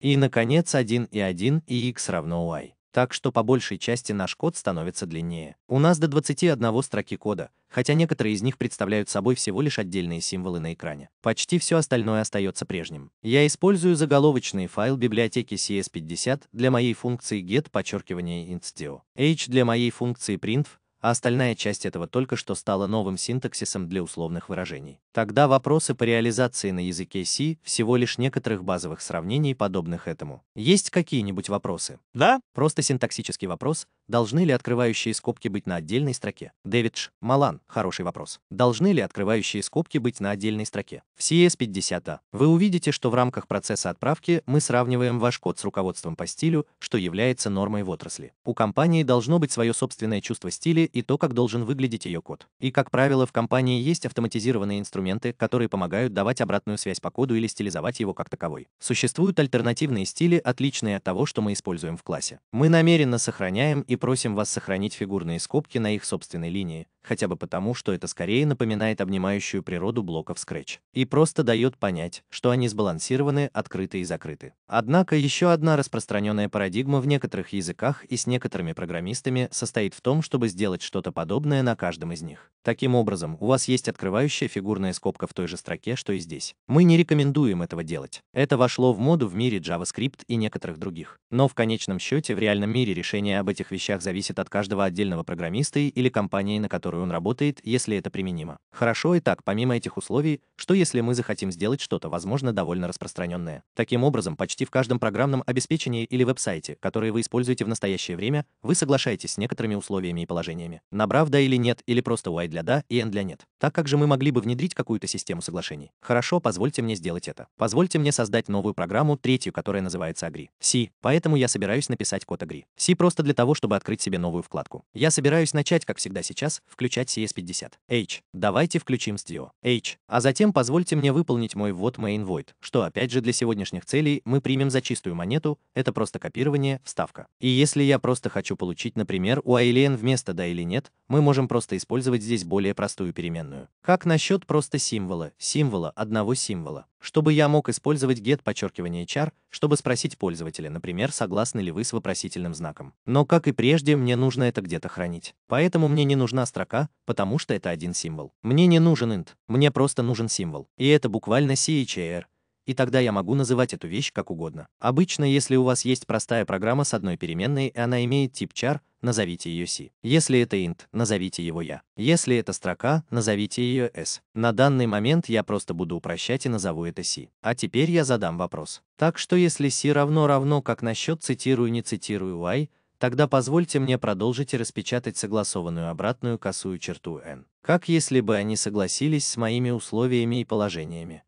И, наконец, 1 и 1 и x равно у i так что по большей части наш код становится длиннее. У нас до 21 строки кода, хотя некоторые из них представляют собой всего лишь отдельные символы на экране. Почти все остальное остается прежним. Я использую заголовочный файл библиотеки CS50 для моей функции get подчеркивание instdio, h для моей функции printf, а остальная часть этого только что стала новым синтаксисом для условных выражений. Тогда вопросы по реализации на языке C всего лишь некоторых базовых сравнений, подобных этому. Есть какие-нибудь вопросы? Да. Просто синтаксический вопрос, Должны ли открывающие скобки быть на отдельной строке? Дэвид Ш. Малан. Хороший вопрос. Должны ли открывающие скобки быть на отдельной строке? В CS50A а. вы увидите, что в рамках процесса отправки мы сравниваем ваш код с руководством по стилю, что является нормой в отрасли. У компании должно быть свое собственное чувство стиля и то, как должен выглядеть ее код. И, как правило, в компании есть автоматизированные инструменты, которые помогают давать обратную связь по коду или стилизовать его как таковой. Существуют альтернативные стили, отличные от того, что мы используем в классе. Мы намеренно сохраняем и просим вас сохранить фигурные скобки на их собственной линии, хотя бы потому, что это скорее напоминает обнимающую природу блоков Scratch, и просто дает понять, что они сбалансированы, открыты и закрыты. Однако еще одна распространенная парадигма в некоторых языках и с некоторыми программистами состоит в том, чтобы сделать что-то подобное на каждом из них. Таким образом, у вас есть открывающая фигурная скобка в той же строке, что и здесь. Мы не рекомендуем этого делать. Это вошло в моду в мире JavaScript и некоторых других. Но в конечном счете в реальном мире решение об этих вещах зависит от каждого отдельного программиста или компании, на которую которую он работает, если это применимо. Хорошо и так, помимо этих условий, что если мы захотим сделать что-то, возможно, довольно распространенное. Таким образом, почти в каждом программном обеспечении или веб-сайте, которые вы используете в настоящее время, вы соглашаетесь с некоторыми условиями и положениями. Набрав «да» или «нет» или просто «y» для «да» и «n» для «нет». Так как же мы могли бы внедрить какую-то систему соглашений? Хорошо, позвольте мне сделать это. Позвольте мне создать новую программу, третью, которая называется Agri. C. Поэтому я собираюсь написать код Agri. C просто для того, чтобы открыть себе новую вкладку. Я собираюсь начать, как всегда сейчас, включить включать CS50. H. Давайте включим Stdio. H. А затем позвольте мне выполнить мой ввод main void, что опять же для сегодняшних целей мы примем за чистую монету, это просто копирование, вставка. И если я просто хочу получить, например, у alien вместо да или нет, мы можем просто использовать здесь более простую переменную. Как насчет просто символа, символа, одного символа? чтобы я мог использовать get подчеркивание char, чтобы спросить пользователя, например, согласны ли вы с вопросительным знаком. Но, как и прежде, мне нужно это где-то хранить. Поэтому мне не нужна строка, потому что это один символ. Мне не нужен int, мне просто нужен символ. И это буквально char, и тогда я могу называть эту вещь как угодно. Обычно, если у вас есть простая программа с одной переменной, и она имеет тип char, назовите ее C. Если это int, назовите его я. Если это строка, назовите ее s. На данный момент я просто буду упрощать и назову это C. А теперь я задам вопрос. Так что если C равно равно как насчет цитирую не цитирую y, тогда позвольте мне продолжить и распечатать согласованную обратную косую черту n. Как если бы они согласились с моими условиями и положениями.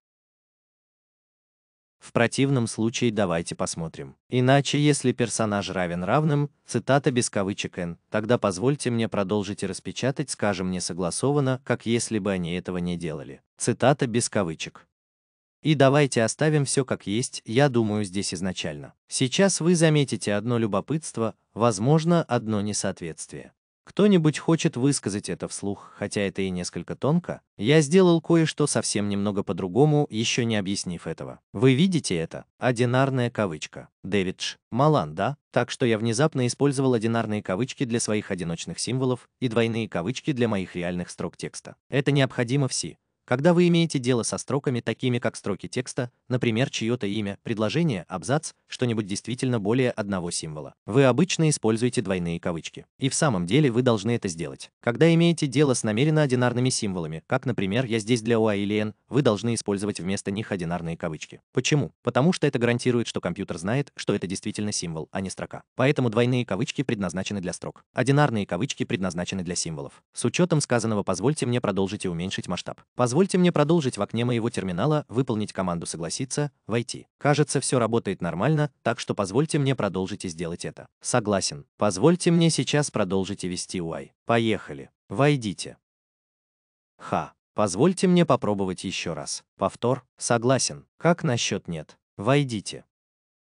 В противном случае давайте посмотрим. Иначе, если персонаж равен равным, цитата без кавычек n, тогда позвольте мне продолжить и распечатать, скажем, не согласовано, как если бы они этого не делали. Цитата без кавычек. И давайте оставим все как есть, я думаю, здесь изначально. Сейчас вы заметите одно любопытство, возможно, одно несоответствие. Кто-нибудь хочет высказать это вслух, хотя это и несколько тонко. Я сделал кое-что совсем немного по-другому, еще не объяснив этого. Вы видите это? Одинарная кавычка. Дэвидж. Малан, да? Так что я внезапно использовал одинарные кавычки для своих одиночных символов и двойные кавычки для моих реальных строк текста. Это необходимо в C когда вы имеете дело со строками, такими как строки текста, например, чье-то имя, предложение, абзац, что-нибудь действительно более одного символа, вы обычно используете двойные кавычки. И в самом деле вы должны это сделать. Когда имеете дело с намеренно одинарными символами, как, например, «я здесь для уа» или N, вы должны использовать вместо них одинарные кавычки. Почему? Потому что это гарантирует, что компьютер знает, что это действительно символ, а не строка. Поэтому двойные кавычки предназначены для строк. Одинарные кавычки предназначены для символов. С учетом сказанного позвольте мне продолжить и уменьшить масштаб. Позвольте Позвольте мне продолжить в окне моего терминала, выполнить команду «Согласиться», «Войти». Кажется, все работает нормально, так что позвольте мне продолжить и сделать это. Согласен. Позвольте мне сейчас продолжить и вести UI. Поехали. Войдите. Ха. Позвольте мне попробовать еще раз. Повтор. Согласен. Как насчет нет? Войдите.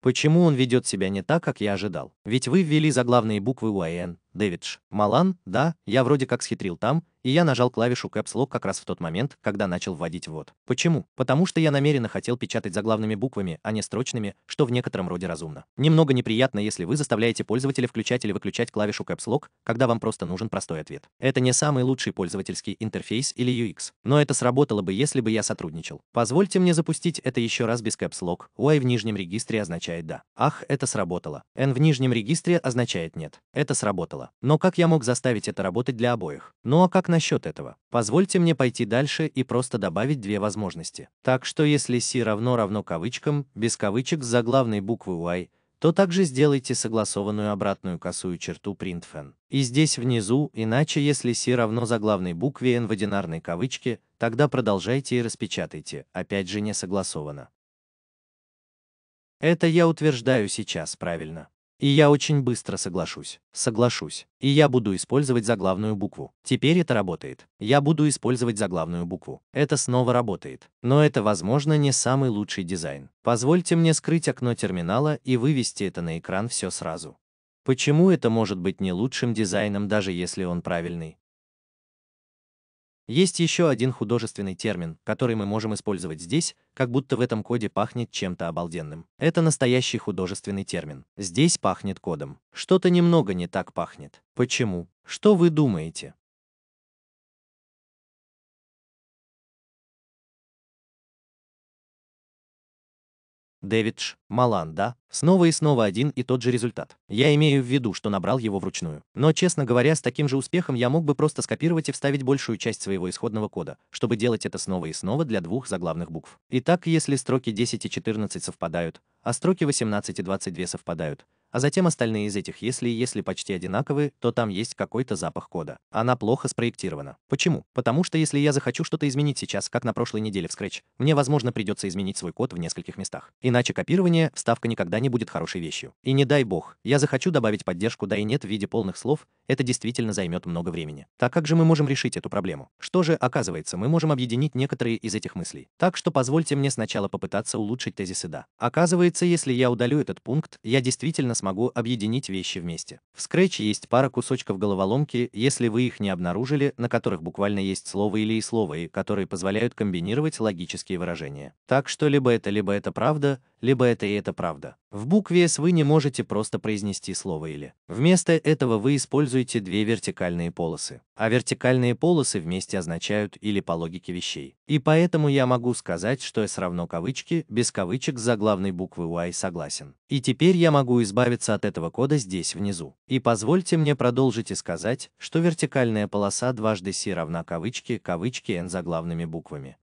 Почему он ведет себя не так, как я ожидал? Ведь вы ввели заглавные буквы УАН, Дэвидж, Малан, да, я вроде как схитрил там, и я нажал клавишу Caps Lock как раз в тот момент, когда начал вводить ввод. Почему? Потому что я намеренно хотел печатать заглавными буквами, а не строчными, что в некотором роде разумно. Немного неприятно, если вы заставляете пользователя включать или выключать клавишу Caps Lock, когда вам просто нужен простой ответ. Это не самый лучший пользовательский интерфейс или UX, но это сработало бы, если бы я сотрудничал. Позвольте мне запустить это еще раз без Caps Lock. Y в нижнем регистре означает «да». Ах, это сработало. N в нижнем регистре означает «нет». Это сработало. Но как я мог заставить это работать для обоих? Ну а как насчет этого. Позвольте мне пойти дальше и просто добавить две возможности. Так что если C равно равно кавычкам, без кавычек с заглавной буквы Y, то также сделайте согласованную обратную косую черту printfn. И здесь внизу, иначе если C равно заглавной букве N в одинарной кавычке, тогда продолжайте и распечатайте, опять же не согласовано. Это я утверждаю сейчас, правильно? И я очень быстро соглашусь. Соглашусь. И я буду использовать заглавную букву. Теперь это работает. Я буду использовать заглавную букву. Это снова работает. Но это, возможно, не самый лучший дизайн. Позвольте мне скрыть окно терминала и вывести это на экран все сразу. Почему это может быть не лучшим дизайном, даже если он правильный? Есть еще один художественный термин, который мы можем использовать здесь, как будто в этом коде пахнет чем-то обалденным. Это настоящий художественный термин. Здесь пахнет кодом. Что-то немного не так пахнет. Почему? Что вы думаете? Дэвидж, Малан, да, снова и снова один и тот же результат. Я имею в виду, что набрал его вручную. Но, честно говоря, с таким же успехом я мог бы просто скопировать и вставить большую часть своего исходного кода, чтобы делать это снова и снова для двух заглавных букв. Итак, если строки 10 и 14 совпадают, а строки 18 и 22 совпадают, а затем остальные из этих, если если почти одинаковые, то там есть какой-то запах кода. Она плохо спроектирована. Почему? Потому что если я захочу что-то изменить сейчас, как на прошлой неделе в Scratch, мне, возможно, придется изменить свой код в нескольких местах. Иначе копирование, вставка никогда не будет хорошей вещью. И не дай бог, я захочу добавить поддержку «да» и «нет» в виде полных слов, это действительно займет много времени. Так как же мы можем решить эту проблему? Что же, оказывается, мы можем объединить некоторые из этих мыслей. Так что позвольте мне сначала попытаться улучшить тезисы «да». Оказывается, если я удалю этот пункт, я действительно смогу объединить вещи вместе. В Scratch есть пара кусочков головоломки, если вы их не обнаружили, на которых буквально есть слово или и слово, и которые позволяют комбинировать логические выражения. Так что либо это, либо это правда, либо это и это правда. В букве S вы не можете просто произнести слово «или». Вместо этого вы используете две вертикальные полосы. А вертикальные полосы вместе означают «или» по логике вещей. И поэтому я могу сказать, что S равно кавычки, без кавычек за главной буквы «Y» согласен. И теперь я могу избавиться от этого кода здесь внизу. И позвольте мне продолжить и сказать, что вертикальная полоса дважды «С» равна кавычки, кавычки «N» за главными буквами.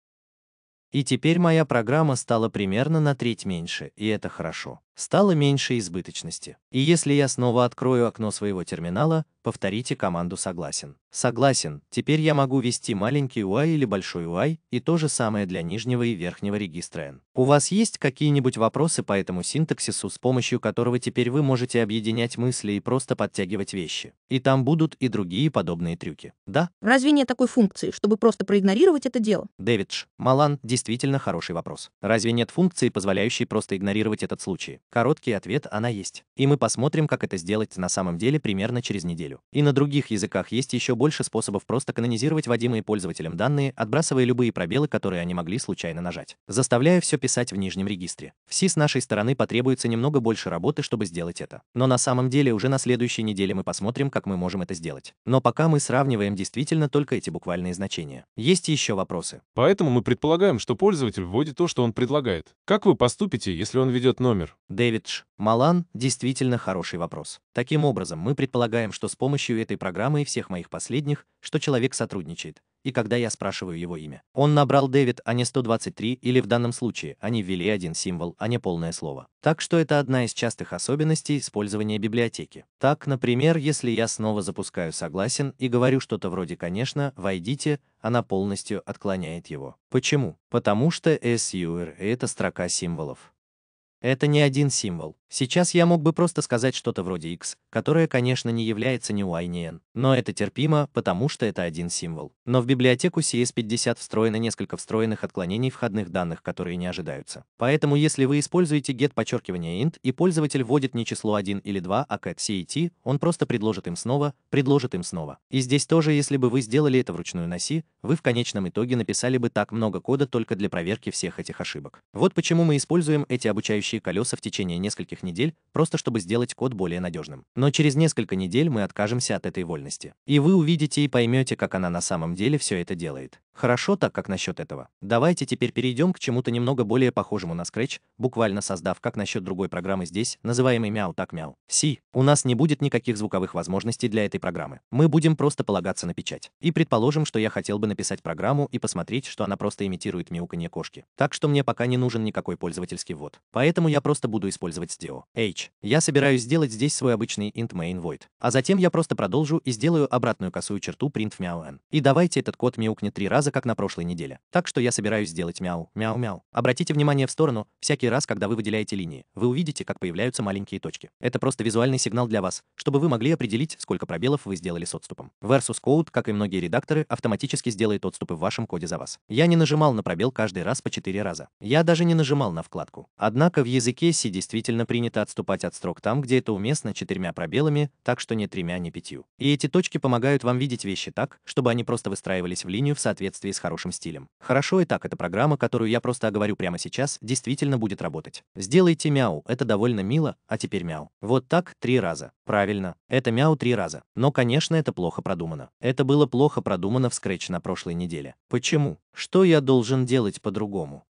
И теперь моя программа стала примерно на треть меньше, и это хорошо стало меньше избыточности. И если я снова открою окно своего терминала, повторите команду «Согласен». Согласен, теперь я могу ввести маленький UI или большой UI, и то же самое для нижнего и верхнего регистра N. У вас есть какие-нибудь вопросы по этому синтаксису, с помощью которого теперь вы можете объединять мысли и просто подтягивать вещи? И там будут и другие подобные трюки. Да? Разве нет такой функции, чтобы просто проигнорировать это дело? Дэвидж, Малан, действительно хороший вопрос. Разве нет функции, позволяющей просто игнорировать этот случай? Короткий ответ – она есть. И мы посмотрим, как это сделать на самом деле примерно через неделю. И на других языках есть еще больше способов просто канонизировать вводимые пользователем данные, отбрасывая любые пробелы, которые они могли случайно нажать. Заставляя все писать в нижнем регистре. В C с нашей стороны потребуется немного больше работы, чтобы сделать это. Но на самом деле уже на следующей неделе мы посмотрим, как мы можем это сделать. Но пока мы сравниваем действительно только эти буквальные значения. Есть еще вопросы. Поэтому мы предполагаем, что пользователь вводит то, что он предлагает. Как вы поступите, если он ведет номер? Дэвидж, Малан, действительно хороший вопрос. Таким образом, мы предполагаем, что с помощью этой программы и всех моих последних, что человек сотрудничает, и когда я спрашиваю его имя. Он набрал Дэвид, а не 123, или в данном случае они а ввели один символ, а не полное слово. Так что это одна из частых особенностей использования библиотеки. Так, например, если я снова запускаю «согласен» и говорю что-то вроде «конечно», «войдите», она полностью отклоняет его. Почему? Потому что SUR — это строка символов. Это не один символ. Сейчас я мог бы просто сказать что-то вроде X, которое, конечно, не является ни Y, ни N, но это терпимо, потому что это один символ. Но в библиотеку CS50 встроено несколько встроенных отклонений входных данных, которые не ожидаются. Поэтому если вы используете get подчеркивание int и пользователь вводит не число 1 или 2, а cat e cat, он просто предложит им снова, предложит им снова. И здесь тоже, если бы вы сделали это вручную на C, вы в конечном итоге написали бы так много кода только для проверки всех этих ошибок. Вот почему мы используем эти обучающие колеса в течение нескольких нескольких недель, просто чтобы сделать код более надежным. Но через несколько недель мы откажемся от этой вольности. И вы увидите и поймете, как она на самом деле все это делает. Хорошо, так как насчет этого. Давайте теперь перейдем к чему-то немного более похожему на Scratch, буквально создав как насчет другой программы здесь, называемой мяу так мяу. Си, у нас не будет никаких звуковых возможностей для этой программы. Мы будем просто полагаться на печать. И предположим, что я хотел бы написать программу и посмотреть, что она просто имитирует мяуканье кошки. Так что мне пока не нужен никакой пользовательский ввод. Поэтому я просто буду использовать SDO. H. Я собираюсь сделать здесь свой обычный int main void. А затем я просто продолжу и сделаю обратную косую черту print в n. И давайте этот код мяукнет три раза раза, как на прошлой неделе. Так что я собираюсь сделать мяу, мяу-мяу. Обратите внимание в сторону, всякий раз, когда вы выделяете линии, вы увидите, как появляются маленькие точки. Это просто визуальный сигнал для вас, чтобы вы могли определить, сколько пробелов вы сделали с отступом. Versus Code, как и многие редакторы, автоматически сделает отступы в вашем коде за вас. Я не нажимал на пробел каждый раз по 4 раза. Я даже не нажимал на вкладку. Однако в языке C действительно принято отступать от строк там, где это уместно, четырьмя пробелами, так что не тремя, не пятью. И эти точки помогают вам видеть вещи так, чтобы они просто выстраивались в линию в соответствии соответствии с хорошим стилем. Хорошо и так эта программа, которую я просто оговорю прямо сейчас, действительно будет работать. Сделайте мяу, это довольно мило, а теперь мяу. Вот так три раза. Правильно, это мяу три раза. Но, конечно, это плохо продумано. Это было плохо продумано в Scratch на прошлой неделе. Почему? Что я должен делать по-другому?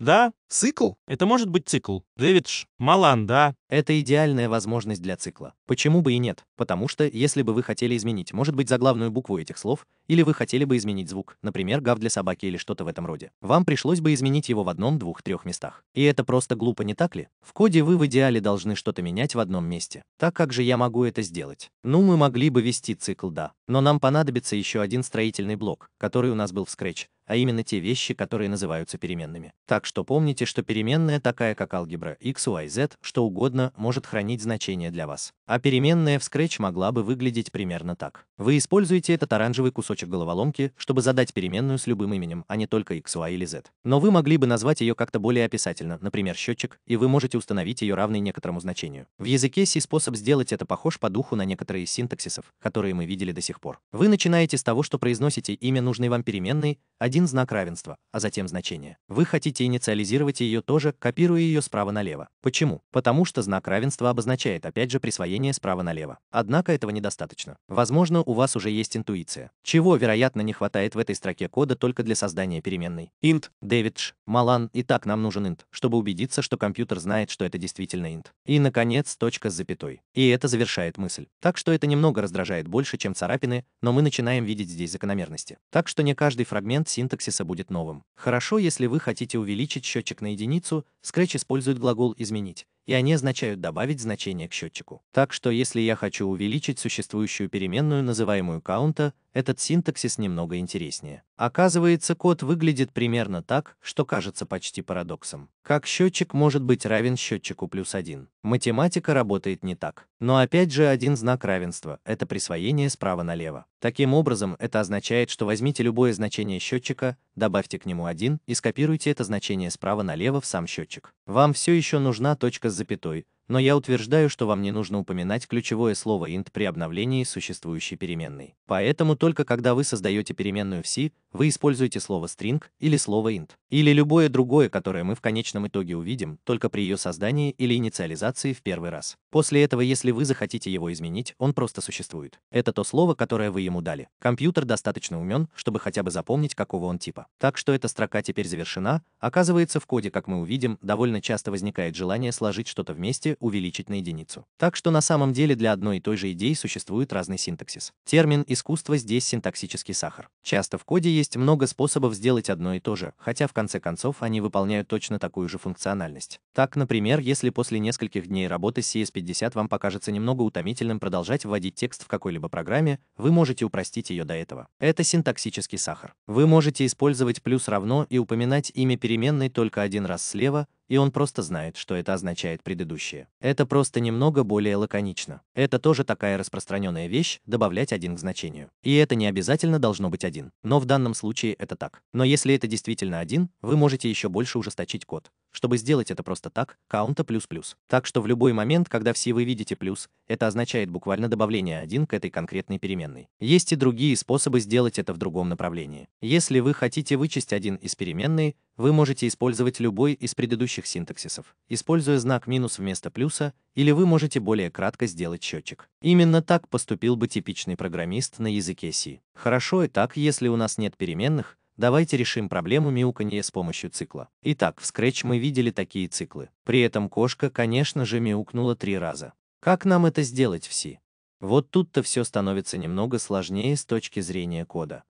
Да. Цикл? Это может быть цикл. Дэвид Ш. Малан, да. Это идеальная возможность для цикла. Почему бы и нет? Потому что, если бы вы хотели изменить, может быть, заглавную букву этих слов, или вы хотели бы изменить звук, например, гав для собаки или что-то в этом роде, вам пришлось бы изменить его в одном, двух, трех местах. И это просто глупо, не так ли? В коде вы в идеале должны что-то менять в одном месте. Так как же я могу это сделать? Ну, мы могли бы вести цикл, да. Но нам понадобится еще один строительный блок, который у нас был в Scratch, а именно те вещи, которые называются переменными. Так что помните, что переменная, такая как алгебра x, y, z, что угодно, может хранить значение для вас. А переменная в Scratch могла бы выглядеть примерно так. Вы используете этот оранжевый кусочек головоломки, чтобы задать переменную с любым именем, а не только x, y или z. Но вы могли бы назвать ее как-то более описательно, например, счетчик, и вы можете установить ее равной некоторому значению. В языке C способ сделать это похож по духу на некоторые из синтаксисов, которые мы видели до сих пор. Вы начинаете с того, что произносите имя нужной вам переменной, один один знак равенства, а затем значение. Вы хотите инициализировать ее тоже, копируя ее справа налево. Почему? Потому что знак равенства обозначает, опять же, присвоение справа налево. Однако этого недостаточно. Возможно, у вас уже есть интуиция. Чего, вероятно, не хватает в этой строке кода только для создания переменной? Int, Davidж, Малан, и так нам нужен int, чтобы убедиться, что компьютер знает, что это действительно int. И, наконец, точка с запятой. И это завершает мысль. Так что это немного раздражает больше, чем царапины, но мы начинаем видеть здесь закономерности. Так что не каждый фрагмент синтеза синтаксиса будет новым. Хорошо, если вы хотите увеличить счетчик на единицу, Scratch использует глагол «изменить», и они означают добавить значение к счетчику. Так что если я хочу увеличить существующую переменную, называемую counta, этот синтаксис немного интереснее. Оказывается, код выглядит примерно так, что кажется почти парадоксом. Как счетчик может быть равен счетчику плюс один? Математика работает не так. Но опять же один знак равенства – это присвоение справа налево. Таким образом, это означает, что возьмите любое значение счетчика, добавьте к нему один и скопируйте это значение справа налево в сам счетчик. Вам все еще нужна точка с ضرور но я утверждаю, что вам не нужно упоминать ключевое слово int при обновлении существующей переменной. Поэтому только когда вы создаете переменную в C, вы используете слово string или слово int, или любое другое, которое мы в конечном итоге увидим, только при ее создании или инициализации в первый раз. После этого, если вы захотите его изменить, он просто существует. Это то слово, которое вы ему дали. Компьютер достаточно умен, чтобы хотя бы запомнить, какого он типа. Так что эта строка теперь завершена. Оказывается, в коде, как мы увидим, довольно часто возникает желание сложить что-то вместе, увеличить на единицу. Так что на самом деле для одной и той же идеи существует разный синтаксис. Термин «искусство» здесь синтаксический сахар. Часто в коде есть много способов сделать одно и то же, хотя в конце концов они выполняют точно такую же функциональность. Так, например, если после нескольких дней работы с CS50 вам покажется немного утомительным продолжать вводить текст в какой-либо программе, вы можете упростить ее до этого. Это синтаксический сахар. Вы можете использовать плюс равно и упоминать имя переменной только один раз слева, и он просто знает, что это означает предыдущее. Это просто немного более лаконично. Это тоже такая распространенная вещь, добавлять один к значению. И это не обязательно должно быть один. Но в данном случае это так. Но если это действительно один, вы можете еще больше ужесточить код. Чтобы сделать это просто так, каунта плюс-плюс. Так что в любой момент, когда все вы видите плюс, это означает буквально добавление 1 к этой конкретной переменной. Есть и другие способы сделать это в другом направлении. Если вы хотите вычесть один из переменной, вы можете использовать любой из предыдущих синтаксисов, используя знак минус вместо плюса, или вы можете более кратко сделать счетчик. Именно так поступил бы типичный программист на языке C. Хорошо и так, если у нас нет переменных, Давайте решим проблему мяуканья с помощью цикла. Итак, в Scratch мы видели такие циклы. При этом кошка, конечно же, мяукнула три раза. Как нам это сделать в C? Вот тут-то все становится немного сложнее с точки зрения кода.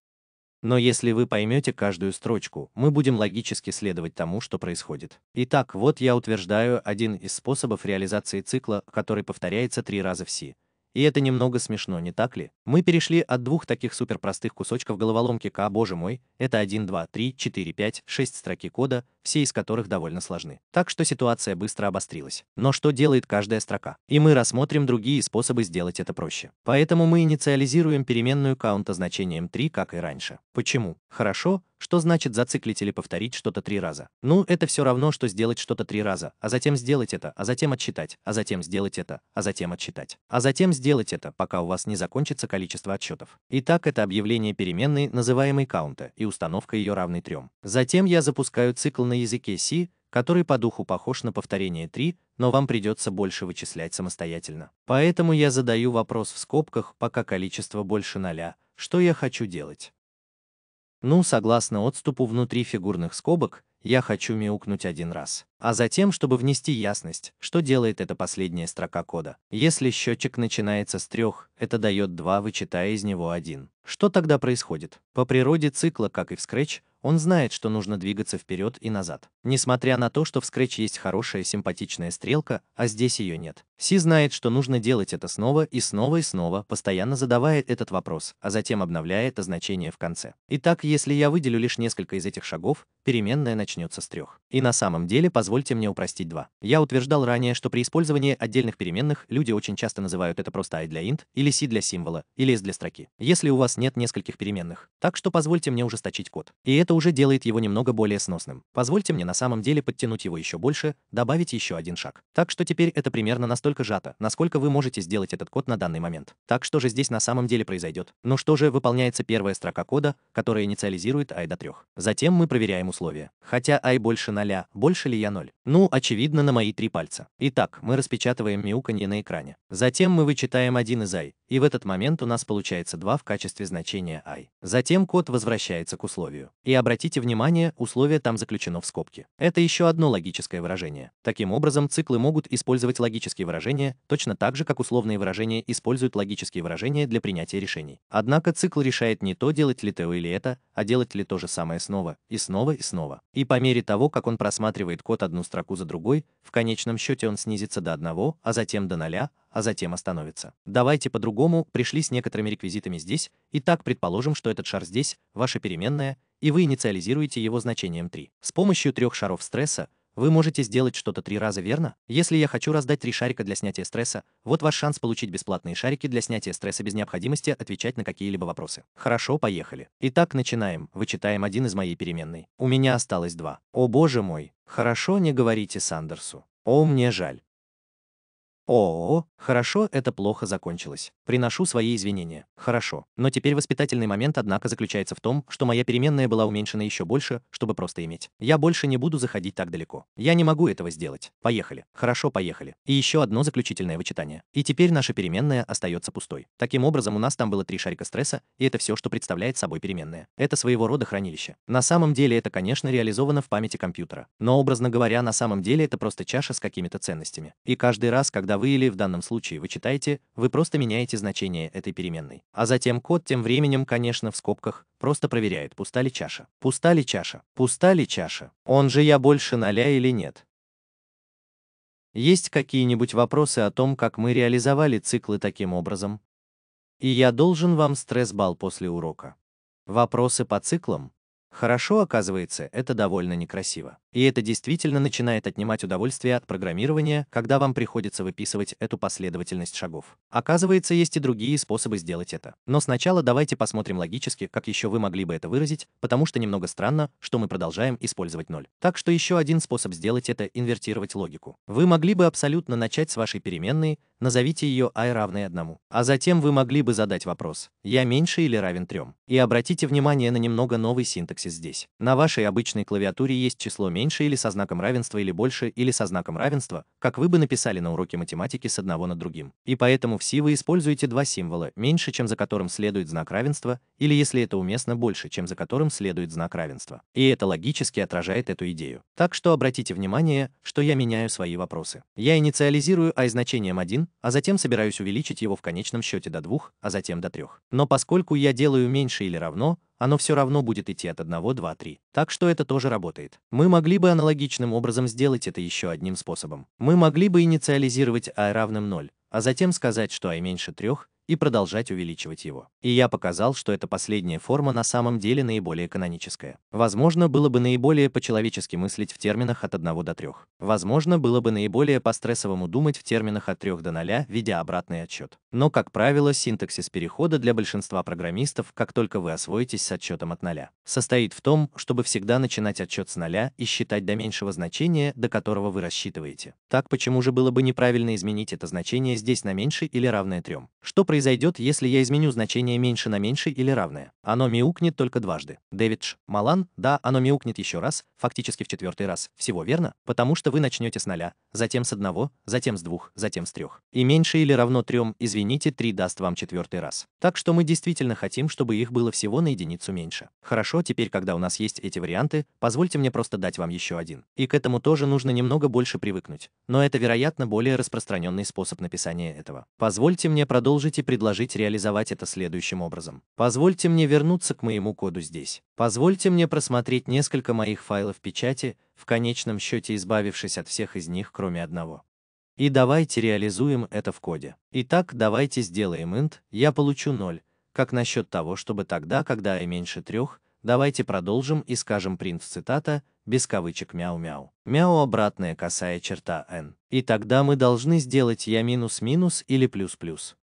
Но если вы поймете каждую строчку, мы будем логически следовать тому, что происходит. Итак, вот я утверждаю один из способов реализации цикла, который повторяется три раза в C. И это немного смешно, не так ли? Мы перешли от двух таких суперпростых кусочков головоломки к, «А, боже мой, это 1, 2, 3, 4, 5, 6 строки кода, все из которых довольно сложны. Так что ситуация быстро обострилась. Но что делает каждая строка? И мы рассмотрим другие способы сделать это проще. Поэтому мы инициализируем переменную каунта значением 3, как и раньше. Почему? Хорошо, что значит зациклить или повторить что-то три раза? Ну, это все равно, что сделать что-то три раза, а затем сделать это, а затем отчитать, а затем сделать это, а затем отчитать, а затем сделать это, пока у вас не закончится количество отчетов. Итак, это объявление переменной, называемой каунта, и установка ее равной трем. Затем я запускаю цикл на языке C, который по духу похож на повторение 3, но вам придется больше вычислять самостоятельно. Поэтому я задаю вопрос в скобках, пока количество больше ноля, что я хочу делать. Ну, согласно отступу внутри фигурных скобок, я хочу мяукнуть один раз. А затем, чтобы внести ясность, что делает эта последняя строка кода. Если счетчик начинается с трех, это дает 2, вычитая из него 1. Что тогда происходит? По природе цикла, как и в Scratch, он знает, что нужно двигаться вперед и назад. Несмотря на то, что в Scratch есть хорошая симпатичная стрелка, а здесь ее нет. Си знает, что нужно делать это снова и снова и снова, постоянно задавая этот вопрос, а затем обновляя это значение в конце. Итак, если я выделю лишь несколько из этих шагов, переменная начнется с трех. И на самом деле, позвольте мне упростить два. Я утверждал ранее, что при использовании отдельных переменных люди очень часто называют это просто i для int, или c для символа, или s для строки, если у вас нет нескольких переменных. Так что позвольте мне ужесточить код. И это это уже делает его немного более сносным. Позвольте мне на самом деле подтянуть его еще больше, добавить еще один шаг. Так что теперь это примерно настолько сжато, насколько вы можете сделать этот код на данный момент. Так что же здесь на самом деле произойдет? Ну что же, выполняется первая строка кода, которая инициализирует i до 3. Затем мы проверяем условия. Хотя i больше 0, больше ли я 0? Ну, очевидно, на мои три пальца. Итак, мы распечатываем мяуканье на экране. Затем мы вычитаем один из i, и в этот момент у нас получается 2 в качестве значения i. Затем код возвращается к условию. И обратите внимание, условие там заключено в скобке. Это еще одно логическое выражение. Таким образом, циклы могут использовать логические выражения точно так же, как условные выражения используют логические выражения для принятия решений. Однако цикл решает не то, делать ли то или это, а делать ли то же самое снова, и снова, и снова. И по мере того, как он просматривает код одну строку за другой, в конечном счете он снизится до одного, а затем до нуля, а затем остановится. Давайте по-другому, пришли с некоторыми реквизитами здесь, и так предположим, что этот шар здесь, ваша переменная, и вы инициализируете его значением 3. С помощью трех шаров стресса вы можете сделать что-то три раза, верно? Если я хочу раздать три шарика для снятия стресса, вот ваш шанс получить бесплатные шарики для снятия стресса без необходимости отвечать на какие-либо вопросы. Хорошо, поехали. Итак, начинаем. Вычитаем один из моей переменной. У меня осталось два. О боже мой. Хорошо, не говорите Сандерсу. О, мне жаль. О, хорошо, это плохо закончилось. Приношу свои извинения. Хорошо. Но теперь воспитательный момент, однако, заключается в том, что моя переменная была уменьшена еще больше, чтобы просто иметь. Я больше не буду заходить так далеко. Я не могу этого сделать. Поехали. Хорошо, поехали. И еще одно заключительное вычитание. И теперь наша переменная остается пустой. Таким образом, у нас там было три шарика стресса, и это все, что представляет собой переменная. Это своего рода хранилище. На самом деле это, конечно, реализовано в памяти компьютера. Но, образно говоря, на самом деле это просто чаша с какими-то ценностями. И каждый раз, когда вы или в данном случае вы читаете, вы просто меняете значение этой переменной. А затем код тем временем, конечно, в скобках, просто проверяет, пуста ли чаша. Пуста ли чаша? Пуста ли чаша? Он же я больше ноля или нет? Есть какие-нибудь вопросы о том, как мы реализовали циклы таким образом? И я должен вам стресс-бал после урока. Вопросы по циклам? Хорошо, оказывается, это довольно некрасиво. И это действительно начинает отнимать удовольствие от программирования, когда вам приходится выписывать эту последовательность шагов. Оказывается, есть и другие способы сделать это. Но сначала давайте посмотрим логически, как еще вы могли бы это выразить, потому что немного странно, что мы продолжаем использовать ноль. Так что еще один способ сделать это — инвертировать логику. Вы могли бы абсолютно начать с вашей переменной, назовите ее i равной одному, А затем вы могли бы задать вопрос «я меньше или равен трем. И обратите внимание на немного новый синтаксис здесь. На вашей обычной клавиатуре есть число меньше, меньше или со знаком равенства или больше, или со знаком равенства, как вы бы написали на уроке математики с одного над другим. И поэтому в Си вы используете два символа, меньше, чем за которым следует знак равенства, или, если это уместно, больше, чем за которым следует знак равенства. И это логически отражает эту идею. Так что обратите внимание, что я меняю свои вопросы. Я инициализирую i значением 1, а затем собираюсь увеличить его в конечном счете до 2, а затем до 3. Но поскольку я делаю меньше или равно, оно все равно будет идти от 1, 2, 3. Так что это тоже работает. Мы могли бы аналогичным образом сделать это еще одним способом. Мы могли бы инициализировать i а равным 0, а затем сказать, что i а меньше 3 и продолжать увеличивать его. И я показал, что эта последняя форма на самом деле наиболее каноническая. Возможно, было бы наиболее по-человечески мыслить в терминах от 1 до 3. Возможно, было бы наиболее по-стрессовому думать в терминах от 3 до 0, ведя обратный отсчет. Но, как правило, синтаксис перехода для большинства программистов, как только вы освоитесь с отсчетом от 0, состоит в том, чтобы всегда начинать отчет с 0 и считать до меньшего значения, до которого вы рассчитываете. Так почему же было бы неправильно изменить это значение здесь на меньше или равное 3? Что происходит произойдет, если я изменю значение меньше на меньше или равное? Оно мяукнет только дважды. Дэвидж, Малан, да, оно мяукнет еще раз, фактически в четвертый раз. Всего верно? Потому что вы начнете с нуля, затем с одного, затем с двух, затем с трех. И меньше или равно трем, извините, три даст вам четвертый раз. Так что мы действительно хотим, чтобы их было всего на единицу меньше. Хорошо, теперь, когда у нас есть эти варианты, позвольте мне просто дать вам еще один. И к этому тоже нужно немного больше привыкнуть. Но это, вероятно, более распространенный способ написания этого. Позвольте мне продолжить и предложить реализовать это следующим образом. Позвольте мне вернуться к моему коду здесь. Позвольте мне просмотреть несколько моих файлов печати, в конечном счете избавившись от всех из них, кроме одного. И давайте реализуем это в коде. Итак, давайте сделаем int, я получу 0, как насчет того, чтобы тогда, когда i меньше 3, давайте продолжим и скажем print цитата, без кавычек мяу-мяу. Мяу обратная косая черта n. И тогда мы должны сделать я минус-минус или плюс-плюс.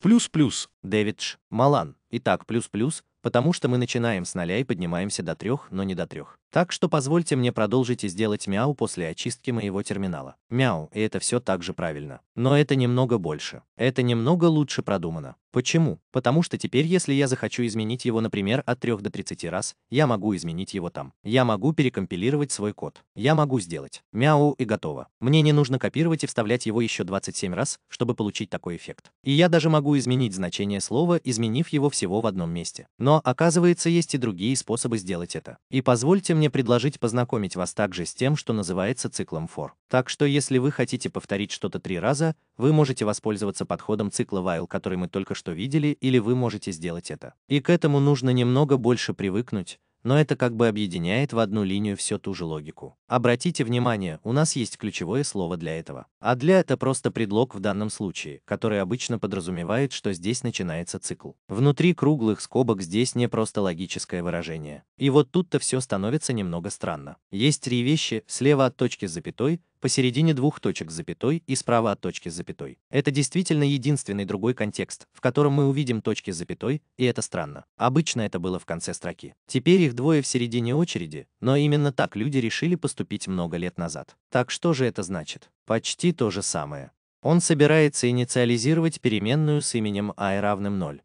Плюс-плюс. Дэвидж, Малан. Итак, плюс-плюс, потому что мы начинаем с нуля и поднимаемся до трех, но не до трех. Так что позвольте мне продолжить и сделать мяу после очистки моего терминала. Мяу, и это все так же правильно. Но это немного больше. Это немного лучше продумано. Почему? Потому что теперь, если я захочу изменить его, например, от 3 до 30 раз, я могу изменить его там. Я могу перекомпилировать свой код. Я могу сделать. Мяу и готово. Мне не нужно копировать и вставлять его еще 27 раз, чтобы получить такой эффект. И я даже могу изменить значение слова, изменив его всего в одном месте. Но, оказывается, есть и другие способы сделать это. И позвольте мне мне предложить познакомить вас также с тем, что называется циклом for. Так что если вы хотите повторить что-то три раза, вы можете воспользоваться подходом цикла while, который мы только что видели, или вы можете сделать это. И к этому нужно немного больше привыкнуть, но это как бы объединяет в одну линию всю ту же логику. Обратите внимание, у нас есть ключевое слово для этого. А для это просто предлог в данном случае, который обычно подразумевает, что здесь начинается цикл. Внутри круглых скобок здесь не просто логическое выражение. И вот тут-то все становится немного странно. Есть три вещи, слева от точки с запятой, посередине двух точек с запятой и справа от точки с запятой. Это действительно единственный другой контекст, в котором мы увидим точки с запятой, и это странно. Обычно это было в конце строки. Теперь их двое в середине очереди, но именно так люди решили поступить много лет назад. Так что же это значит? Почти то же самое. Он собирается инициализировать переменную с именем i равным 0.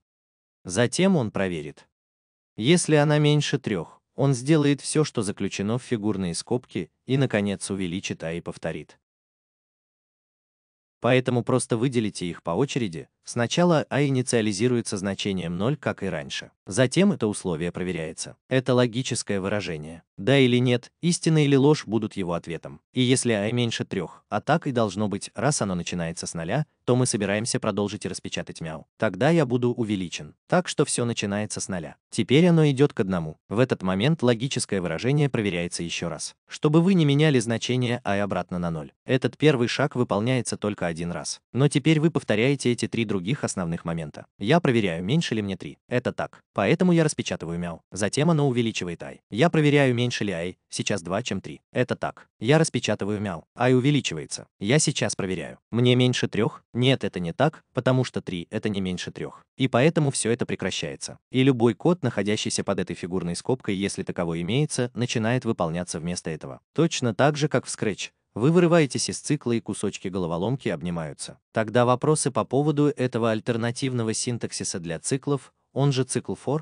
Затем он проверит. Если она меньше трех, он сделает все, что заключено в фигурные скобки, и, наконец, увеличит А и повторит. Поэтому просто выделите их по очереди, Сначала А инициализируется значением 0, как и раньше. Затем это условие проверяется. Это логическое выражение. Да или нет, истина или ложь будут его ответом. И если А меньше 3, а так и должно быть, раз оно начинается с 0, то мы собираемся продолжить и распечатать мяу. Тогда я буду увеличен. Так что все начинается с 0. Теперь оно идет к одному. В этот момент логическое выражение проверяется еще раз. Чтобы вы не меняли значение А обратно на 0. Этот первый шаг выполняется только один раз. Но теперь вы повторяете эти три других других основных момента. Я проверяю, меньше ли мне 3. Это так. Поэтому я распечатываю мяу. Затем оно увеличивает ай. Я проверяю, меньше ли ай. Сейчас 2, чем 3. Это так. Я распечатываю мяу. Ай увеличивается. Я сейчас проверяю. Мне меньше 3? Нет, это не так, потому что 3 — это не меньше 3. И поэтому все это прекращается. И любой код, находящийся под этой фигурной скобкой, если таковой имеется, начинает выполняться вместо этого. Точно так же, как в Scratch. Вы вырываетесь из цикла и кусочки головоломки обнимаются. Тогда вопросы по поводу этого альтернативного синтаксиса для циклов, он же цикл for,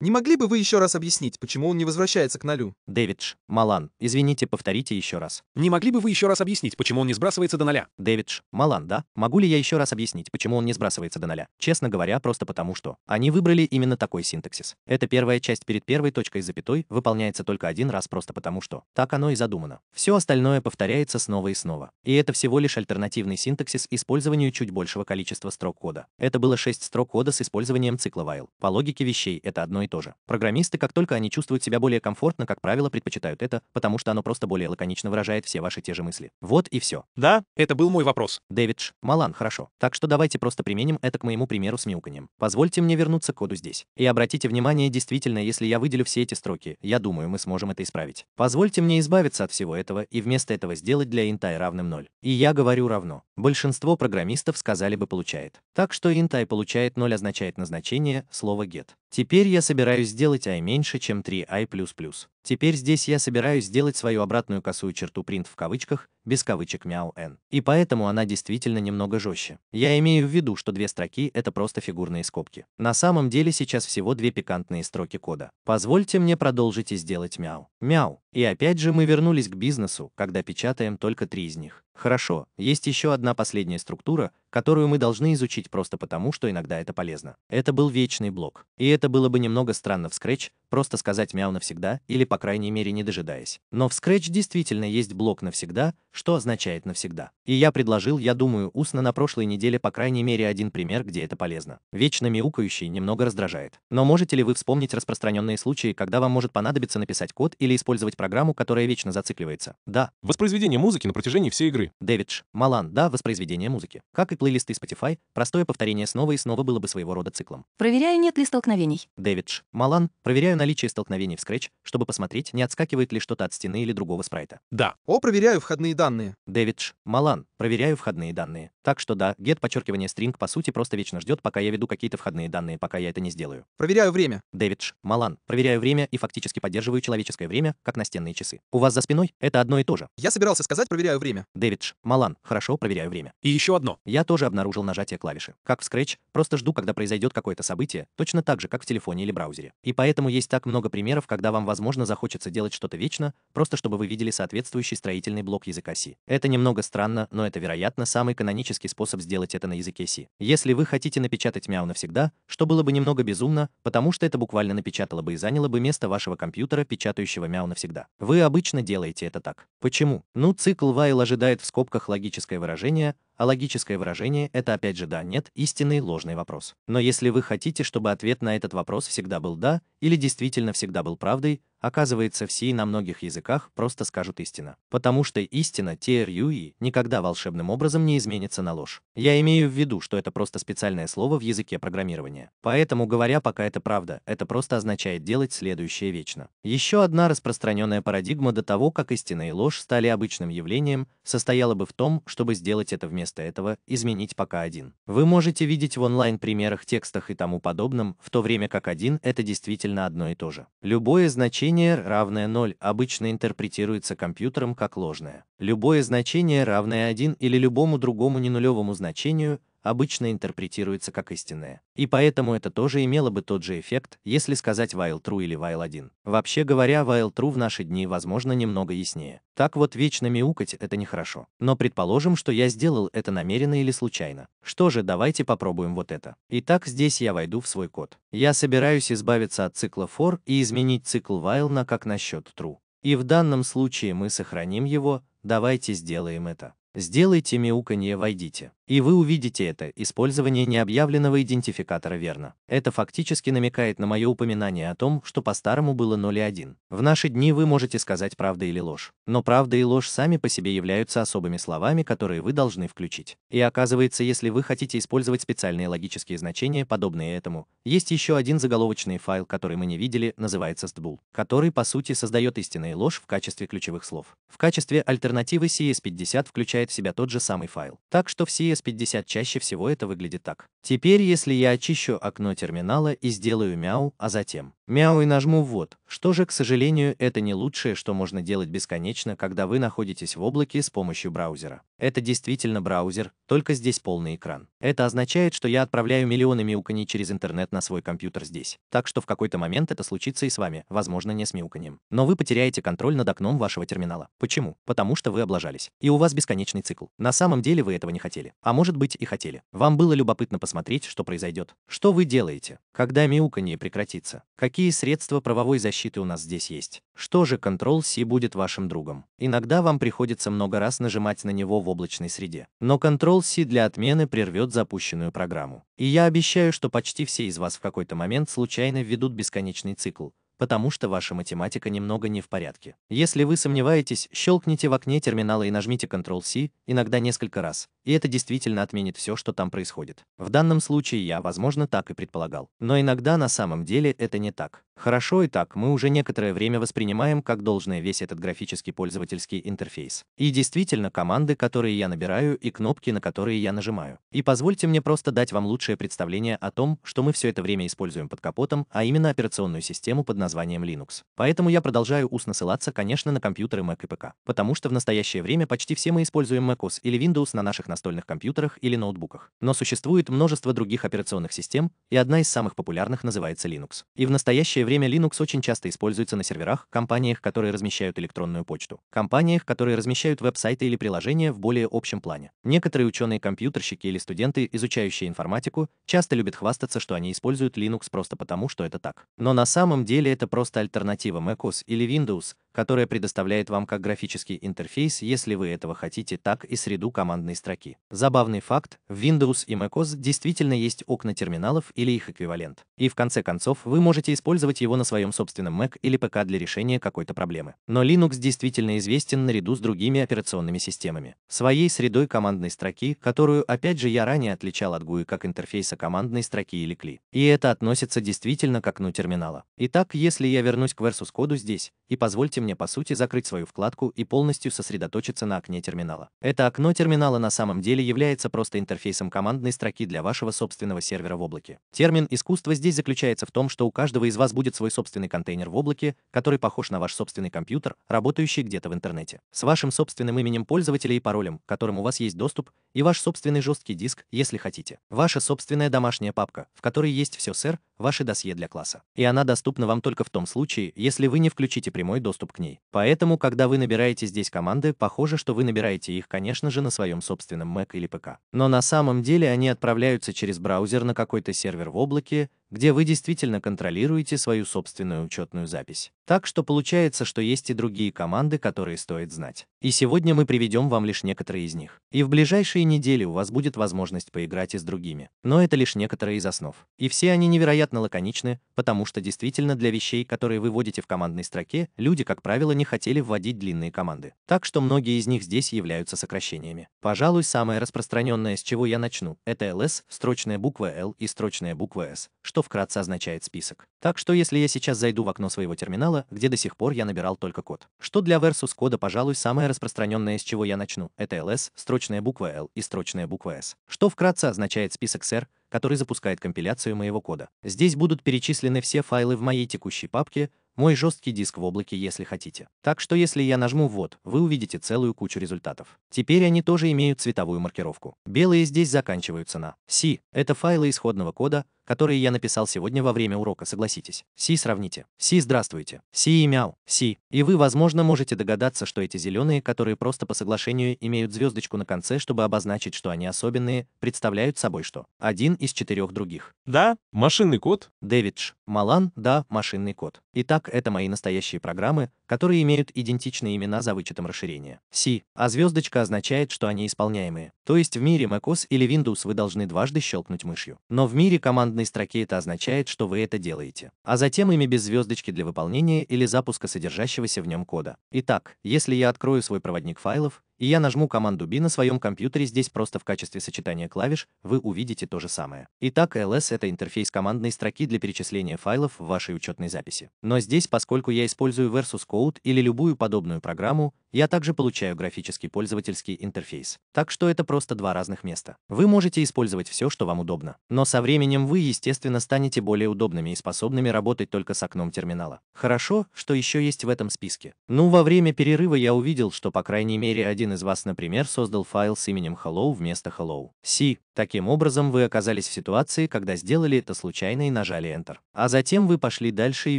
не могли бы вы еще раз объяснить, почему он не возвращается к нолю? Дэвидж, Малан, извините, повторите еще раз. Не могли бы вы еще раз объяснить, почему он не сбрасывается до нуля? Дэвидж, Малан, да? Могу ли я еще раз объяснить, почему он не сбрасывается до нуля? Честно говоря, просто потому что. Они выбрали именно такой синтаксис. Эта первая часть перед первой точкой с запятой выполняется только один раз просто потому что. Так оно и задумано. Все остальное повторяется снова и снова. И это всего лишь альтернативный синтаксис использованию чуть большего количества строк кода. Это было 6 строк кода с использованием цикла while. По логике вещей это одно и тоже. Программисты, как только они чувствуют себя более комфортно, как правило, предпочитают это, потому что оно просто более лаконично выражает все ваши те же мысли. Вот и все. Да, это был мой вопрос. Дэвидж, Малан, хорошо. Так что давайте просто применим это к моему примеру с мяуканьем. Позвольте мне вернуться к коду здесь. И обратите внимание, действительно, если я выделю все эти строки, я думаю, мы сможем это исправить. Позвольте мне избавиться от всего этого и вместо этого сделать для интай равным 0. И я говорю равно. Большинство программистов сказали бы получает. Так что интай получает 0 означает назначение слова get. Теперь я собираюсь собираюсь сделать i меньше, чем 3i++. Теперь здесь я собираюсь сделать свою обратную косую черту print в кавычках, без кавычек мяу n. И поэтому она действительно немного жестче. Я имею в виду, что две строки — это просто фигурные скобки. На самом деле сейчас всего две пикантные строки кода. Позвольте мне продолжить и сделать мяу. Мяу. И опять же мы вернулись к бизнесу, когда печатаем только три из них. Хорошо, есть еще одна последняя структура, которую мы должны изучить просто потому, что иногда это полезно. Это был вечный блок. И это было бы немного странно в Scratch, просто сказать мяу навсегда, или по крайней мере не дожидаясь. Но в Scratch действительно есть блок навсегда, что означает навсегда. И я предложил, я думаю, устно на прошлой неделе по крайней мере один пример, где это полезно. Вечно мяукающий немного раздражает. Но можете ли вы вспомнить распространенные случаи, когда вам может понадобиться написать код или использовать программу, которая вечно зацикливается? Да. Воспроизведение музыки на протяжении всей игры игры. Дэвидж, Малан, да, воспроизведение музыки. Как и плейлисты Spotify, простое повторение снова и снова было бы своего рода циклом. Проверяю, нет ли столкновений. Дэвидж, Малан, проверяю наличие столкновений в Scratch, чтобы посмотреть, не отскакивает ли что-то от стены или другого спрайта. Да. О, проверяю входные данные. Дэвидж, Малан, проверяю входные данные. Так что да, get подчеркивание string по сути просто вечно ждет, пока я веду какие-то входные данные, пока я это не сделаю. Проверяю время. Дэвидж, Малан, проверяю время и фактически поддерживаю человеческое время, как настенные часы. У вас за спиной это одно и то же. Я собирался сказать, проверяю время. Дэвидж, Ш. Малан, хорошо, проверяю время. И еще одно. Я тоже обнаружил нажатие клавиши. Как в Scratch, просто жду, когда произойдет какое-то событие, точно так же, как в телефоне или браузере. И поэтому есть так много примеров, когда вам, возможно, захочется делать что-то вечно, просто чтобы вы видели соответствующий строительный блок языка C. Это немного странно, но это, вероятно, самый канонический способ сделать это на языке C. Если вы хотите напечатать мяу навсегда, что было бы немного безумно, потому что это буквально напечатало бы и заняло бы место вашего компьютера, печатающего мяу навсегда. Вы обычно делаете это так. Почему? Ну, цикл while ожидает в скобках логическое выражение, а логическое выражение — это опять же «да», «нет», истинный, ложный вопрос. Но если вы хотите, чтобы ответ на этот вопрос всегда был «да» или действительно всегда был правдой, Оказывается, все и на многих языках просто скажут истина. Потому что истина TRUE никогда волшебным образом не изменится на ложь. Я имею в виду, что это просто специальное слово в языке программирования. Поэтому, говоря пока это правда, это просто означает делать следующее вечно. Еще одна распространенная парадигма до того, как истина и ложь стали обычным явлением, состояла бы в том, чтобы сделать это вместо этого, изменить пока один. Вы можете видеть в онлайн-примерах, текстах и тому подобном, в то время как один — это действительно одно и то же. Любое значение значение, равное 0, обычно интерпретируется компьютером как ложное. Любое значение, равное 1 или любому другому ненулевому значению, обычно интерпретируется как истинное. И поэтому это тоже имело бы тот же эффект, если сказать while true или while 1. Вообще говоря, while true в наши дни, возможно, немного яснее. Так вот, вечно мяукать — это нехорошо. Но предположим, что я сделал это намеренно или случайно. Что же, давайте попробуем вот это. Итак, здесь я войду в свой код. Я собираюсь избавиться от цикла for и изменить цикл while на как насчет true. И в данном случае мы сохраним его, давайте сделаем это. Сделайте мяуканье, войдите. И вы увидите это, использование необъявленного идентификатора верно. Это фактически намекает на мое упоминание о том, что по-старому было 01. В наши дни вы можете сказать правда или ложь. Но правда и ложь сами по себе являются особыми словами, которые вы должны включить. И оказывается, если вы хотите использовать специальные логические значения, подобные этому, есть еще один заголовочный файл, который мы не видели, называется stbool, который по сути создает истинные ложь в качестве ключевых слов. В качестве альтернативы CS50 включает включает в себя тот же самый файл. Так что в CS50 чаще всего это выглядит так. Теперь, если я очищу окно терминала и сделаю мяу, а затем мяу и нажму ввод, что же, к сожалению, это не лучшее, что можно делать бесконечно, когда вы находитесь в облаке с помощью браузера. Это действительно браузер, только здесь полный экран. Это означает, что я отправляю миллионы мяуканий через интернет на свой компьютер здесь. Так что в какой-то момент это случится и с вами, возможно, не с мяуканием. Но вы потеряете контроль над окном вашего терминала. Почему? Потому что вы облажались. И у вас бесконечный цикл. На самом деле вы этого не хотели. А может быть и хотели. Вам было любопытно посмотреть, что произойдет. Что вы делаете? Когда мяуканье прекратится? Какие средства правовой защиты защиты у нас здесь есть. Что же Ctrl-C будет вашим другом? Иногда вам приходится много раз нажимать на него в облачной среде. Но Ctrl-C для отмены прервет запущенную программу. И я обещаю, что почти все из вас в какой-то момент случайно введут бесконечный цикл, потому что ваша математика немного не в порядке. Если вы сомневаетесь, щелкните в окне терминала и нажмите Ctrl-C, иногда несколько раз, и это действительно отменит все, что там происходит. В данном случае я, возможно, так и предполагал. Но иногда на самом деле это не так. Хорошо и так, мы уже некоторое время воспринимаем как должное весь этот графический пользовательский интерфейс. И действительно команды, которые я набираю, и кнопки, на которые я нажимаю. И позвольте мне просто дать вам лучшее представление о том, что мы все это время используем под капотом, а именно операционную систему под названием Linux. Поэтому я продолжаю устно ссылаться, конечно, на компьютеры Mac и ПК. Потому что в настоящее время почти все мы используем macOS или Windows на наших настольных компьютерах или ноутбуках. Но существует множество других операционных систем, и одна из самых популярных называется Linux. И в настоящее время Linux очень часто используется на серверах, компаниях, которые размещают электронную почту, компаниях, которые размещают веб-сайты или приложения в более общем плане. Некоторые ученые-компьютерщики или студенты, изучающие информатику, часто любят хвастаться, что они используют Linux просто потому, что это так. Но на самом деле это просто альтернатива macOS или Windows, которая предоставляет вам как графический интерфейс, если вы этого хотите, так и среду командной строки. Забавный факт, в Windows и macOS действительно есть окна терминалов или их эквивалент. И в конце концов вы можете использовать его на своем собственном Mac или ПК для решения какой-то проблемы. Но Linux действительно известен наряду с другими операционными системами. Своей средой командной строки, которую, опять же, я ранее отличал от GUI как интерфейса командной строки или CLI. И это относится действительно к окну терминала. Итак, если я вернусь к Versus коду здесь, и позвольте мне по сути закрыть свою вкладку и полностью сосредоточиться на окне терминала. Это окно терминала на самом деле является просто интерфейсом командной строки для вашего собственного сервера в облаке. Термин искусства здесь заключается в том, что у каждого из вас будет свой собственный контейнер в облаке, который похож на ваш собственный компьютер, работающий где-то в интернете. С вашим собственным именем пользователя и паролем, к которым у вас есть доступ, и ваш собственный жесткий диск, если хотите. Ваша собственная домашняя папка, в которой есть все, сэр, ваше досье для класса. И она доступна вам только в том случае, если вы не включите прямой доступ к ней. Поэтому, когда вы набираете здесь команды, похоже, что вы набираете их, конечно же, на своем собственном Mac или ПК. Но на самом деле они отправляются через браузер на какой-то сервер в облаке, где вы действительно контролируете свою собственную учетную запись. Так что получается, что есть и другие команды, которые стоит знать. И сегодня мы приведем вам лишь некоторые из них. И в ближайшие недели у вас будет возможность поиграть и с другими. Но это лишь некоторые из основ. И все они невероятно лаконичны, потому что действительно для вещей, которые вы вводите в командной строке, люди, как правило, не хотели вводить длинные команды. Так что многие из них здесь являются сокращениями. Пожалуй, самое распространенное, с чего я начну, это ls, строчная буква L и строчная буква S, что вкратце означает список. Так что если я сейчас зайду в окно своего терминала, где до сих пор я набирал только код, что для versus кода, пожалуй, самое распространенное, с чего я начну, это ls, строчная буква l и строчная буква s, что вкратце означает список ser, который запускает компиляцию моего кода. Здесь будут перечислены все файлы в моей текущей папке, мой жесткий диск в облаке, если хотите. Так что если я нажму «Вот», вы увидите целую кучу результатов. Теперь они тоже имеют цветовую маркировку. Белые здесь заканчиваются на C. Это файлы исходного кода, которые я написал сегодня во время урока, согласитесь. Си сравните. Си здравствуйте. Си и мяу. Си. И вы, возможно, можете догадаться, что эти зеленые, которые просто по соглашению имеют звездочку на конце, чтобы обозначить, что они особенные, представляют собой что? Один из четырех других. Да, машинный код. Дэвидж. Малан, да, машинный код. Итак, это мои настоящие программы, которые имеют идентичные имена за вычетом расширения. Си, а звездочка означает, что они исполняемые. То есть в мире macOS или Windows вы должны дважды щелкнуть мышью. Но в мире команд командной строке это означает, что вы это делаете, а затем имя без звездочки для выполнения или запуска содержащегося в нем кода. Итак, если я открою свой проводник файлов, и я нажму команду B на своем компьютере здесь просто в качестве сочетания клавиш, вы увидите то же самое. Итак, ls — это интерфейс командной строки для перечисления файлов в вашей учетной записи. Но здесь, поскольку я использую Versus Code или любую подобную программу, я также получаю графический пользовательский интерфейс. Так что это просто два разных места. Вы можете использовать все, что вам удобно. Но со временем вы, естественно, станете более удобными и способными работать только с окном терминала. Хорошо, что еще есть в этом списке. Ну, во время перерыва я увидел, что по крайней мере один один из вас, например, создал файл с именем hello вместо hello. C. Таким образом, вы оказались в ситуации, когда сделали это случайно и нажали Enter. А затем вы пошли дальше и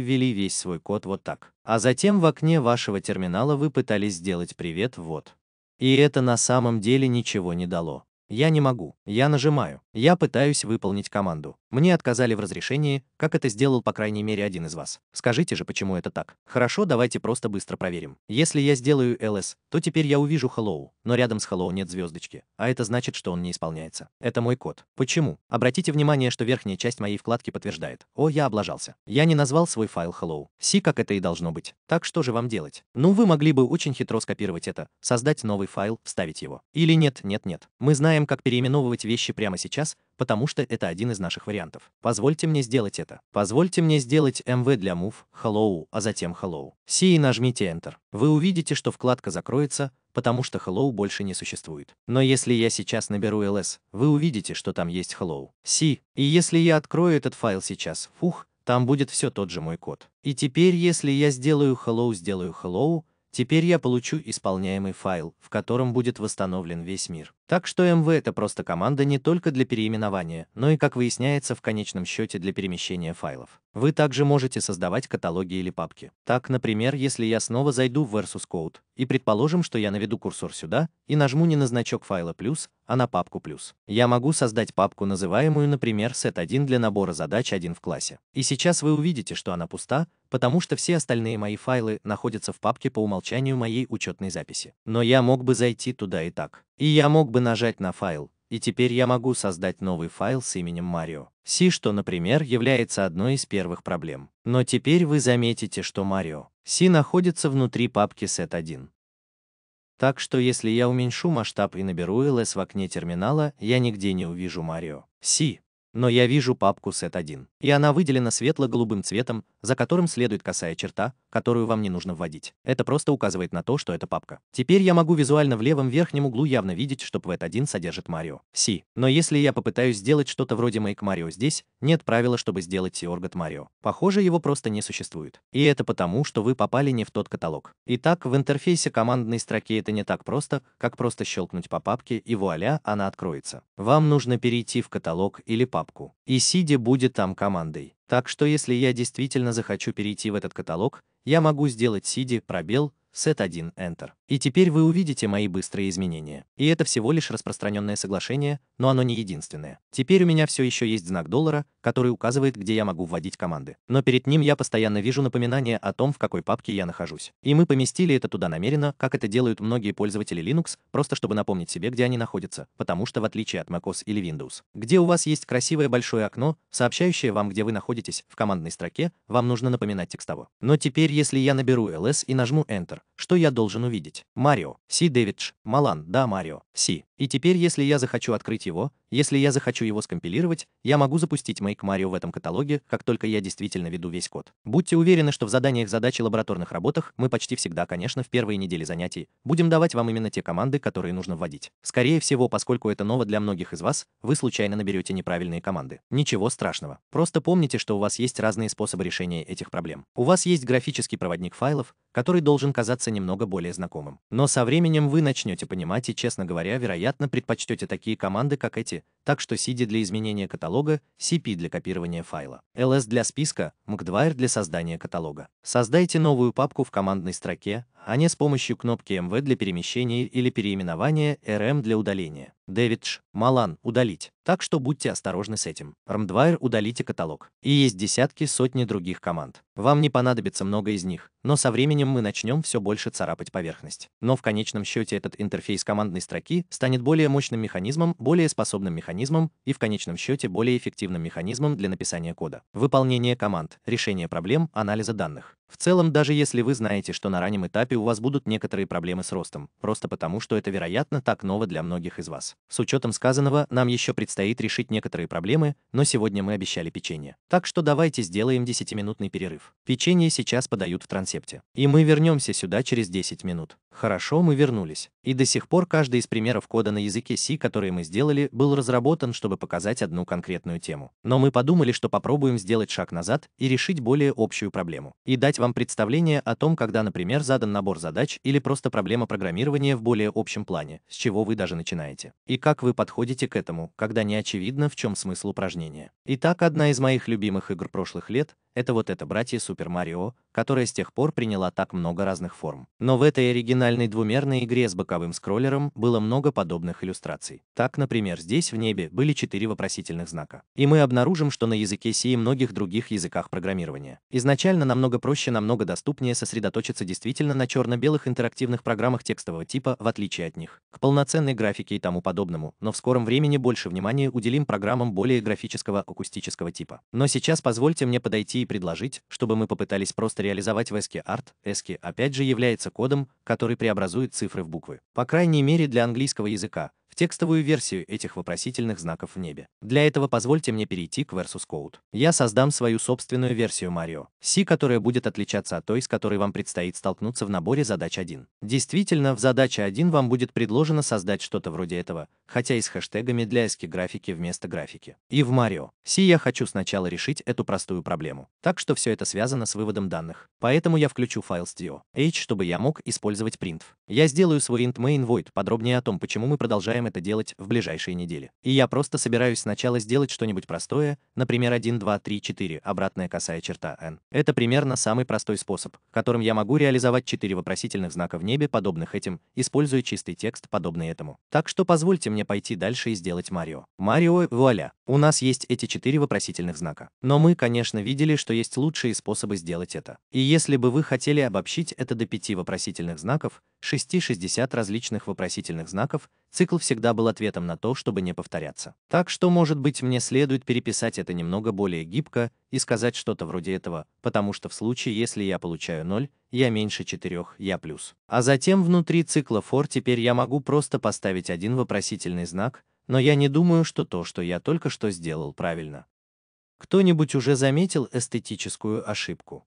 ввели весь свой код вот так. А затем в окне вашего терминала вы пытались сделать привет вот. И это на самом деле ничего не дало. Я не могу. Я нажимаю. Я пытаюсь выполнить команду. Мне отказали в разрешении, как это сделал по крайней мере один из вас. Скажите же, почему это так? Хорошо, давайте просто быстро проверим. Если я сделаю ls, то теперь я увижу hello, но рядом с hello нет звездочки, а это значит, что он не исполняется. Это мой код. Почему? Обратите внимание, что верхняя часть моей вкладки подтверждает. О, я облажался. Я не назвал свой файл hello. Си, как это и должно быть. Так что же вам делать? Ну, вы могли бы очень хитро скопировать это, создать новый файл, вставить его. Или нет, нет, нет. Мы знаем, как переименовывать вещи прямо сейчас, CMS, потому что это один из наших вариантов. Позвольте мне сделать это. Позвольте мне сделать MV для Move, Hello, а затем Hello. C и нажмите Enter. Вы увидите, что вкладка закроется, потому что Hello больше не существует. Но если я сейчас наберу ls, вы увидите, что там есть Hello. C. И если я открою этот файл сейчас, фух, там будет все тот же мой код. И теперь, если я сделаю Hello, сделаю Hello, Теперь я получу исполняемый файл, в котором будет восстановлен весь мир. Так что МВ это просто команда не только для переименования, но и, как выясняется, в конечном счете для перемещения файлов. Вы также можете создавать каталоги или папки. Так, например, если я снова зайду в Versus Code, и предположим, что я наведу курсор сюда и нажму не на значок файла плюс, а на папку плюс. Я могу создать папку, называемую, например, set1 для набора задач 1 в классе. И сейчас вы увидите, что она пуста, потому что все остальные мои файлы находятся в папке по умолчанию моей учетной записи. Но я мог бы зайти туда и так. И я мог бы нажать на файл, и теперь я могу создать новый файл с именем Марио. Си, что, например, является одной из первых проблем. Но теперь вы заметите, что Марио Си находится внутри папки set1. Так что если я уменьшу масштаб и наберу ls в окне терминала, я нигде не увижу Марио Си но я вижу папку set1, и она выделена светло-голубым цветом, за которым следует косая черта, которую вам не нужно вводить. Это просто указывает на то, что это папка. Теперь я могу визуально в левом верхнем углу явно видеть, что PVET1 содержит Марио. си. Но если я попытаюсь сделать что-то вроде Make Mario здесь, нет правила, чтобы сделать Seorgat Mario. Похоже, его просто не существует. И это потому, что вы попали не в тот каталог. Итак, в интерфейсе командной строки это не так просто, как просто щелкнуть по папке и вуаля, она откроется. Вам нужно перейти в каталог или папку папку, и cd будет там командой. Так что если я действительно захочу перейти в этот каталог, я могу сделать cd пробел set 1 Enter. И теперь вы увидите мои быстрые изменения. И это всего лишь распространенное соглашение, но оно не единственное. Теперь у меня все еще есть знак доллара, который указывает, где я могу вводить команды. Но перед ним я постоянно вижу напоминание о том, в какой папке я нахожусь. И мы поместили это туда намеренно, как это делают многие пользователи Linux, просто чтобы напомнить себе, где они находятся, потому что в отличие от macOS или Windows, где у вас есть красивое большое окно, сообщающее вам, где вы находитесь, в командной строке, вам нужно напоминать текстово. Но теперь, если я наберу ls и нажму Enter, что я должен увидеть. Марио. Си Дэвидж. Малан. Да, Марио. Си. И теперь, если я захочу открыть его, если я захочу его скомпилировать, я могу запустить Make Mario в этом каталоге, как только я действительно веду весь код. Будьте уверены, что в заданиях задачи лабораторных работах мы почти всегда, конечно, в первые недели занятий будем давать вам именно те команды, которые нужно вводить. Скорее всего, поскольку это ново для многих из вас, вы случайно наберете неправильные команды. Ничего страшного. Просто помните, что у вас есть разные способы решения этих проблем. У вас есть графический проводник файлов, который должен казаться немного более знакомым. Но со временем вы начнете понимать и, честно говоря, вероятно, вероятно, предпочтете такие команды, как эти, так что CD для изменения каталога, CP для копирования файла, LS для списка, McDwire для создания каталога. Создайте новую папку в командной строке, а не с помощью кнопки MV для перемещения или переименования RM для удаления. Дэвидж, Малан, удалить. Так что будьте осторожны с этим. Ramdwire удалите каталог. И есть десятки, сотни других команд. Вам не понадобится много из них, но со временем мы начнем все больше царапать поверхность. Но в конечном счете этот интерфейс командной строки станет более мощным механизмом, более способным механизмом механизмом и в конечном счете более эффективным механизмом для написания кода, выполнения команд, решения проблем, анализа данных. В целом, даже если вы знаете, что на раннем этапе у вас будут некоторые проблемы с ростом, просто потому, что это, вероятно, так ново для многих из вас. С учетом сказанного, нам еще предстоит решить некоторые проблемы, но сегодня мы обещали печенье. Так что давайте сделаем 10-минутный перерыв. Печенье сейчас подают в трансепте. И мы вернемся сюда через 10 минут. Хорошо, мы вернулись. И до сих пор каждый из примеров кода на языке C, которые мы сделали, был разработан, чтобы показать одну конкретную тему. Но мы подумали, что попробуем сделать шаг назад и решить более общую проблему. И дать дать вам представление о том, когда, например, задан набор задач или просто проблема программирования в более общем плане, с чего вы даже начинаете, и как вы подходите к этому, когда не очевидно, в чем смысл упражнения. Итак, одна из моих любимых игр прошлых лет это вот это братья Супер Марио, которая с тех пор приняла так много разных форм. Но в этой оригинальной двумерной игре с боковым скроллером было много подобных иллюстраций. Так, например, здесь в небе были четыре вопросительных знака. И мы обнаружим, что на языке C и многих других языках программирования. Изначально намного проще, намного доступнее сосредоточиться действительно на черно-белых интерактивных программах текстового типа, в отличие от них, к полноценной графике и тому подобному, но в скором времени больше внимания уделим программам более графического акустического типа. Но сейчас позвольте мне подойти и предложить, чтобы мы попытались просто реализовать в ASCII Art. ASCII опять же является кодом, который преобразует цифры в буквы. По крайней мере для английского языка, текстовую версию этих вопросительных знаков в небе. Для этого позвольте мне перейти к Versus Code. Я создам свою собственную версию Марио, си, которая будет отличаться от той, с которой вам предстоит столкнуться в наборе задач 1. Действительно, в задаче 1 вам будет предложено создать что-то вроде этого, хотя и с хэштегами для эски графики вместо графики. И в Марио, си, я хочу сначала решить эту простую проблему. Так что все это связано с выводом данных. Поэтому я включу файл h, чтобы я мог использовать printf. Я сделаю свой int main void, подробнее о том, почему мы продолжаем продолжаем это делать в ближайшие недели. И я просто собираюсь сначала сделать что-нибудь простое, например, 1, 2, 3, 4, обратная косая черта n. Это примерно самый простой способ, которым я могу реализовать 4 вопросительных знака в небе, подобных этим, используя чистый текст, подобный этому. Так что позвольте мне пойти дальше и сделать Марио. Марио, вуаля, у нас есть эти 4 вопросительных знака. Но мы, конечно, видели, что есть лучшие способы сделать это. И если бы вы хотели обобщить это до 5 вопросительных знаков, 6-60 различных вопросительных знаков, цикл всегда был ответом на то, чтобы не повторяться. Так что, может быть, мне следует переписать это немного более гибко и сказать что-то вроде этого, потому что в случае, если я получаю 0, я меньше 4, я плюс. А затем внутри цикла for теперь я могу просто поставить один вопросительный знак, но я не думаю, что то, что я только что сделал, правильно. Кто-нибудь уже заметил эстетическую ошибку?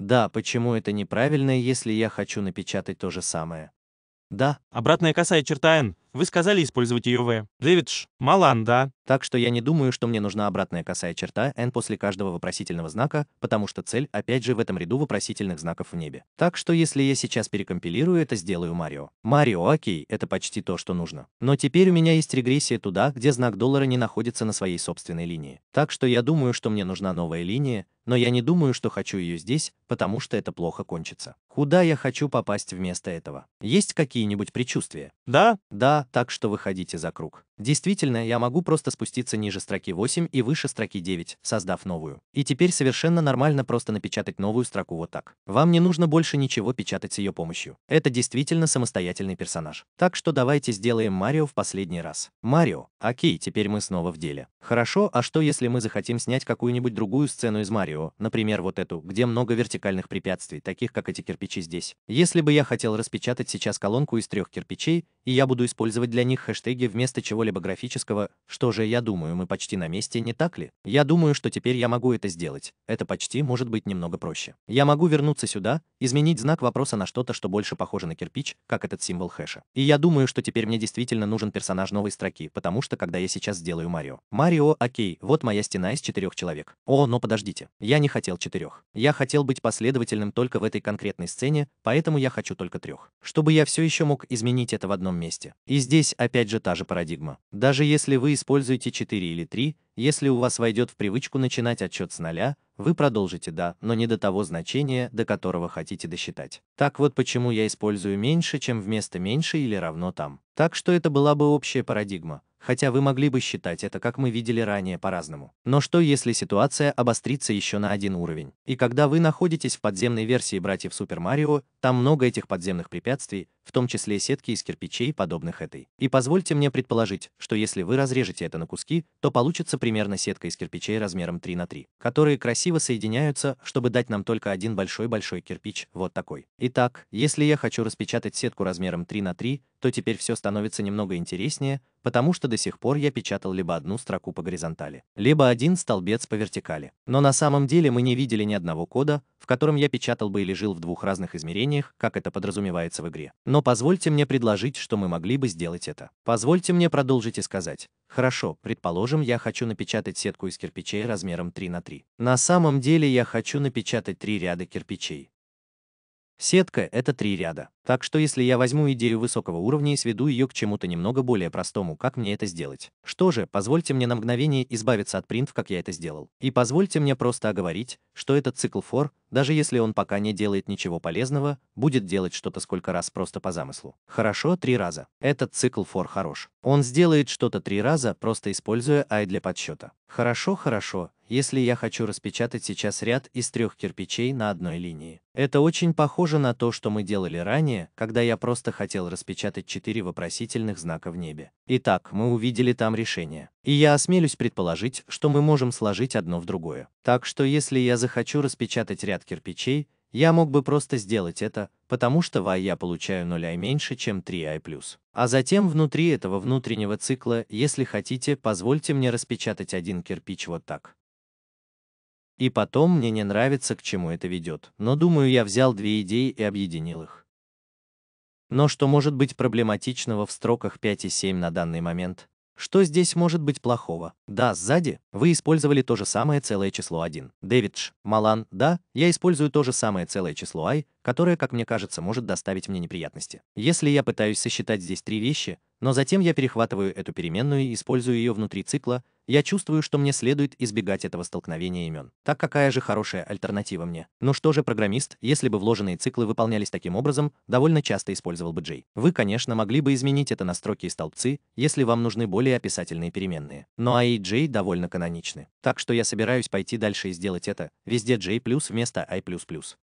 Да, почему это неправильно, если я хочу напечатать то же самое? Да, обратная косая черта N вы сказали использовать ее в. Дэвид Малан, да? Так что я не думаю, что мне нужна обратная косая черта n после каждого вопросительного знака, потому что цель опять же в этом ряду вопросительных знаков в небе. Так что если я сейчас перекомпилирую это, сделаю Марио. Марио, окей, это почти то, что нужно. Но теперь у меня есть регрессия туда, где знак доллара не находится на своей собственной линии. Так что я думаю, что мне нужна новая линия, но я не думаю, что хочу ее здесь, потому что это плохо кончится. Куда я хочу попасть вместо этого? Есть какие-нибудь предчувствия? Да. Да, так что выходите за круг. Действительно, я могу просто спуститься ниже строки 8 и выше строки 9, создав новую. И теперь совершенно нормально просто напечатать новую строку вот так. Вам не нужно больше ничего печатать с ее помощью. Это действительно самостоятельный персонаж. Так что давайте сделаем Марио в последний раз. Марио, окей, теперь мы снова в деле. Хорошо, а что если мы захотим снять какую-нибудь другую сцену из Марио, например, вот эту, где много вертикальных препятствий, таких как эти кирпичи здесь. Если бы я хотел распечатать сейчас колонку из трех кирпичей, и я буду использовать для них хэштеги вместо чего какого-либо графического «Что же я думаю, мы почти на месте, не так ли?» Я думаю, что теперь я могу это сделать. Это почти может быть немного проще. Я могу вернуться сюда, изменить знак вопроса на что-то, что больше похоже на кирпич, как этот символ хэша. И я думаю, что теперь мне действительно нужен персонаж новой строки, потому что когда я сейчас сделаю Марио. Марио, окей, вот моя стена из четырех человек. О, но подождите, я не хотел четырех. Я хотел быть последовательным только в этой конкретной сцене, поэтому я хочу только трех. Чтобы я все еще мог изменить это в одном месте. И здесь опять же та же парадигма. Даже если вы используете 4 или 3, если у вас войдет в привычку начинать отчет с нуля, вы продолжите «да», но не до того значения, до которого хотите досчитать. Так вот почему я использую меньше, чем вместо меньше или равно там. Так что это была бы общая парадигма, хотя вы могли бы считать это, как мы видели ранее, по-разному. Но что если ситуация обострится еще на один уровень? И когда вы находитесь в подземной версии «Братьев Супер Марио», там много этих подземных препятствий, в том числе сетки из кирпичей, подобных этой. И позвольте мне предположить, что если вы разрежете это на куски, то получится примерно сетка из кирпичей размером 3 на 3, которые красиво соединяются, чтобы дать нам только один большой-большой кирпич, вот такой. Итак, если я хочу распечатать сетку размером 3 на 3, то теперь все становится немного интереснее, потому что до сих пор я печатал либо одну строку по горизонтали, либо один столбец по вертикали. Но на самом деле мы не видели ни одного кода, в котором я печатал бы или жил в двух разных измерениях, как это подразумевается в игре. Но но позвольте мне предложить, что мы могли бы сделать это. Позвольте мне продолжить и сказать. Хорошо, предположим, я хочу напечатать сетку из кирпичей размером 3 на 3. На самом деле я хочу напечатать три ряда кирпичей. Сетка — это три ряда. Так что если я возьму идею высокого уровня и сведу ее к чему-то немного более простому, как мне это сделать? Что же, позвольте мне на мгновение избавиться от принтов, как я это сделал. И позвольте мне просто оговорить, что этот цикл for, даже если он пока не делает ничего полезного, будет делать что-то сколько раз просто по замыслу. Хорошо, три раза. Этот цикл for хорош. Он сделает что-то три раза, просто используя i для подсчета. Хорошо, хорошо, если я хочу распечатать сейчас ряд из трех кирпичей на одной линии. Это очень похоже на то, что мы делали ранее, когда я просто хотел распечатать четыре вопросительных знака в небе. Итак, мы увидели там решение. И я осмелюсь предположить, что мы можем сложить одно в другое. Так что если я захочу распечатать ряд кирпичей, я мог бы просто сделать это, потому что в i я получаю 0i меньше, чем 3i+. А затем внутри этого внутреннего цикла, если хотите, позвольте мне распечатать один кирпич вот так. И потом мне не нравится, к чему это ведет, но думаю, я взял две идеи и объединил их. Но что может быть проблематичного в строках 5 и 7 на данный момент? Что здесь может быть плохого? Да, сзади, вы использовали то же самое целое число 1. Дэвидж, Малан, да, я использую то же самое целое число i, которое, как мне кажется, может доставить мне неприятности. Если я пытаюсь сосчитать здесь три вещи, но затем я перехватываю эту переменную и использую ее внутри цикла, я чувствую, что мне следует избегать этого столкновения имен. Так какая же хорошая альтернатива мне? Ну что же, программист, если бы вложенные циклы выполнялись таким образом, довольно часто использовал бы J. Вы, конечно, могли бы изменить это на строки и столбцы, если вам нужны более описательные переменные. Но ну AI а и J довольно каноничны. Так что я собираюсь пойти дальше и сделать это. Везде J+, вместо I++.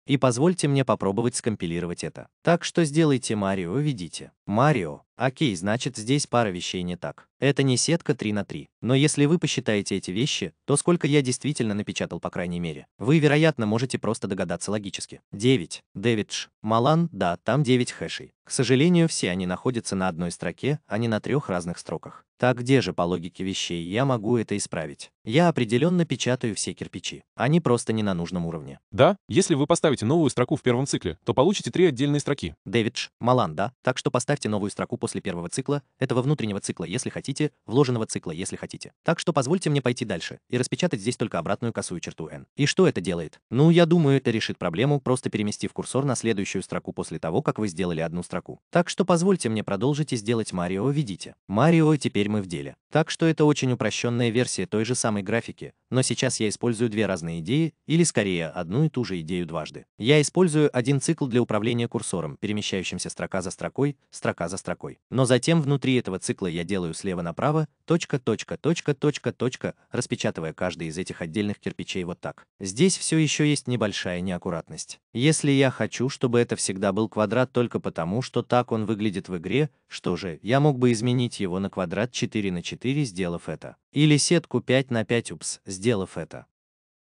И позвольте мне попробовать скомпилировать это. Так что сделайте Марио, ведите. Марио, окей, значит здесь пара вещей не так. Это не сетка 3 на 3. Но если вы посчитаете эти вещи, то сколько я действительно напечатал по крайней мере, вы, вероятно, можете просто догадаться логически. 9. Дэвидж. Малан, да, там 9 хэшей. К сожалению, все они находятся на одной строке, а не на трех разных строках. Так где же по логике вещей я могу это исправить? Я определенно печатаю все кирпичи. Они просто не на нужном уровне. Да, если вы поставите новую строку в первом цикле, то получите три отдельные строки. Дэвидж. Малан, да, так что поставь Поставьте новую строку после первого цикла, этого внутреннего цикла, если хотите, вложенного цикла, если хотите. Так что позвольте мне пойти дальше и распечатать здесь только обратную косую черту n. И что это делает? Ну, я думаю, это решит проблему, просто переместив курсор на следующую строку после того, как вы сделали одну строку. Так что позвольте мне продолжить и сделать Марио, видите. Марио, теперь мы в деле. Так что это очень упрощенная версия той же самой графики, но сейчас я использую две разные идеи, или скорее одну и ту же идею дважды. Я использую один цикл для управления курсором, перемещающимся строка за строкой, строка за строкой. Но затем внутри этого цикла я делаю слева направо, точка, точка, точка, точка, точка, распечатывая каждый из этих отдельных кирпичей вот так. Здесь все еще есть небольшая неаккуратность. Если я хочу, чтобы это всегда был квадрат только потому, что так он выглядит в игре, что же, я мог бы изменить его на квадрат 4 на 4, сделав это. Или сетку 5 на 5 упс, сделав это.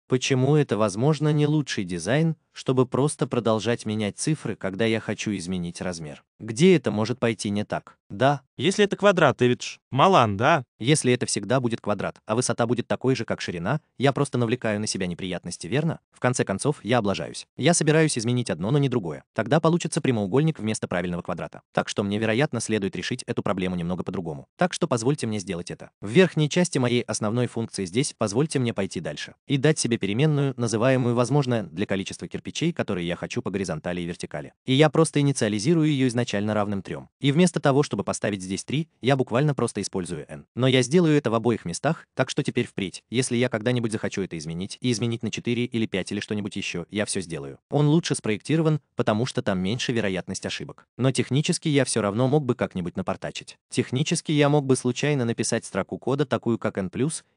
Почему это возможно не лучший дизайн, чтобы просто продолжать менять цифры, когда я хочу изменить размер. Где это может пойти не так? Да. Если это квадрат, Эвидж. малан, да? Если это всегда будет квадрат, а высота будет такой же, как ширина, я просто навлекаю на себя неприятности, верно? В конце концов, я облажаюсь. Я собираюсь изменить одно, но не другое. Тогда получится прямоугольник вместо правильного квадрата. Так что мне, вероятно, следует решить эту проблему немного по-другому. Так что позвольте мне сделать это. В верхней части моей основной функции здесь позвольте мне пойти дальше и дать себе переменную, называемую, возможно, для количества кирпичей печей, которые я хочу по горизонтали и вертикали. И я просто инициализирую ее изначально равным 3. И вместо того, чтобы поставить здесь 3, я буквально просто использую n. Но я сделаю это в обоих местах, так что теперь впредь, если я когда-нибудь захочу это изменить, и изменить на 4 или 5 или что-нибудь еще, я все сделаю. Он лучше спроектирован, потому что там меньше вероятность ошибок. Но технически я все равно мог бы как-нибудь напортачить. Технически я мог бы случайно написать строку кода такую, как n+,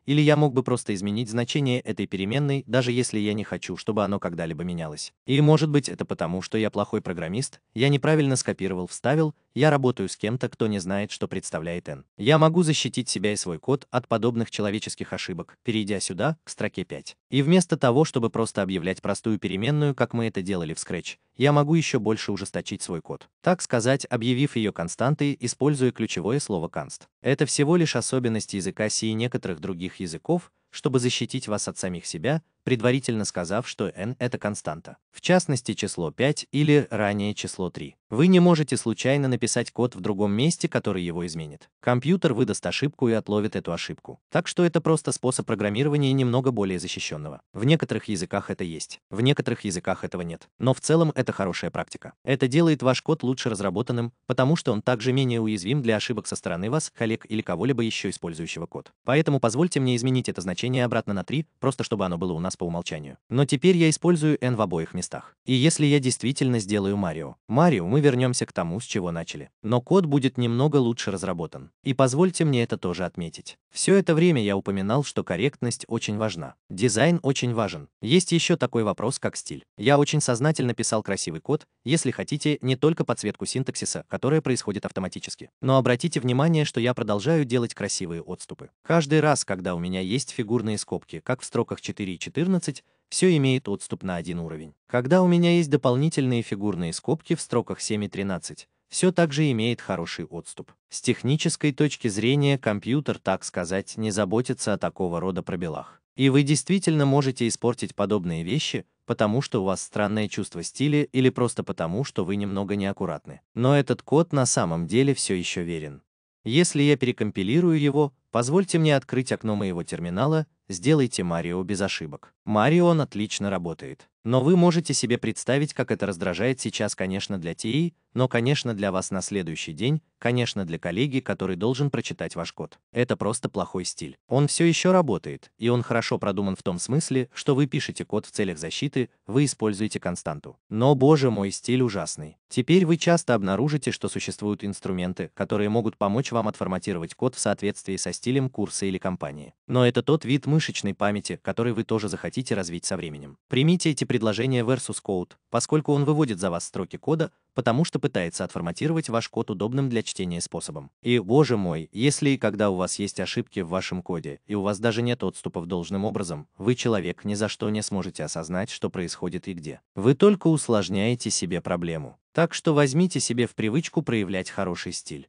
или я мог бы просто изменить значение этой переменной, даже если я не хочу, чтобы оно когда-либо менялось. И может быть это потому, что я плохой программист, я неправильно скопировал, вставил, я работаю с кем-то, кто не знает, что представляет n. Я могу защитить себя и свой код от подобных человеческих ошибок, перейдя сюда, к строке 5. И вместо того, чтобы просто объявлять простую переменную, как мы это делали в Scratch, я могу еще больше ужесточить свой код. Так сказать, объявив ее константой, используя ключевое слово const. Это всего лишь особенность языка C и некоторых других языков, чтобы защитить вас от самих себя, предварительно сказав, что n — это константа, в частности число 5 или ранее число 3. Вы не можете случайно написать код в другом месте, который его изменит. Компьютер выдаст ошибку и отловит эту ошибку. Так что это просто способ программирования немного более защищенного. В некоторых языках это есть, в некоторых языках этого нет. Но в целом это хорошая практика. Это делает ваш код лучше разработанным, потому что он также менее уязвим для ошибок со стороны вас, коллег или кого-либо еще использующего код. Поэтому позвольте мне изменить это значение обратно на 3, просто чтобы оно было у нас нас по умолчанию. Но теперь я использую n в обоих местах. И если я действительно сделаю Марио, Марио мы вернемся к тому, с чего начали. Но код будет немного лучше разработан. И позвольте мне это тоже отметить. Все это время я упоминал, что корректность очень важна. Дизайн очень важен. Есть еще такой вопрос, как стиль. Я очень сознательно писал красивый код, если хотите, не только подсветку синтаксиса, которая происходит автоматически. Но обратите внимание, что я продолжаю делать красивые отступы. Каждый раз, когда у меня есть фигурные скобки, как в строках 4 и 14, 14, все имеет отступ на один уровень. Когда у меня есть дополнительные фигурные скобки в строках 7 и 13, все также имеет хороший отступ. С технической точки зрения компьютер, так сказать, не заботится о такого рода пробелах. И вы действительно можете испортить подобные вещи, потому что у вас странное чувство стиля или просто потому, что вы немного неаккуратны. Но этот код на самом деле все еще верен. Если я перекомпилирую его, позвольте мне открыть окно моего терминала сделайте Марио без ошибок. Марио он отлично работает. Но вы можете себе представить, как это раздражает сейчас, конечно, для ТИ, но, конечно, для вас на следующий день, конечно, для коллеги, который должен прочитать ваш код. Это просто плохой стиль. Он все еще работает, и он хорошо продуман в том смысле, что вы пишете код в целях защиты, вы используете константу. Но, боже мой, стиль ужасный. Теперь вы часто обнаружите, что существуют инструменты, которые могут помочь вам отформатировать код в соответствии со стилем курса или компании. Но это тот вид мышцы, мышечной памяти, который вы тоже захотите развить со временем. Примите эти предложения versus code, поскольку он выводит за вас строки кода, потому что пытается отформатировать ваш код удобным для чтения способом. И, боже мой, если и когда у вас есть ошибки в вашем коде, и у вас даже нет отступов должным образом, вы человек ни за что не сможете осознать, что происходит и где. Вы только усложняете себе проблему. Так что возьмите себе в привычку проявлять хороший стиль.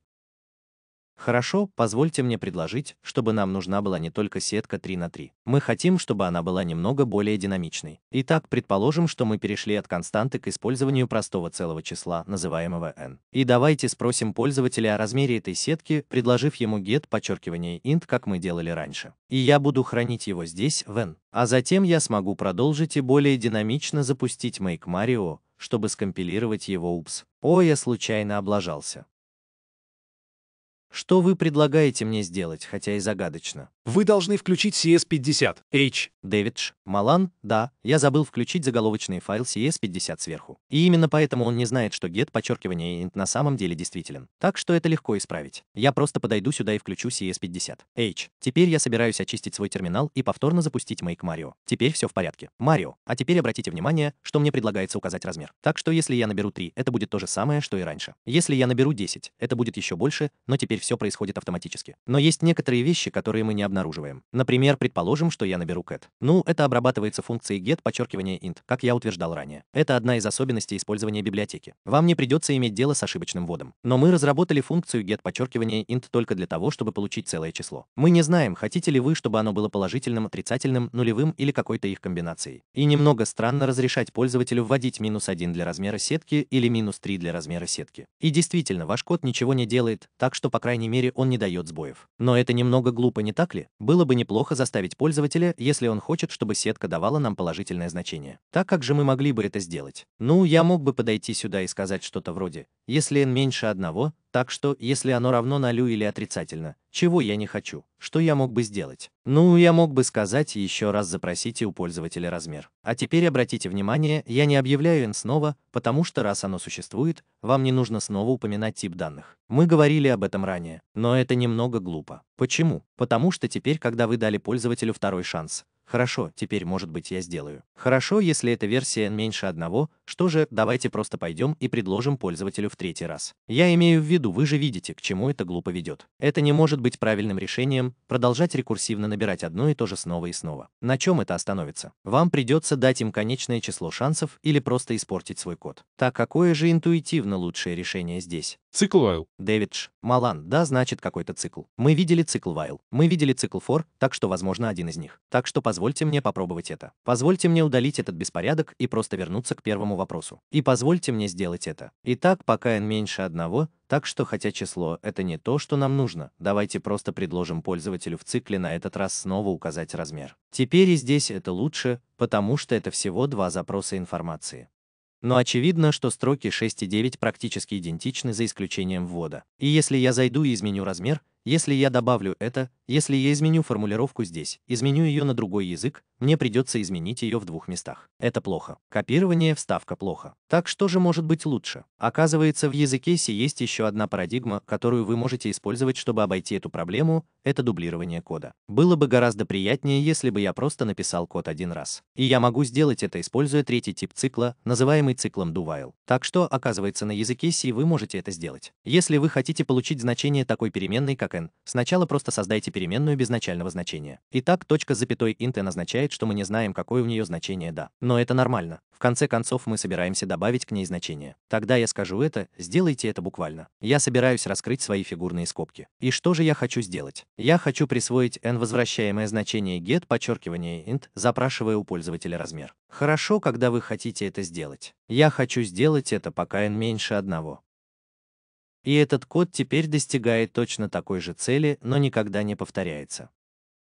Хорошо, позвольте мне предложить, чтобы нам нужна была не только сетка 3 на 3. Мы хотим, чтобы она была немного более динамичной. Итак, предположим, что мы перешли от константы к использованию простого целого числа, называемого n. И давайте спросим пользователя о размере этой сетки, предложив ему get подчеркивание int, как мы делали раньше. И я буду хранить его здесь, в n. А затем я смогу продолжить и более динамично запустить Make Mario, чтобы скомпилировать его упс. О, я случайно облажался. Что вы предлагаете мне сделать, хотя и загадочно? Вы должны включить CS50H. Дэвидж, Малан, да, я забыл включить заголовочный файл CS50 сверху. И именно поэтому он не знает, что get подчеркивание int на самом деле действителен. Так что это легко исправить. Я просто подойду сюда и включу CS50H. Теперь я собираюсь очистить свой терминал и повторно запустить Make Mario. Теперь все в порядке. Марио, А теперь обратите внимание, что мне предлагается указать размер. Так что если я наберу 3, это будет то же самое, что и раньше. Если я наберу 10, это будет еще больше, но теперь все происходит автоматически. Но есть некоторые вещи, которые мы не обнаруживаем. Например, предположим, что я наберу cat. Ну, это обрабатывается функцией get подчеркивание int, как я утверждал ранее. Это одна из особенностей использования библиотеки. Вам не придется иметь дело с ошибочным вводом. Но мы разработали функцию get подчеркивание int только для того, чтобы получить целое число. Мы не знаем, хотите ли вы, чтобы оно было положительным, отрицательным, нулевым или какой-то их комбинацией. И немного странно разрешать пользователю вводить минус 1 для размера сетки или минус 3 для размера сетки. И действительно, ваш код ничего не делает, так что, по крайней крайней мере, он не дает сбоев. Но это немного глупо, не так ли? Было бы неплохо заставить пользователя, если он хочет, чтобы сетка давала нам положительное значение. Так как же мы могли бы это сделать? Ну, я мог бы подойти сюда и сказать что-то вроде «Если n меньше одного, так что, если оно равно нулю или отрицательно, чего я не хочу, что я мог бы сделать? Ну, я мог бы сказать еще раз запросите у пользователя размер. А теперь обратите внимание, я не объявляю n снова, потому что раз оно существует, вам не нужно снова упоминать тип данных. Мы говорили об этом ранее, но это немного глупо. Почему? Потому что теперь, когда вы дали пользователю второй шанс, Хорошо, теперь, может быть, я сделаю. Хорошо, если эта версия меньше одного, что же, давайте просто пойдем и предложим пользователю в третий раз. Я имею в виду, вы же видите, к чему это глупо ведет. Это не может быть правильным решением, продолжать рекурсивно набирать одно и то же снова и снова. На чем это остановится? Вам придется дать им конечное число шансов или просто испортить свой код. Так какое же интуитивно лучшее решение здесь? Цикл while. Дэвид Ш. Малан, да, значит какой-то цикл. Мы видели цикл while, мы видели цикл for, так что, возможно, один из них. Так что позвольте мне попробовать это. Позвольте мне удалить этот беспорядок и просто вернуться к первому вопросу. И позвольте мне сделать это. Итак, пока n меньше одного, так что хотя число — это не то, что нам нужно, давайте просто предложим пользователю в цикле на этот раз снова указать размер. Теперь и здесь это лучше, потому что это всего два запроса информации. Но очевидно, что строки 6 и 9 практически идентичны за исключением ввода. И если я зайду и изменю размер, если я добавлю это, если я изменю формулировку здесь, изменю ее на другой язык, мне придется изменить ее в двух местах. Это плохо. Копирование, вставка плохо. Так что же может быть лучше? Оказывается, в языке C есть еще одна парадигма, которую вы можете использовать, чтобы обойти эту проблему, это дублирование кода. Было бы гораздо приятнее, если бы я просто написал код один раз. И я могу сделать это, используя третий тип цикла, называемый циклом do while. Так что, оказывается, на языке C вы можете это сделать. Если вы хотите получить значение такой переменной, как n, сначала просто создайте переменную без начального значения. Итак, точка с запятой int n означает, что мы не знаем, какое у нее значение да. Но это нормально. В конце концов, мы собираемся добавить к ней значение. Тогда я скажу это, сделайте это буквально. Я собираюсь раскрыть свои фигурные скобки. И что же я хочу сделать? Я хочу присвоить n возвращаемое значение get подчеркивание int, запрашивая у пользователя размер. Хорошо, когда вы хотите это сделать. Я хочу сделать это, пока n меньше одного. И этот код теперь достигает точно такой же цели, но никогда не повторяется.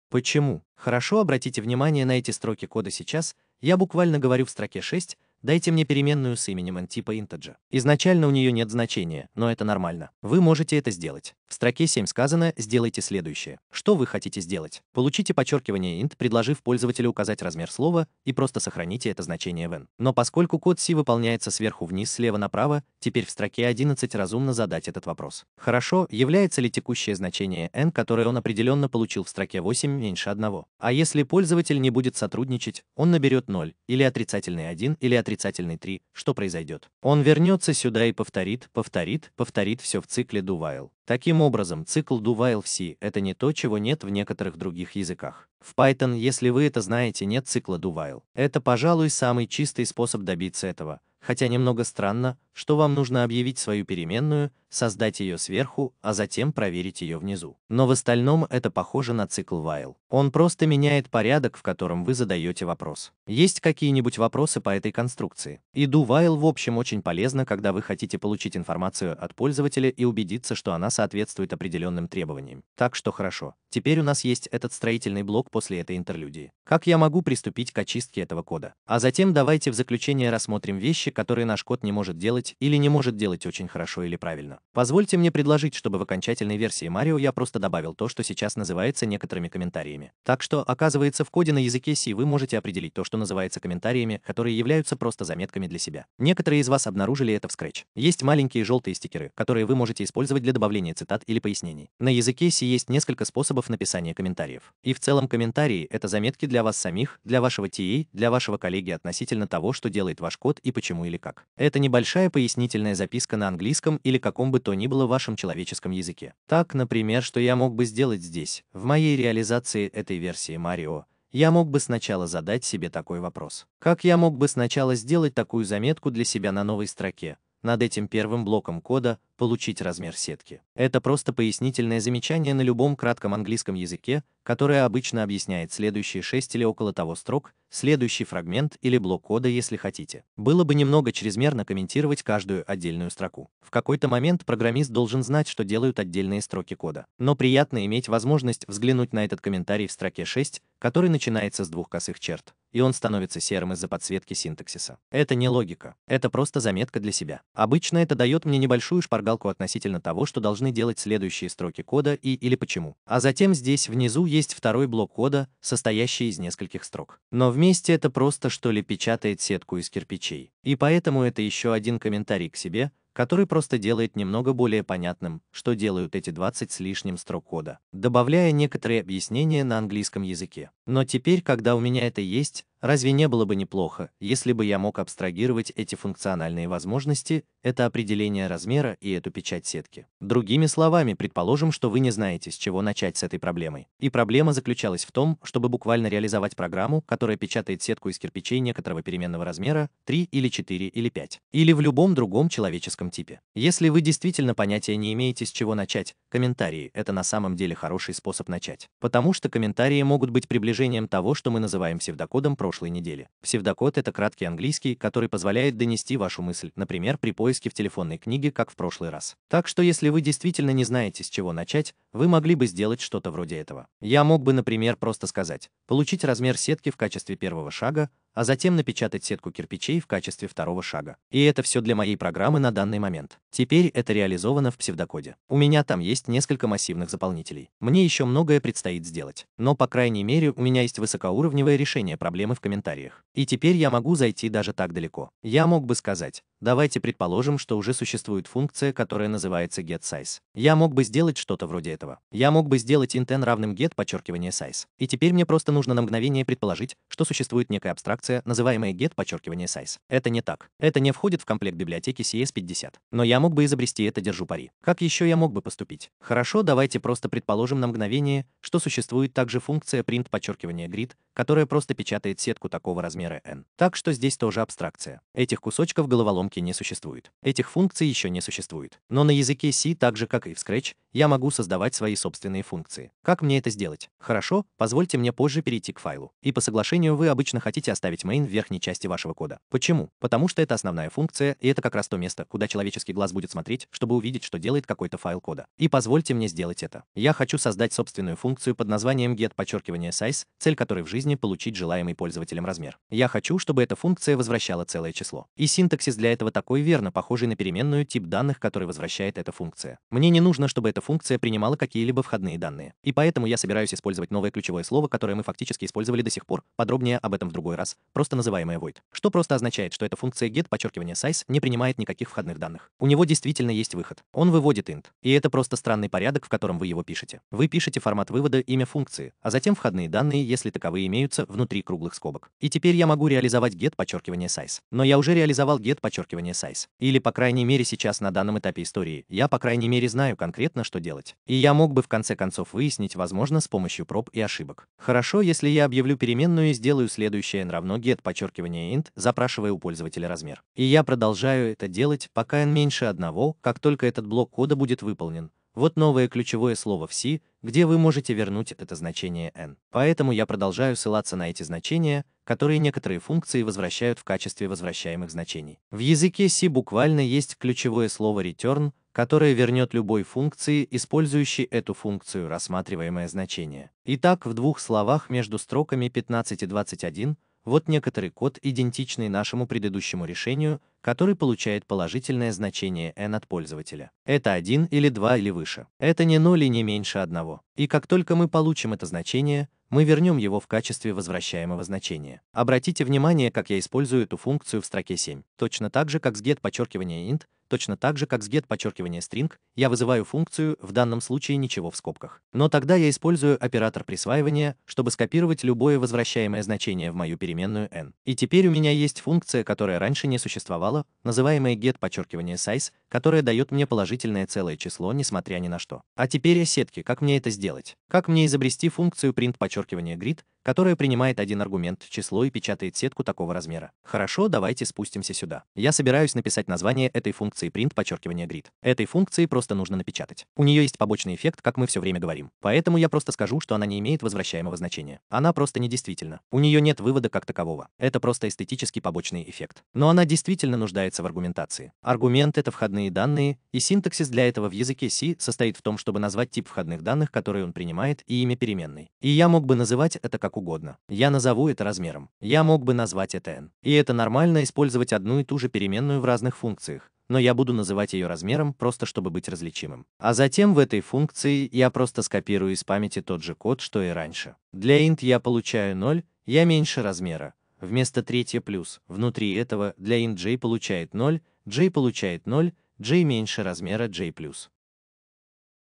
Почему? Хорошо обратите внимание на эти строки кода сейчас, я буквально говорю в строке 6, дайте мне переменную с именем n типа integer. Изначально у нее нет значения, но это нормально. Вы можете это сделать. В строке 7 сказано «Сделайте следующее». Что вы хотите сделать? Получите подчеркивание int, предложив пользователю указать размер слова и просто сохраните это значение в n. Но поскольку код C выполняется сверху вниз, слева направо, теперь в строке 11 разумно задать этот вопрос. Хорошо, является ли текущее значение n, которое он определенно получил в строке 8, меньше 1? А если пользователь не будет сотрудничать, он наберет 0, или отрицательный 1, или отрицательный 3, что произойдет? Он вернется сюда и повторит, повторит, повторит все в цикле do while. Таким образом, цикл do while c — это не то, чего нет в некоторых других языках. В Python, если вы это знаете, нет цикла do while. Это, пожалуй, самый чистый способ добиться этого, хотя немного странно, что вам нужно объявить свою переменную, создать ее сверху, а затем проверить ее внизу. Но в остальном это похоже на цикл while. Он просто меняет порядок, в котором вы задаете вопрос. Есть какие-нибудь вопросы по этой конструкции? И do while в общем очень полезно, когда вы хотите получить информацию от пользователя и убедиться, что она соответствует определенным требованиям. Так что хорошо. Теперь у нас есть этот строительный блок после этой интерлюдии. Как я могу приступить к очистке этого кода? А затем давайте в заключение рассмотрим вещи, которые наш код не может делать делать или не может делать очень хорошо или правильно. Позвольте мне предложить, чтобы в окончательной версии Марио я просто добавил то, что сейчас называется некоторыми комментариями. Так что, оказывается, в коде на языке C вы можете определить то, что называется комментариями, которые являются просто заметками для себя. Некоторые из вас обнаружили это в Scratch. Есть маленькие желтые стикеры, которые вы можете использовать для добавления цитат или пояснений. На языке C есть несколько способов написания комментариев. И в целом комментарии — это заметки для вас самих, для вашего TA, а, для вашего коллеги относительно того, что делает ваш код и почему или как. Это небольшая пояснительная записка на английском или каком бы то ни было вашем человеческом языке. Так, например, что я мог бы сделать здесь, в моей реализации этой версии Марио, я мог бы сначала задать себе такой вопрос. Как я мог бы сначала сделать такую заметку для себя на новой строке, над этим первым блоком кода, получить размер сетки. Это просто пояснительное замечание на любом кратком английском языке, которое обычно объясняет следующие 6 или около того строк, следующий фрагмент или блок кода, если хотите. Было бы немного чрезмерно комментировать каждую отдельную строку. В какой-то момент программист должен знать, что делают отдельные строки кода. Но приятно иметь возможность взглянуть на этот комментарий в строке 6, который начинается с двух косых черт, и он становится серым из-за подсветки синтаксиса. Это не логика, это просто заметка для себя. Обычно это дает мне небольшую шпаргалку шпаргалку относительно того, что должны делать следующие строки кода и или почему. А затем здесь внизу есть второй блок кода, состоящий из нескольких строк. Но вместе это просто что ли печатает сетку из кирпичей. И поэтому это еще один комментарий к себе, который просто делает немного более понятным, что делают эти 20 с лишним строк кода, добавляя некоторые объяснения на английском языке. Но теперь, когда у меня это есть, Разве не было бы неплохо, если бы я мог абстрагировать эти функциональные возможности, это определение размера и эту печать сетки? Другими словами, предположим, что вы не знаете, с чего начать с этой проблемой. И проблема заключалась в том, чтобы буквально реализовать программу, которая печатает сетку из кирпичей некоторого переменного размера 3 или 4 или 5, или в любом другом человеческом типе. Если вы действительно понятия не имеете, с чего начать, комментарии — это на самом деле хороший способ начать. Потому что комментарии могут быть приближением того, что мы называем псевдокодом прошлого прошлой неделе. Псевдокод — это краткий английский, который позволяет донести вашу мысль, например, при поиске в телефонной книге, как в прошлый раз. Так что если вы действительно не знаете, с чего начать, вы могли бы сделать что-то вроде этого. Я мог бы, например, просто сказать, получить размер сетки в качестве первого шага, а затем напечатать сетку кирпичей в качестве второго шага. И это все для моей программы на данный момент. Теперь это реализовано в псевдокоде. У меня там есть несколько массивных заполнителей. Мне еще многое предстоит сделать. Но, по крайней мере, у меня есть высокоуровневое решение проблемы в комментариях. И теперь я могу зайти даже так далеко. Я мог бы сказать, Давайте предположим, что уже существует функция, которая называется getSize. Я мог бы сделать что-то вроде этого. Я мог бы сделать inten равным get подчеркивание size. И теперь мне просто нужно на мгновение предположить, что существует некая абстракция, называемая get подчеркивание size. Это не так. Это не входит в комплект библиотеки CS50. Но я мог бы изобрести это, держу пари. Как еще я мог бы поступить? Хорошо, давайте просто предположим на мгновение, что существует также функция print подчеркивание grid, которая просто печатает сетку такого размера n. Так что здесь тоже абстракция. Этих кусочков головоломки не существует. Этих функций еще не существует. Но на языке C, так же как и в Scratch, я могу создавать свои собственные функции. Как мне это сделать? Хорошо, позвольте мне позже перейти к файлу. И по соглашению вы обычно хотите оставить main в верхней части вашего кода. Почему? Потому что это основная функция, и это как раз то место, куда человеческий глаз будет смотреть, чтобы увидеть, что делает какой-то файл кода. И позвольте мне сделать это. Я хочу создать собственную функцию под названием get подчеркивание size, цель которой в жизни жизни получить желаемый пользователем размер. Я хочу, чтобы эта функция возвращала целое число. И синтаксис для этого такой верно похожий на переменную тип данных, который возвращает эта функция. Мне не нужно, чтобы эта функция принимала какие-либо входные данные. И поэтому я собираюсь использовать новое ключевое слово, которое мы фактически использовали до сих пор. Подробнее об этом в другой раз. Просто называемое void. Что просто означает, что эта функция get подчеркивание size не принимает никаких входных данных. У него действительно есть выход. Он выводит int. И это просто странный порядок, в котором вы его пишете. Вы пишете формат вывода имя функции, а затем входные данные, если таковые имеются внутри круглых скобок. И теперь я могу реализовать get подчеркивание size. Но я уже реализовал get подчеркивание size. Или, по крайней мере, сейчас на данном этапе истории, я, по крайней мере, знаю конкретно, что делать. И я мог бы в конце концов выяснить, возможно, с помощью проб и ошибок. Хорошо, если я объявлю переменную и сделаю следующее n равно get подчеркивание int, запрашивая у пользователя размер. И я продолжаю это делать, пока n меньше одного, как только этот блок кода будет выполнен, вот новое ключевое слово в C, где вы можете вернуть это значение n. Поэтому я продолжаю ссылаться на эти значения, которые некоторые функции возвращают в качестве возвращаемых значений. В языке C буквально есть ключевое слово return, которое вернет любой функции, использующей эту функцию, рассматриваемое значение. Итак, в двух словах между строками 15 и 21 вот некоторый код, идентичный нашему предыдущему решению, который получает положительное значение n от пользователя. Это 1 или 2 или выше. Это не 0 и не меньше 1. И как только мы получим это значение, мы вернем его в качестве возвращаемого значения. Обратите внимание, как я использую эту функцию в строке 7. Точно так же, как с get подчеркивание int, точно так же, как с get подчеркивание string, я вызываю функцию, в данном случае ничего в скобках. Но тогда я использую оператор присваивания, чтобы скопировать любое возвращаемое значение в мою переменную n. И теперь у меня есть функция, которая раньше не существовала, называемая get подчеркивание size, которая дает мне положительное целое число, несмотря ни на что. А теперь о сетке, как мне это сделать? Как мне изобрести функцию print подчеркивание grid, которая принимает один аргумент число и печатает сетку такого размера. Хорошо, давайте спустимся сюда. Я собираюсь написать название этой функции print подчеркивание grid. Этой функции просто нужно напечатать. У нее есть побочный эффект, как мы все время говорим. Поэтому я просто скажу, что она не имеет возвращаемого значения. Она просто недействительна. У нее нет вывода как такового. Это просто эстетический побочный эффект. Но она действительно нуждается в аргументации. Аргумент — это входные данные, и синтаксис для этого в языке C состоит в том, чтобы назвать тип входных данных, которые он принимает, и имя переменной. И я мог бы называть это как как угодно. Я назову это размером. Я мог бы назвать это n. И это нормально использовать одну и ту же переменную в разных функциях но я буду называть ее размером, просто чтобы быть различимым. А затем в этой функции я просто скопирую из памяти тот же код, что и раньше. Для int я получаю 0, я меньше размера, вместо третья плюс. Внутри этого для int j получает 0, j получает 0, j меньше размера j+. плюс.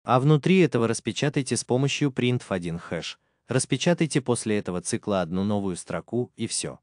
А внутри этого распечатайте с помощью printf1 хэш, Распечатайте после этого цикла одну новую строку и все.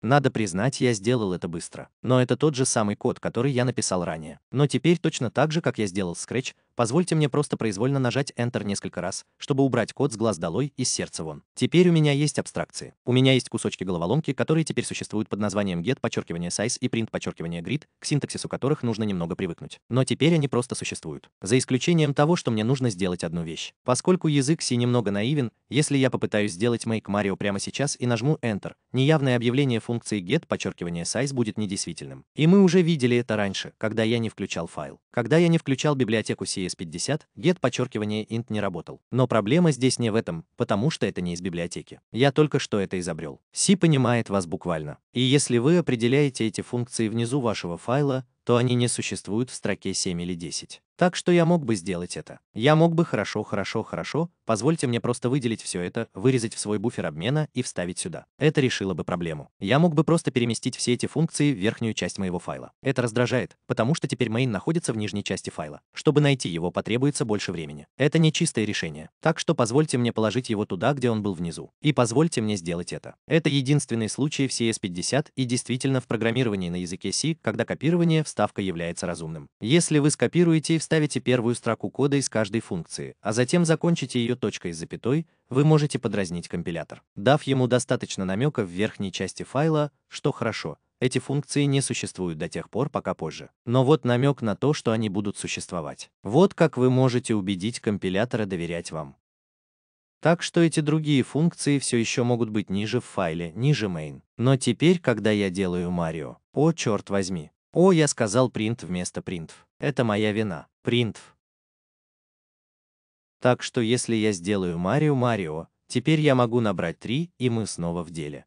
Надо признать, я сделал это быстро. Но это тот же самый код, который я написал ранее. Но теперь точно так же, как я сделал Scratch, Позвольте мне просто произвольно нажать Enter несколько раз, чтобы убрать код с глаз долой и с сердца вон. Теперь у меня есть абстракции. У меня есть кусочки головоломки, которые теперь существуют под названием get, подчеркивание size и print, подчеркивание grid, к синтаксису которых нужно немного привыкнуть. Но теперь они просто существуют. За исключением того, что мне нужно сделать одну вещь. Поскольку язык C немного наивен, если я попытаюсь сделать make Mario прямо сейчас и нажму Enter, неявное объявление функции get, подчеркивание size будет недействительным. И мы уже видели это раньше, когда я не включал файл. Когда я не включал библиотеку C. ES50, get подчеркивание int не работал. Но проблема здесь не в этом, потому что это не из библиотеки. Я только что это изобрел. C понимает вас буквально. И если вы определяете эти функции внизу вашего файла, то они не существуют в строке 7 или 10. Так что я мог бы сделать это. Я мог бы хорошо, хорошо, хорошо, позвольте мне просто выделить все это, вырезать в свой буфер обмена и вставить сюда. Это решило бы проблему. Я мог бы просто переместить все эти функции в верхнюю часть моего файла. Это раздражает, потому что теперь main находится в нижней части файла. Чтобы найти его, потребуется больше времени. Это не чистое решение. Так что позвольте мне положить его туда, где он был внизу. И позвольте мне сделать это. Это единственный случай в CS50 и действительно в программировании на языке C, когда копирование вставка является разумным. Если вы скопируете и ставите первую строку кода из каждой функции, а затем закончите ее точкой с запятой, вы можете подразнить компилятор, дав ему достаточно намека в верхней части файла, что хорошо, эти функции не существуют до тех пор, пока позже. Но вот намек на то, что они будут существовать. Вот как вы можете убедить компилятора доверять вам. Так что эти другие функции все еще могут быть ниже в файле, ниже main. Но теперь, когда я делаю Марио, о черт возьми, о я сказал print вместо printf, это моя вина. Принтв. Так что если я сделаю Марио Марио, теперь я могу набрать 3, и мы снова в деле.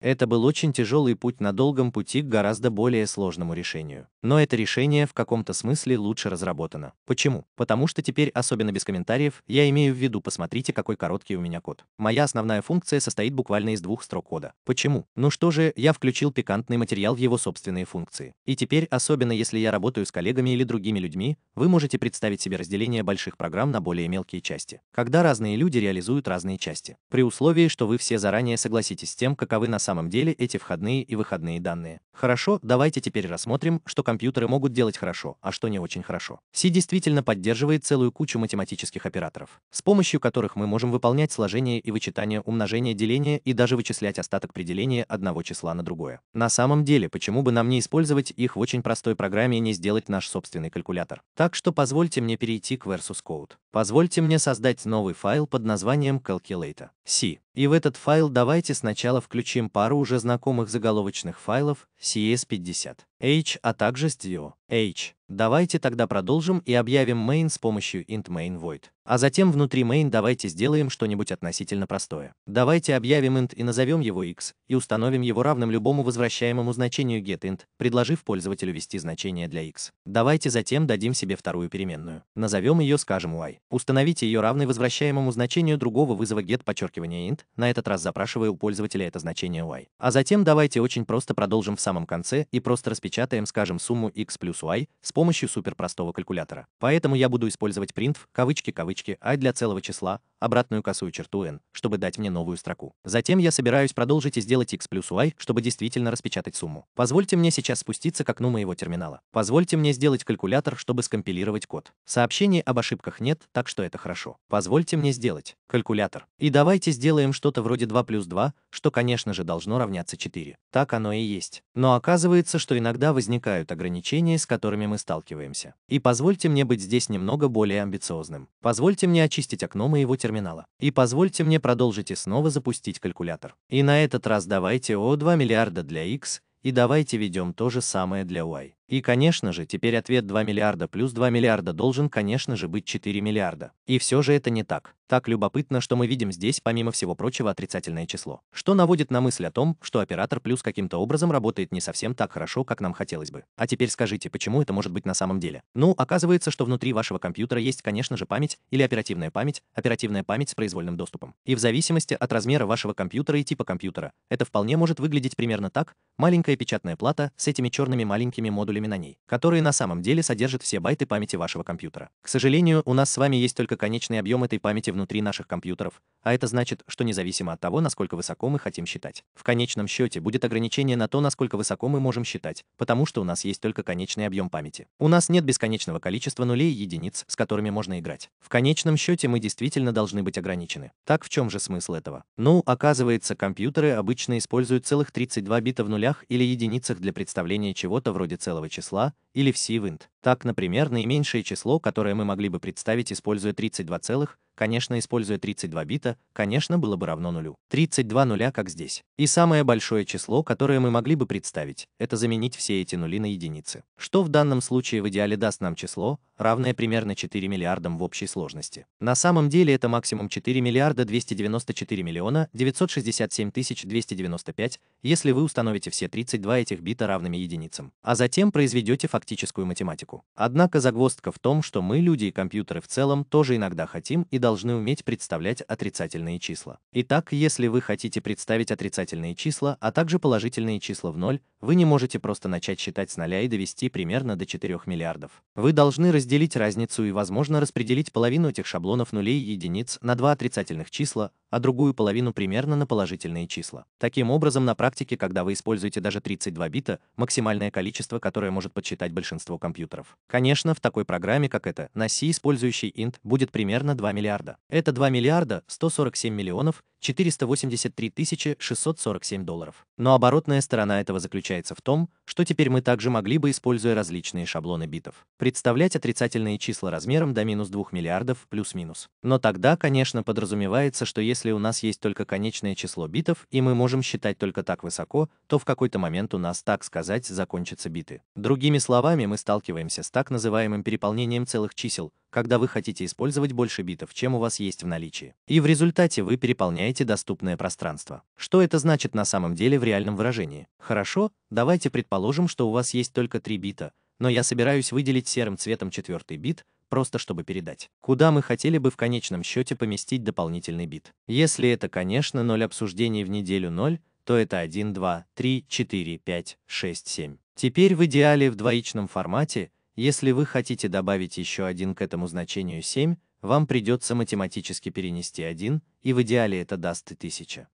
Это был очень тяжелый путь на долгом пути к гораздо более сложному решению. Но это решение в каком-то смысле лучше разработано. Почему? Потому что теперь, особенно без комментариев, я имею в виду, посмотрите, какой короткий у меня код. Моя основная функция состоит буквально из двух строк кода. Почему? Ну что же, я включил пикантный материал в его собственные функции. И теперь, особенно если я работаю с коллегами или другими людьми, вы можете представить себе разделение больших программ на более мелкие части, когда разные люди реализуют разные части, при условии, что вы все заранее согласитесь с тем, каковы на самом деле эти входные и выходные данные. Хорошо, давайте теперь рассмотрим, что компьютеры могут делать хорошо, а что не очень хорошо. C действительно поддерживает целую кучу математических операторов, с помощью которых мы можем выполнять сложение и вычитание, умножение, деление и даже вычислять остаток при делении одного числа на другое. На самом деле, почему бы нам не использовать их в очень простой программе и не сделать наш собственный калькулятор? Так что позвольте мне перейти к Versus Code. Позвольте мне создать новый файл под названием Calculator. C. И в этот файл давайте сначала включим пару уже знакомых заголовочных файлов CS50H, а также STIO-H. Давайте тогда продолжим и объявим main с помощью int main void. А затем внутри main давайте сделаем что-нибудь относительно простое. Давайте объявим int и назовем его x, и установим его равным любому возвращаемому значению getInt, предложив пользователю ввести значение для x. Давайте затем дадим себе вторую переменную. Назовем ее, скажем, y. Установите ее равной возвращаемому значению другого вызова get подчеркивания int, на этот раз запрашивая у пользователя это значение y. А затем давайте очень просто продолжим в самом конце и просто распечатаем, скажем, сумму x плюс y с помощью суперпростого калькулятора. Поэтому я буду использовать print в кавычки-кавычки, i а для целого числа, обратную косую черту n, чтобы дать мне новую строку. Затем я собираюсь продолжить и сделать x плюс y, чтобы действительно распечатать сумму. Позвольте мне сейчас спуститься к окну моего терминала. Позвольте мне сделать калькулятор, чтобы скомпилировать код. Сообщений об ошибках нет, так что это хорошо. Позвольте мне сделать калькулятор. И давайте сделаем что-то вроде 2 плюс 2, что, конечно же, должно равняться 4. Так оно и есть. Но оказывается, что иногда возникают ограничения, с которыми мы сталкиваемся. И позвольте мне быть здесь немного более амбициозным. Позвольте мне очистить окно моего терминала. И позвольте мне продолжить и снова запустить калькулятор. И на этот раз давайте О 2 миллиарда для X, и давайте ведем то же самое для Y. И, конечно же, теперь ответ 2 миллиарда плюс 2 миллиарда должен, конечно же, быть 4 миллиарда. И все же это не так. Так любопытно, что мы видим здесь, помимо всего прочего, отрицательное число, что наводит на мысль о том, что оператор плюс каким-то образом работает не совсем так хорошо, как нам хотелось бы. А теперь скажите, почему это может быть на самом деле? Ну, оказывается, что внутри вашего компьютера есть, конечно же, память или оперативная память, оперативная память с произвольным доступом. И в зависимости от размера вашего компьютера и типа компьютера, это вполне может выглядеть примерно так, маленькая печатная плата с этими черными маленькими модулями паролями на ней, которые на самом деле содержат все байты памяти вашего компьютера. К сожалению, у нас с вами есть только конечный объем этой памяти внутри наших компьютеров, а это значит, что независимо от того, насколько высоко мы хотим считать, в конечном счете будет ограничение на то, насколько высоко мы можем считать, потому что у нас есть только конечный объем памяти. У нас нет бесконечного количества нулей и единиц, с которыми можно играть. В конечном счете мы действительно должны быть ограничены. Так в чем же смысл этого? Ну, оказывается, компьютеры обычно используют целых 32 бита в нулях или единицах для представления чего-то вроде целого числа, или в c Так, например, наименьшее число, которое мы могли бы представить, используя 32 целых, конечно, используя 32 бита, конечно, было бы равно нулю. 32 нуля, как здесь. И самое большое число, которое мы могли бы представить, это заменить все эти нули на единицы. Что в данном случае в идеале даст нам число, равное примерно 4 миллиардам в общей сложности. На самом деле это максимум 4 миллиарда 294 миллиона 967 тысяч 295, если вы установите все 32 этих бита равными единицам, а затем произведете фактическую математику. Однако загвоздка в том, что мы, люди и компьютеры в целом, тоже иногда хотим и должны должны уметь представлять отрицательные числа. Итак, если вы хотите представить отрицательные числа, а также положительные числа в ноль, вы не можете просто начать считать с нуля и довести примерно до 4 миллиардов. Вы должны разделить разницу и, возможно, распределить половину этих шаблонов нулей и единиц на два отрицательных числа, а другую половину примерно на положительные числа. Таким образом, на практике, когда вы используете даже 32 бита, максимальное количество, которое может подсчитать большинство компьютеров. Конечно, в такой программе, как эта, на C, использующий int, будет примерно 2 миллиарда миллиарда. Это 2 миллиарда 147 миллионов 483 647 долларов. Но оборотная сторона этого заключается в том, что теперь мы также могли бы, используя различные шаблоны битов, представлять отрицательные числа размером до минус 2 миллиардов плюс-минус. Но тогда, конечно, подразумевается, что если у нас есть только конечное число битов, и мы можем считать только так высоко, то в какой-то момент у нас, так сказать, закончатся биты. Другими словами, мы сталкиваемся с так называемым переполнением целых чисел, когда вы хотите использовать больше битов, чем у вас есть в наличии. И в результате вы переполняете заполняете доступное пространство. Что это значит на самом деле в реальном выражении? Хорошо, давайте предположим, что у вас есть только три бита, но я собираюсь выделить серым цветом четвертый бит, просто чтобы передать, куда мы хотели бы в конечном счете поместить дополнительный бит. Если это, конечно, 0 обсуждений в неделю 0, то это 1, 2, 3, 4, 5, 6, 7. Теперь в идеале в двоичном формате, если вы хотите добавить еще один к этому значению 7, вам придется математически перенести 1, и в идеале это даст и 1000.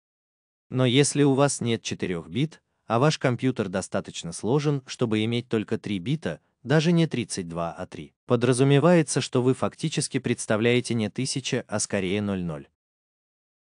Но если у вас нет 4 бит, а ваш компьютер достаточно сложен, чтобы иметь только 3 бита, даже не 32, а 3, подразумевается, что вы фактически представляете не 1000, а скорее 00.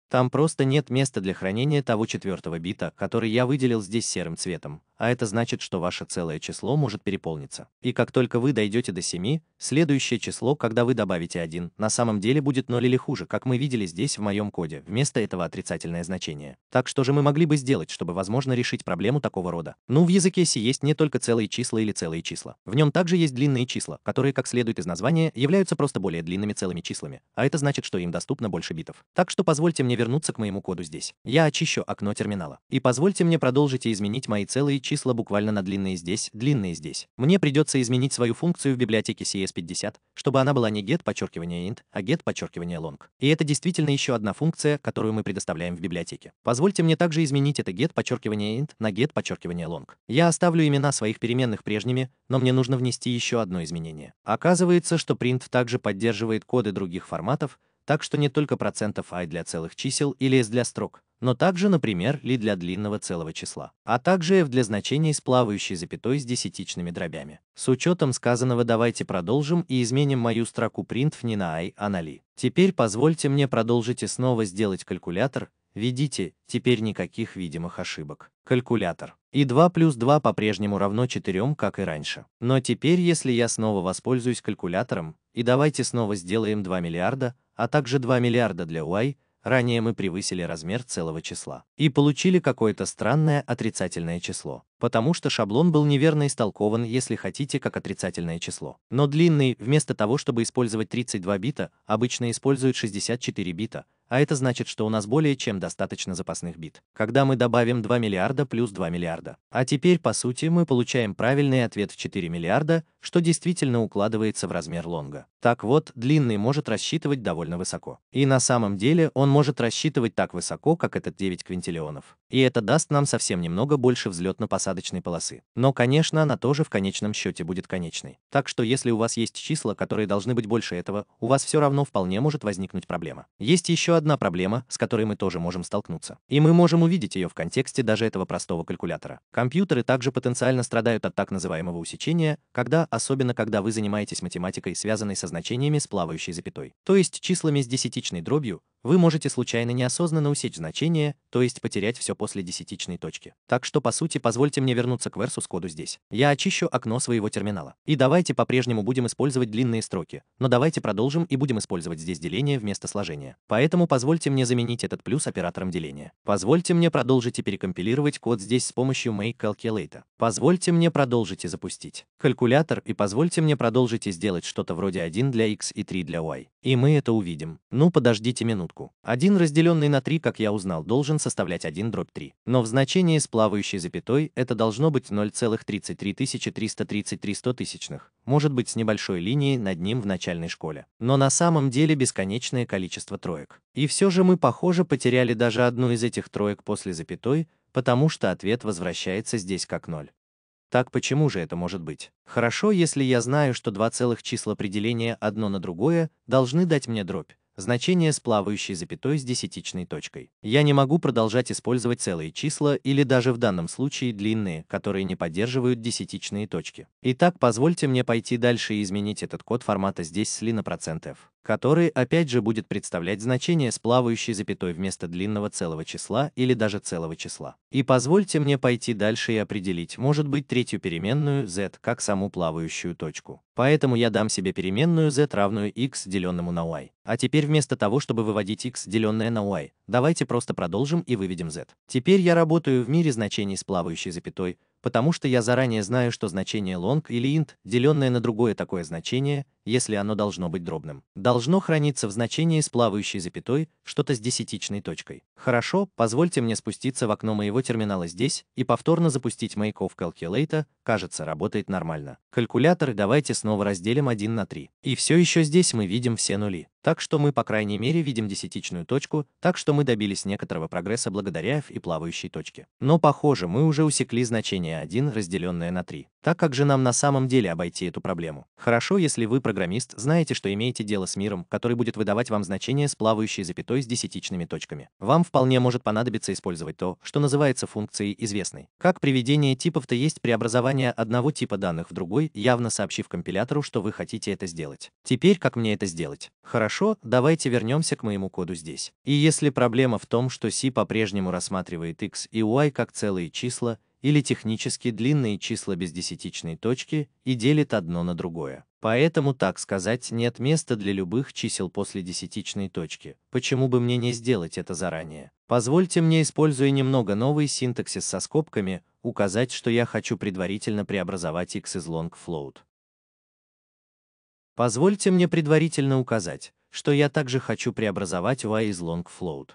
Там просто нет места для хранения того четвертого бита, который я выделил здесь серым цветом а это значит, что ваше целое число может переполниться. И как только вы дойдете до 7, следующее число, когда вы добавите 1, на самом деле будет 0 или хуже, как мы видели здесь в моем коде, вместо этого отрицательное значение. Так что же мы могли бы сделать, чтобы, возможно, решить проблему такого рода? Ну, в языке C есть не только целые числа или целые числа. В нем также есть длинные числа, которые, как следует из названия, являются просто более длинными целыми числами, а это значит, что им доступно больше битов. Так что позвольте мне вернуться к моему коду здесь. Я очищу окно терминала. И позвольте мне продолжить и изменить мои целые числа буквально на длинные здесь, длинные здесь. Мне придется изменить свою функцию в библиотеке CS50, чтобы она была не get подчеркивание int, а get подчеркивание long. И это действительно еще одна функция, которую мы предоставляем в библиотеке. Позвольте мне также изменить это get подчеркивание int на get подчеркивание long. Я оставлю имена своих переменных прежними, но мне нужно внести еще одно изменение. Оказывается, что print также поддерживает коды других форматов, так что не только процентов i для целых чисел или s для строк, но также, например, ли для длинного целого числа, а также f для значения с плавающей запятой с десятичными дробями. С учетом сказанного давайте продолжим и изменим мою строку printf не на i, а на li. Теперь позвольте мне продолжить и снова сделать калькулятор, Видите, теперь никаких видимых ошибок. Калькулятор. И 2 плюс 2 по-прежнему равно 4, как и раньше. Но теперь, если я снова воспользуюсь калькулятором, и давайте снова сделаем 2 миллиарда, а также 2 миллиарда для y, Ранее мы превысили размер целого числа и получили какое-то странное отрицательное число, потому что шаблон был неверно истолкован, если хотите, как отрицательное число. Но длинный, вместо того, чтобы использовать 32 бита, обычно используют 64 бита, а это значит, что у нас более чем достаточно запасных бит. Когда мы добавим 2 миллиарда плюс 2 миллиарда. А теперь, по сути, мы получаем правильный ответ в 4 миллиарда, что действительно укладывается в размер лонга. Так вот, длинный может рассчитывать довольно высоко. И на самом деле он может рассчитывать так высоко, как этот 9 квинтиллионов. И это даст нам совсем немного больше взлетно-посадочной полосы. Но, конечно, она тоже в конечном счете будет конечной. Так что если у вас есть числа, которые должны быть больше этого, у вас все равно вполне может возникнуть проблема. Есть еще одна проблема, с которой мы тоже можем столкнуться. И мы можем увидеть ее в контексте даже этого простого калькулятора. Компьютеры также потенциально страдают от так называемого усечения, когда, особенно когда вы занимаетесь математикой, связанной со значениями с плавающей запятой, то есть числами с десятичной дробью, вы можете случайно неосознанно усечь значение, то есть потерять все после десятичной точки. Так что, по сути, позвольте мне вернуться к версус коду здесь. Я очищу окно своего терминала. И давайте по-прежнему будем использовать длинные строки, но давайте продолжим и будем использовать здесь деление вместо сложения. Поэтому позвольте мне заменить этот плюс оператором деления. Позвольте мне продолжить и перекомпилировать код здесь с помощью make calculate. Позвольте мне продолжить и запустить калькулятор и позвольте мне продолжить и сделать что-то вроде 1 для x и 3 для y. И мы это увидим. Ну подождите минутку. 1 разделенный на 3, как я узнал, должен составлять 1 дробь 3. Но в значении с плавающей запятой это должно быть 0,33333 тысячных может быть с небольшой линией над ним в начальной школе. Но на самом деле бесконечное количество троек. И все же мы, похоже, потеряли даже одну из этих троек после запятой, потому что ответ возвращается здесь как ноль. Так почему же это может быть? Хорошо, если я знаю, что два целых числа определения одно на другое должны дать мне дробь, значение с плавающей запятой с десятичной точкой. Я не могу продолжать использовать целые числа или даже в данном случае длинные, которые не поддерживают десятичные точки. Итак, позвольте мне пойти дальше и изменить этот код формата здесь с ли на процент F который опять же будет представлять значение с плавающей запятой вместо длинного целого числа или даже целого числа. И позвольте мне пойти дальше и определить, может быть, третью переменную z как саму плавающую точку. Поэтому я дам себе переменную z равную x деленному на y. А теперь вместо того, чтобы выводить x деленное на y, давайте просто продолжим и выведем z. Теперь я работаю в мире значений с плавающей запятой, потому что я заранее знаю, что значение long или int, деленное на другое такое значение, если оно должно быть дробным. Должно храниться в значении с плавающей запятой что-то с десятичной точкой. Хорошо, позвольте мне спуститься в окно моего терминала здесь и повторно запустить Makeoff Calculator, кажется, работает нормально. Калькулятор давайте снова разделим 1 на 3. И все еще здесь мы видим все нули. Так что мы, по крайней мере, видим десятичную точку, так что мы добились некоторого прогресса благодаря f и плавающей точке. Но, похоже, мы уже усекли значение 1, разделенное на 3. Так как же нам на самом деле обойти эту проблему? Хорошо, если вы программируете программист, знаете, что имеете дело с миром, который будет выдавать вам значение с плавающей запятой с десятичными точками. Вам вполне может понадобиться использовать то, что называется функцией известной. Как приведение типов-то есть преобразование одного типа данных в другой, явно сообщив компилятору, что вы хотите это сделать. Теперь как мне это сделать? Хорошо, давайте вернемся к моему коду здесь. И если проблема в том, что C по-прежнему рассматривает x и y как целые числа, или технически длинные числа без десятичной точки и делит одно на другое. Поэтому, так сказать, нет места для любых чисел после десятичной точки. Почему бы мне не сделать это заранее? Позвольте мне, используя немного новый синтаксис со скобками, указать, что я хочу предварительно преобразовать x из long float. Позвольте мне предварительно указать, что я также хочу преобразовать y из long float.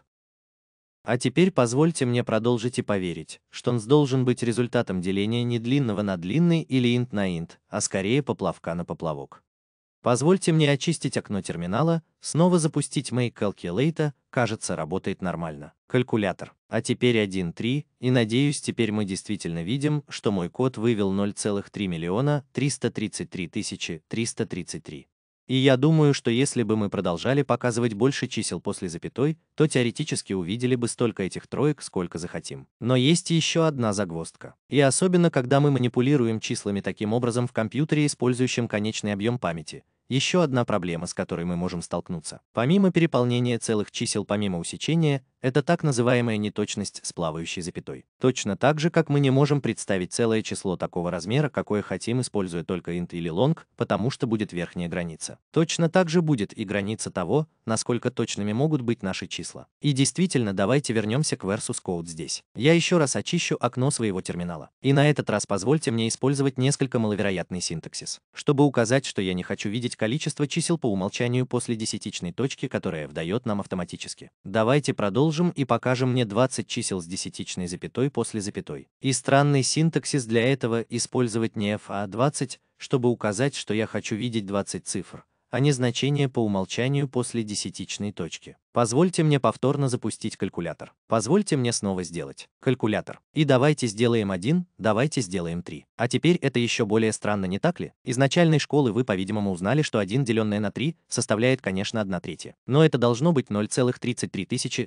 А теперь позвольте мне продолжить и поверить, что он должен быть результатом деления не длинного на длинный или int на int, а скорее поплавка на поплавок. Позвольте мне очистить окно терминала, снова запустить Make Calculator, кажется, работает нормально. Калькулятор. А теперь 1.3, и надеюсь, теперь мы действительно видим, что мой код вывел 0,3 миллиона 333 тысячи 333. И я думаю, что если бы мы продолжали показывать больше чисел после запятой, то теоретически увидели бы столько этих троек, сколько захотим. Но есть еще одна загвоздка. И особенно, когда мы манипулируем числами таким образом в компьютере, использующем конечный объем памяти, еще одна проблема, с которой мы можем столкнуться. Помимо переполнения целых чисел помимо усечения, это так называемая неточность с плавающей запятой. Точно так же, как мы не можем представить целое число такого размера, какое хотим, используя только int или long, потому что будет верхняя граница. Точно так же будет и граница того, насколько точными могут быть наши числа. И действительно, давайте вернемся к versus code здесь. Я еще раз очищу окно своего терминала. И на этот раз позвольте мне использовать несколько маловероятный синтаксис, чтобы указать, что я не хочу видеть количество чисел по умолчанию после десятичной точки, которая вдает нам автоматически. Давайте продолжим продолжим и покажем мне 20 чисел с десятичной запятой после запятой. И странный синтаксис для этого использовать не f, а 20, чтобы указать, что я хочу видеть 20 цифр, а не значение по умолчанию после десятичной точки. Позвольте мне повторно запустить калькулятор. Позвольте мне снова сделать калькулятор. И давайте сделаем один, давайте сделаем три. А теперь это еще более странно, не так ли? Из начальной школы вы, по-видимому, узнали, что 1 деленное на 3 составляет, конечно, 1 третья. Но это должно быть 0,33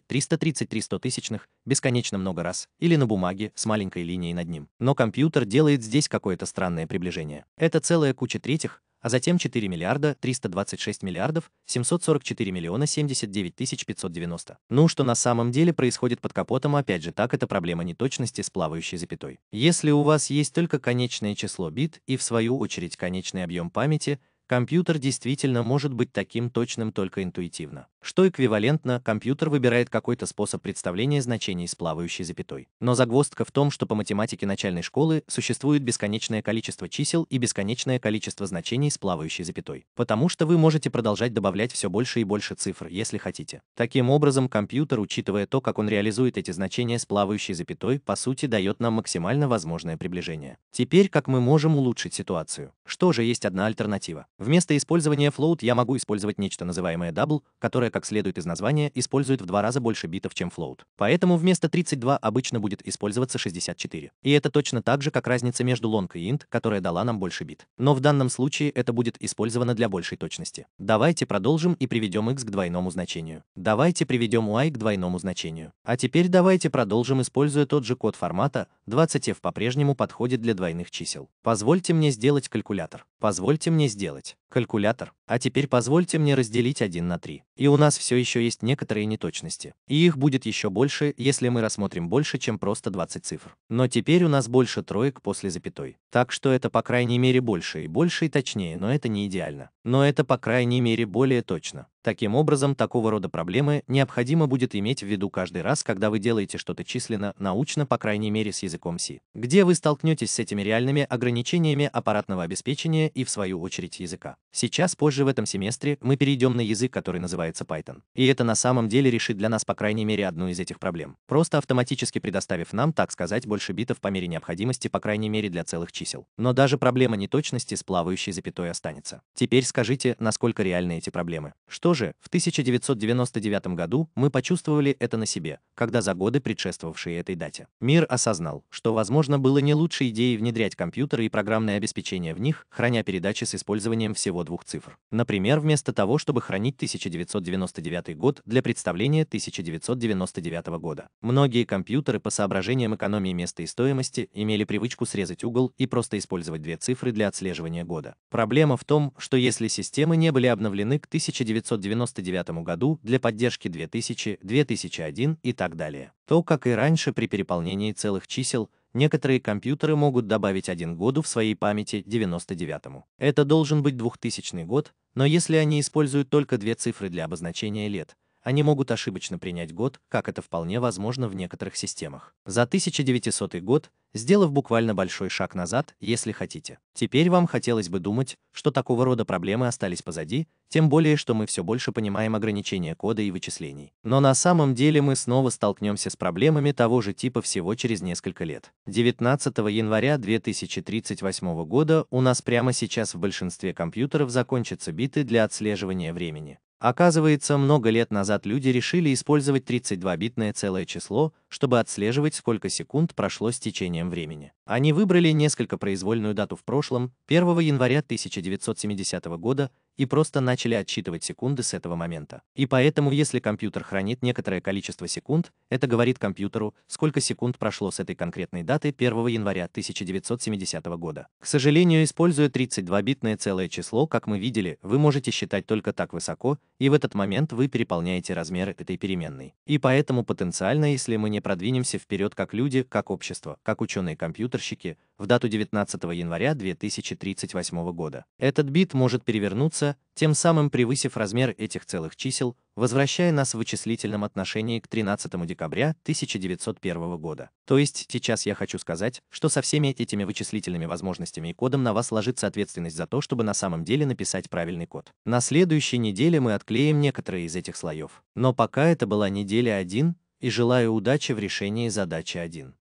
333 стотысячных, бесконечно много раз, или на бумаге с маленькой линией над ним. Но компьютер делает здесь какое-то странное приближение. Это целая куча третьих, а затем 4 миллиарда 326 миллиардов 744 миллиона 79 тысяч 590. Ну, что на самом деле происходит под капотом, опять же так, это проблема неточности с плавающей запятой. Если у вас есть только конечное число бит и в свою очередь конечный объем памяти, компьютер действительно может быть таким точным только интуитивно что эквивалентно, компьютер выбирает какой-то способ представления значений с плавающей запятой. Но загвоздка в том, что по математике начальной школы существует бесконечное количество чисел и бесконечное количество значений с плавающей запятой. Потому что вы можете продолжать добавлять все больше и больше цифр, если хотите. Таким образом, компьютер, учитывая то, как он реализует эти значения с плавающей запятой, по сути дает нам максимально возможное приближение. Теперь как мы можем улучшить ситуацию? Что же есть одна альтернатива? Вместо использования float я могу использовать нечто называемое double, которое как следует из названия, использует в два раза больше битов, чем float. Поэтому вместо 32 обычно будет использоваться 64. И это точно так же, как разница между long и int, которая дала нам больше бит. Но в данном случае это будет использовано для большей точности. Давайте продолжим и приведем x к двойному значению. Давайте приведем y к двойному значению. А теперь давайте продолжим, используя тот же код формата, 20f по-прежнему подходит для двойных чисел. Позвольте мне сделать калькулятор. Позвольте мне сделать калькулятор. А теперь позвольте мне разделить 1 на 3. И у нас все еще есть некоторые неточности. И их будет еще больше, если мы рассмотрим больше, чем просто 20 цифр. Но теперь у нас больше троек после запятой. Так что это по крайней мере больше и больше и точнее, но это не идеально. Но это по крайней мере более точно. Таким образом, такого рода проблемы необходимо будет иметь в виду каждый раз, когда вы делаете что-то численно, научно, по крайней мере, с языком C, где вы столкнетесь с этими реальными ограничениями аппаратного обеспечения и, в свою очередь, языка. Сейчас, позже в этом семестре, мы перейдем на язык, который называется Python. И это на самом деле решит для нас, по крайней мере, одну из этих проблем, просто автоматически предоставив нам, так сказать, больше битов по мере необходимости, по крайней мере, для целых чисел. Но даже проблема неточности с плавающей запятой останется. Теперь скажите, насколько реальны эти проблемы. Что же, в 1999 году мы почувствовали это на себе, когда за годы, предшествовавшие этой дате, мир осознал, что, возможно, было не лучшей идеей внедрять компьютеры и программное обеспечение в них, храня передачи с использованием всего двух цифр. Например, вместо того, чтобы хранить 1999 год для представления 1999 года. Многие компьютеры по соображениям экономии места и стоимости имели привычку срезать угол и просто использовать две цифры для отслеживания года. Проблема в том, что если системы не были обновлены к 1999 1999 году для поддержки 2000, 2001 и так далее. То, как и раньше при переполнении целых чисел, некоторые компьютеры могут добавить один году в своей памяти 99-му. Это должен быть 2000 год, но если они используют только две цифры для обозначения лет, они могут ошибочно принять год, как это вполне возможно в некоторых системах. За 1900 год сделав буквально большой шаг назад, если хотите. Теперь вам хотелось бы думать, что такого рода проблемы остались позади, тем более, что мы все больше понимаем ограничения кода и вычислений. Но на самом деле мы снова столкнемся с проблемами того же типа всего через несколько лет. 19 января 2038 года у нас прямо сейчас в большинстве компьютеров закончатся биты для отслеживания времени. Оказывается, много лет назад люди решили использовать 32-битное целое число, чтобы отслеживать, сколько секунд прошло с течением времени. Они выбрали несколько произвольную дату в прошлом, 1 января 1970 года, и просто начали отсчитывать секунды с этого момента. И поэтому, если компьютер хранит некоторое количество секунд, это говорит компьютеру, сколько секунд прошло с этой конкретной даты 1 января 1970 года. К сожалению, используя 32-битное целое число, как мы видели, вы можете считать только так высоко, и в этот момент вы переполняете размеры этой переменной. И поэтому потенциально, если мы не продвинемся вперед как люди, как общество, как ученые-компьютерщики, в дату 19 января 2038 года. Этот бит может перевернуться, тем самым превысив размер этих целых чисел, возвращая нас в вычислительном отношении к 13 декабря 1901 года. То есть, сейчас я хочу сказать, что со всеми этими вычислительными возможностями и кодом на вас ложится ответственность за то, чтобы на самом деле написать правильный код. На следующей неделе мы отклеим некоторые из этих слоев. Но пока это была неделя 1, и желаю удачи в решении задачи 1.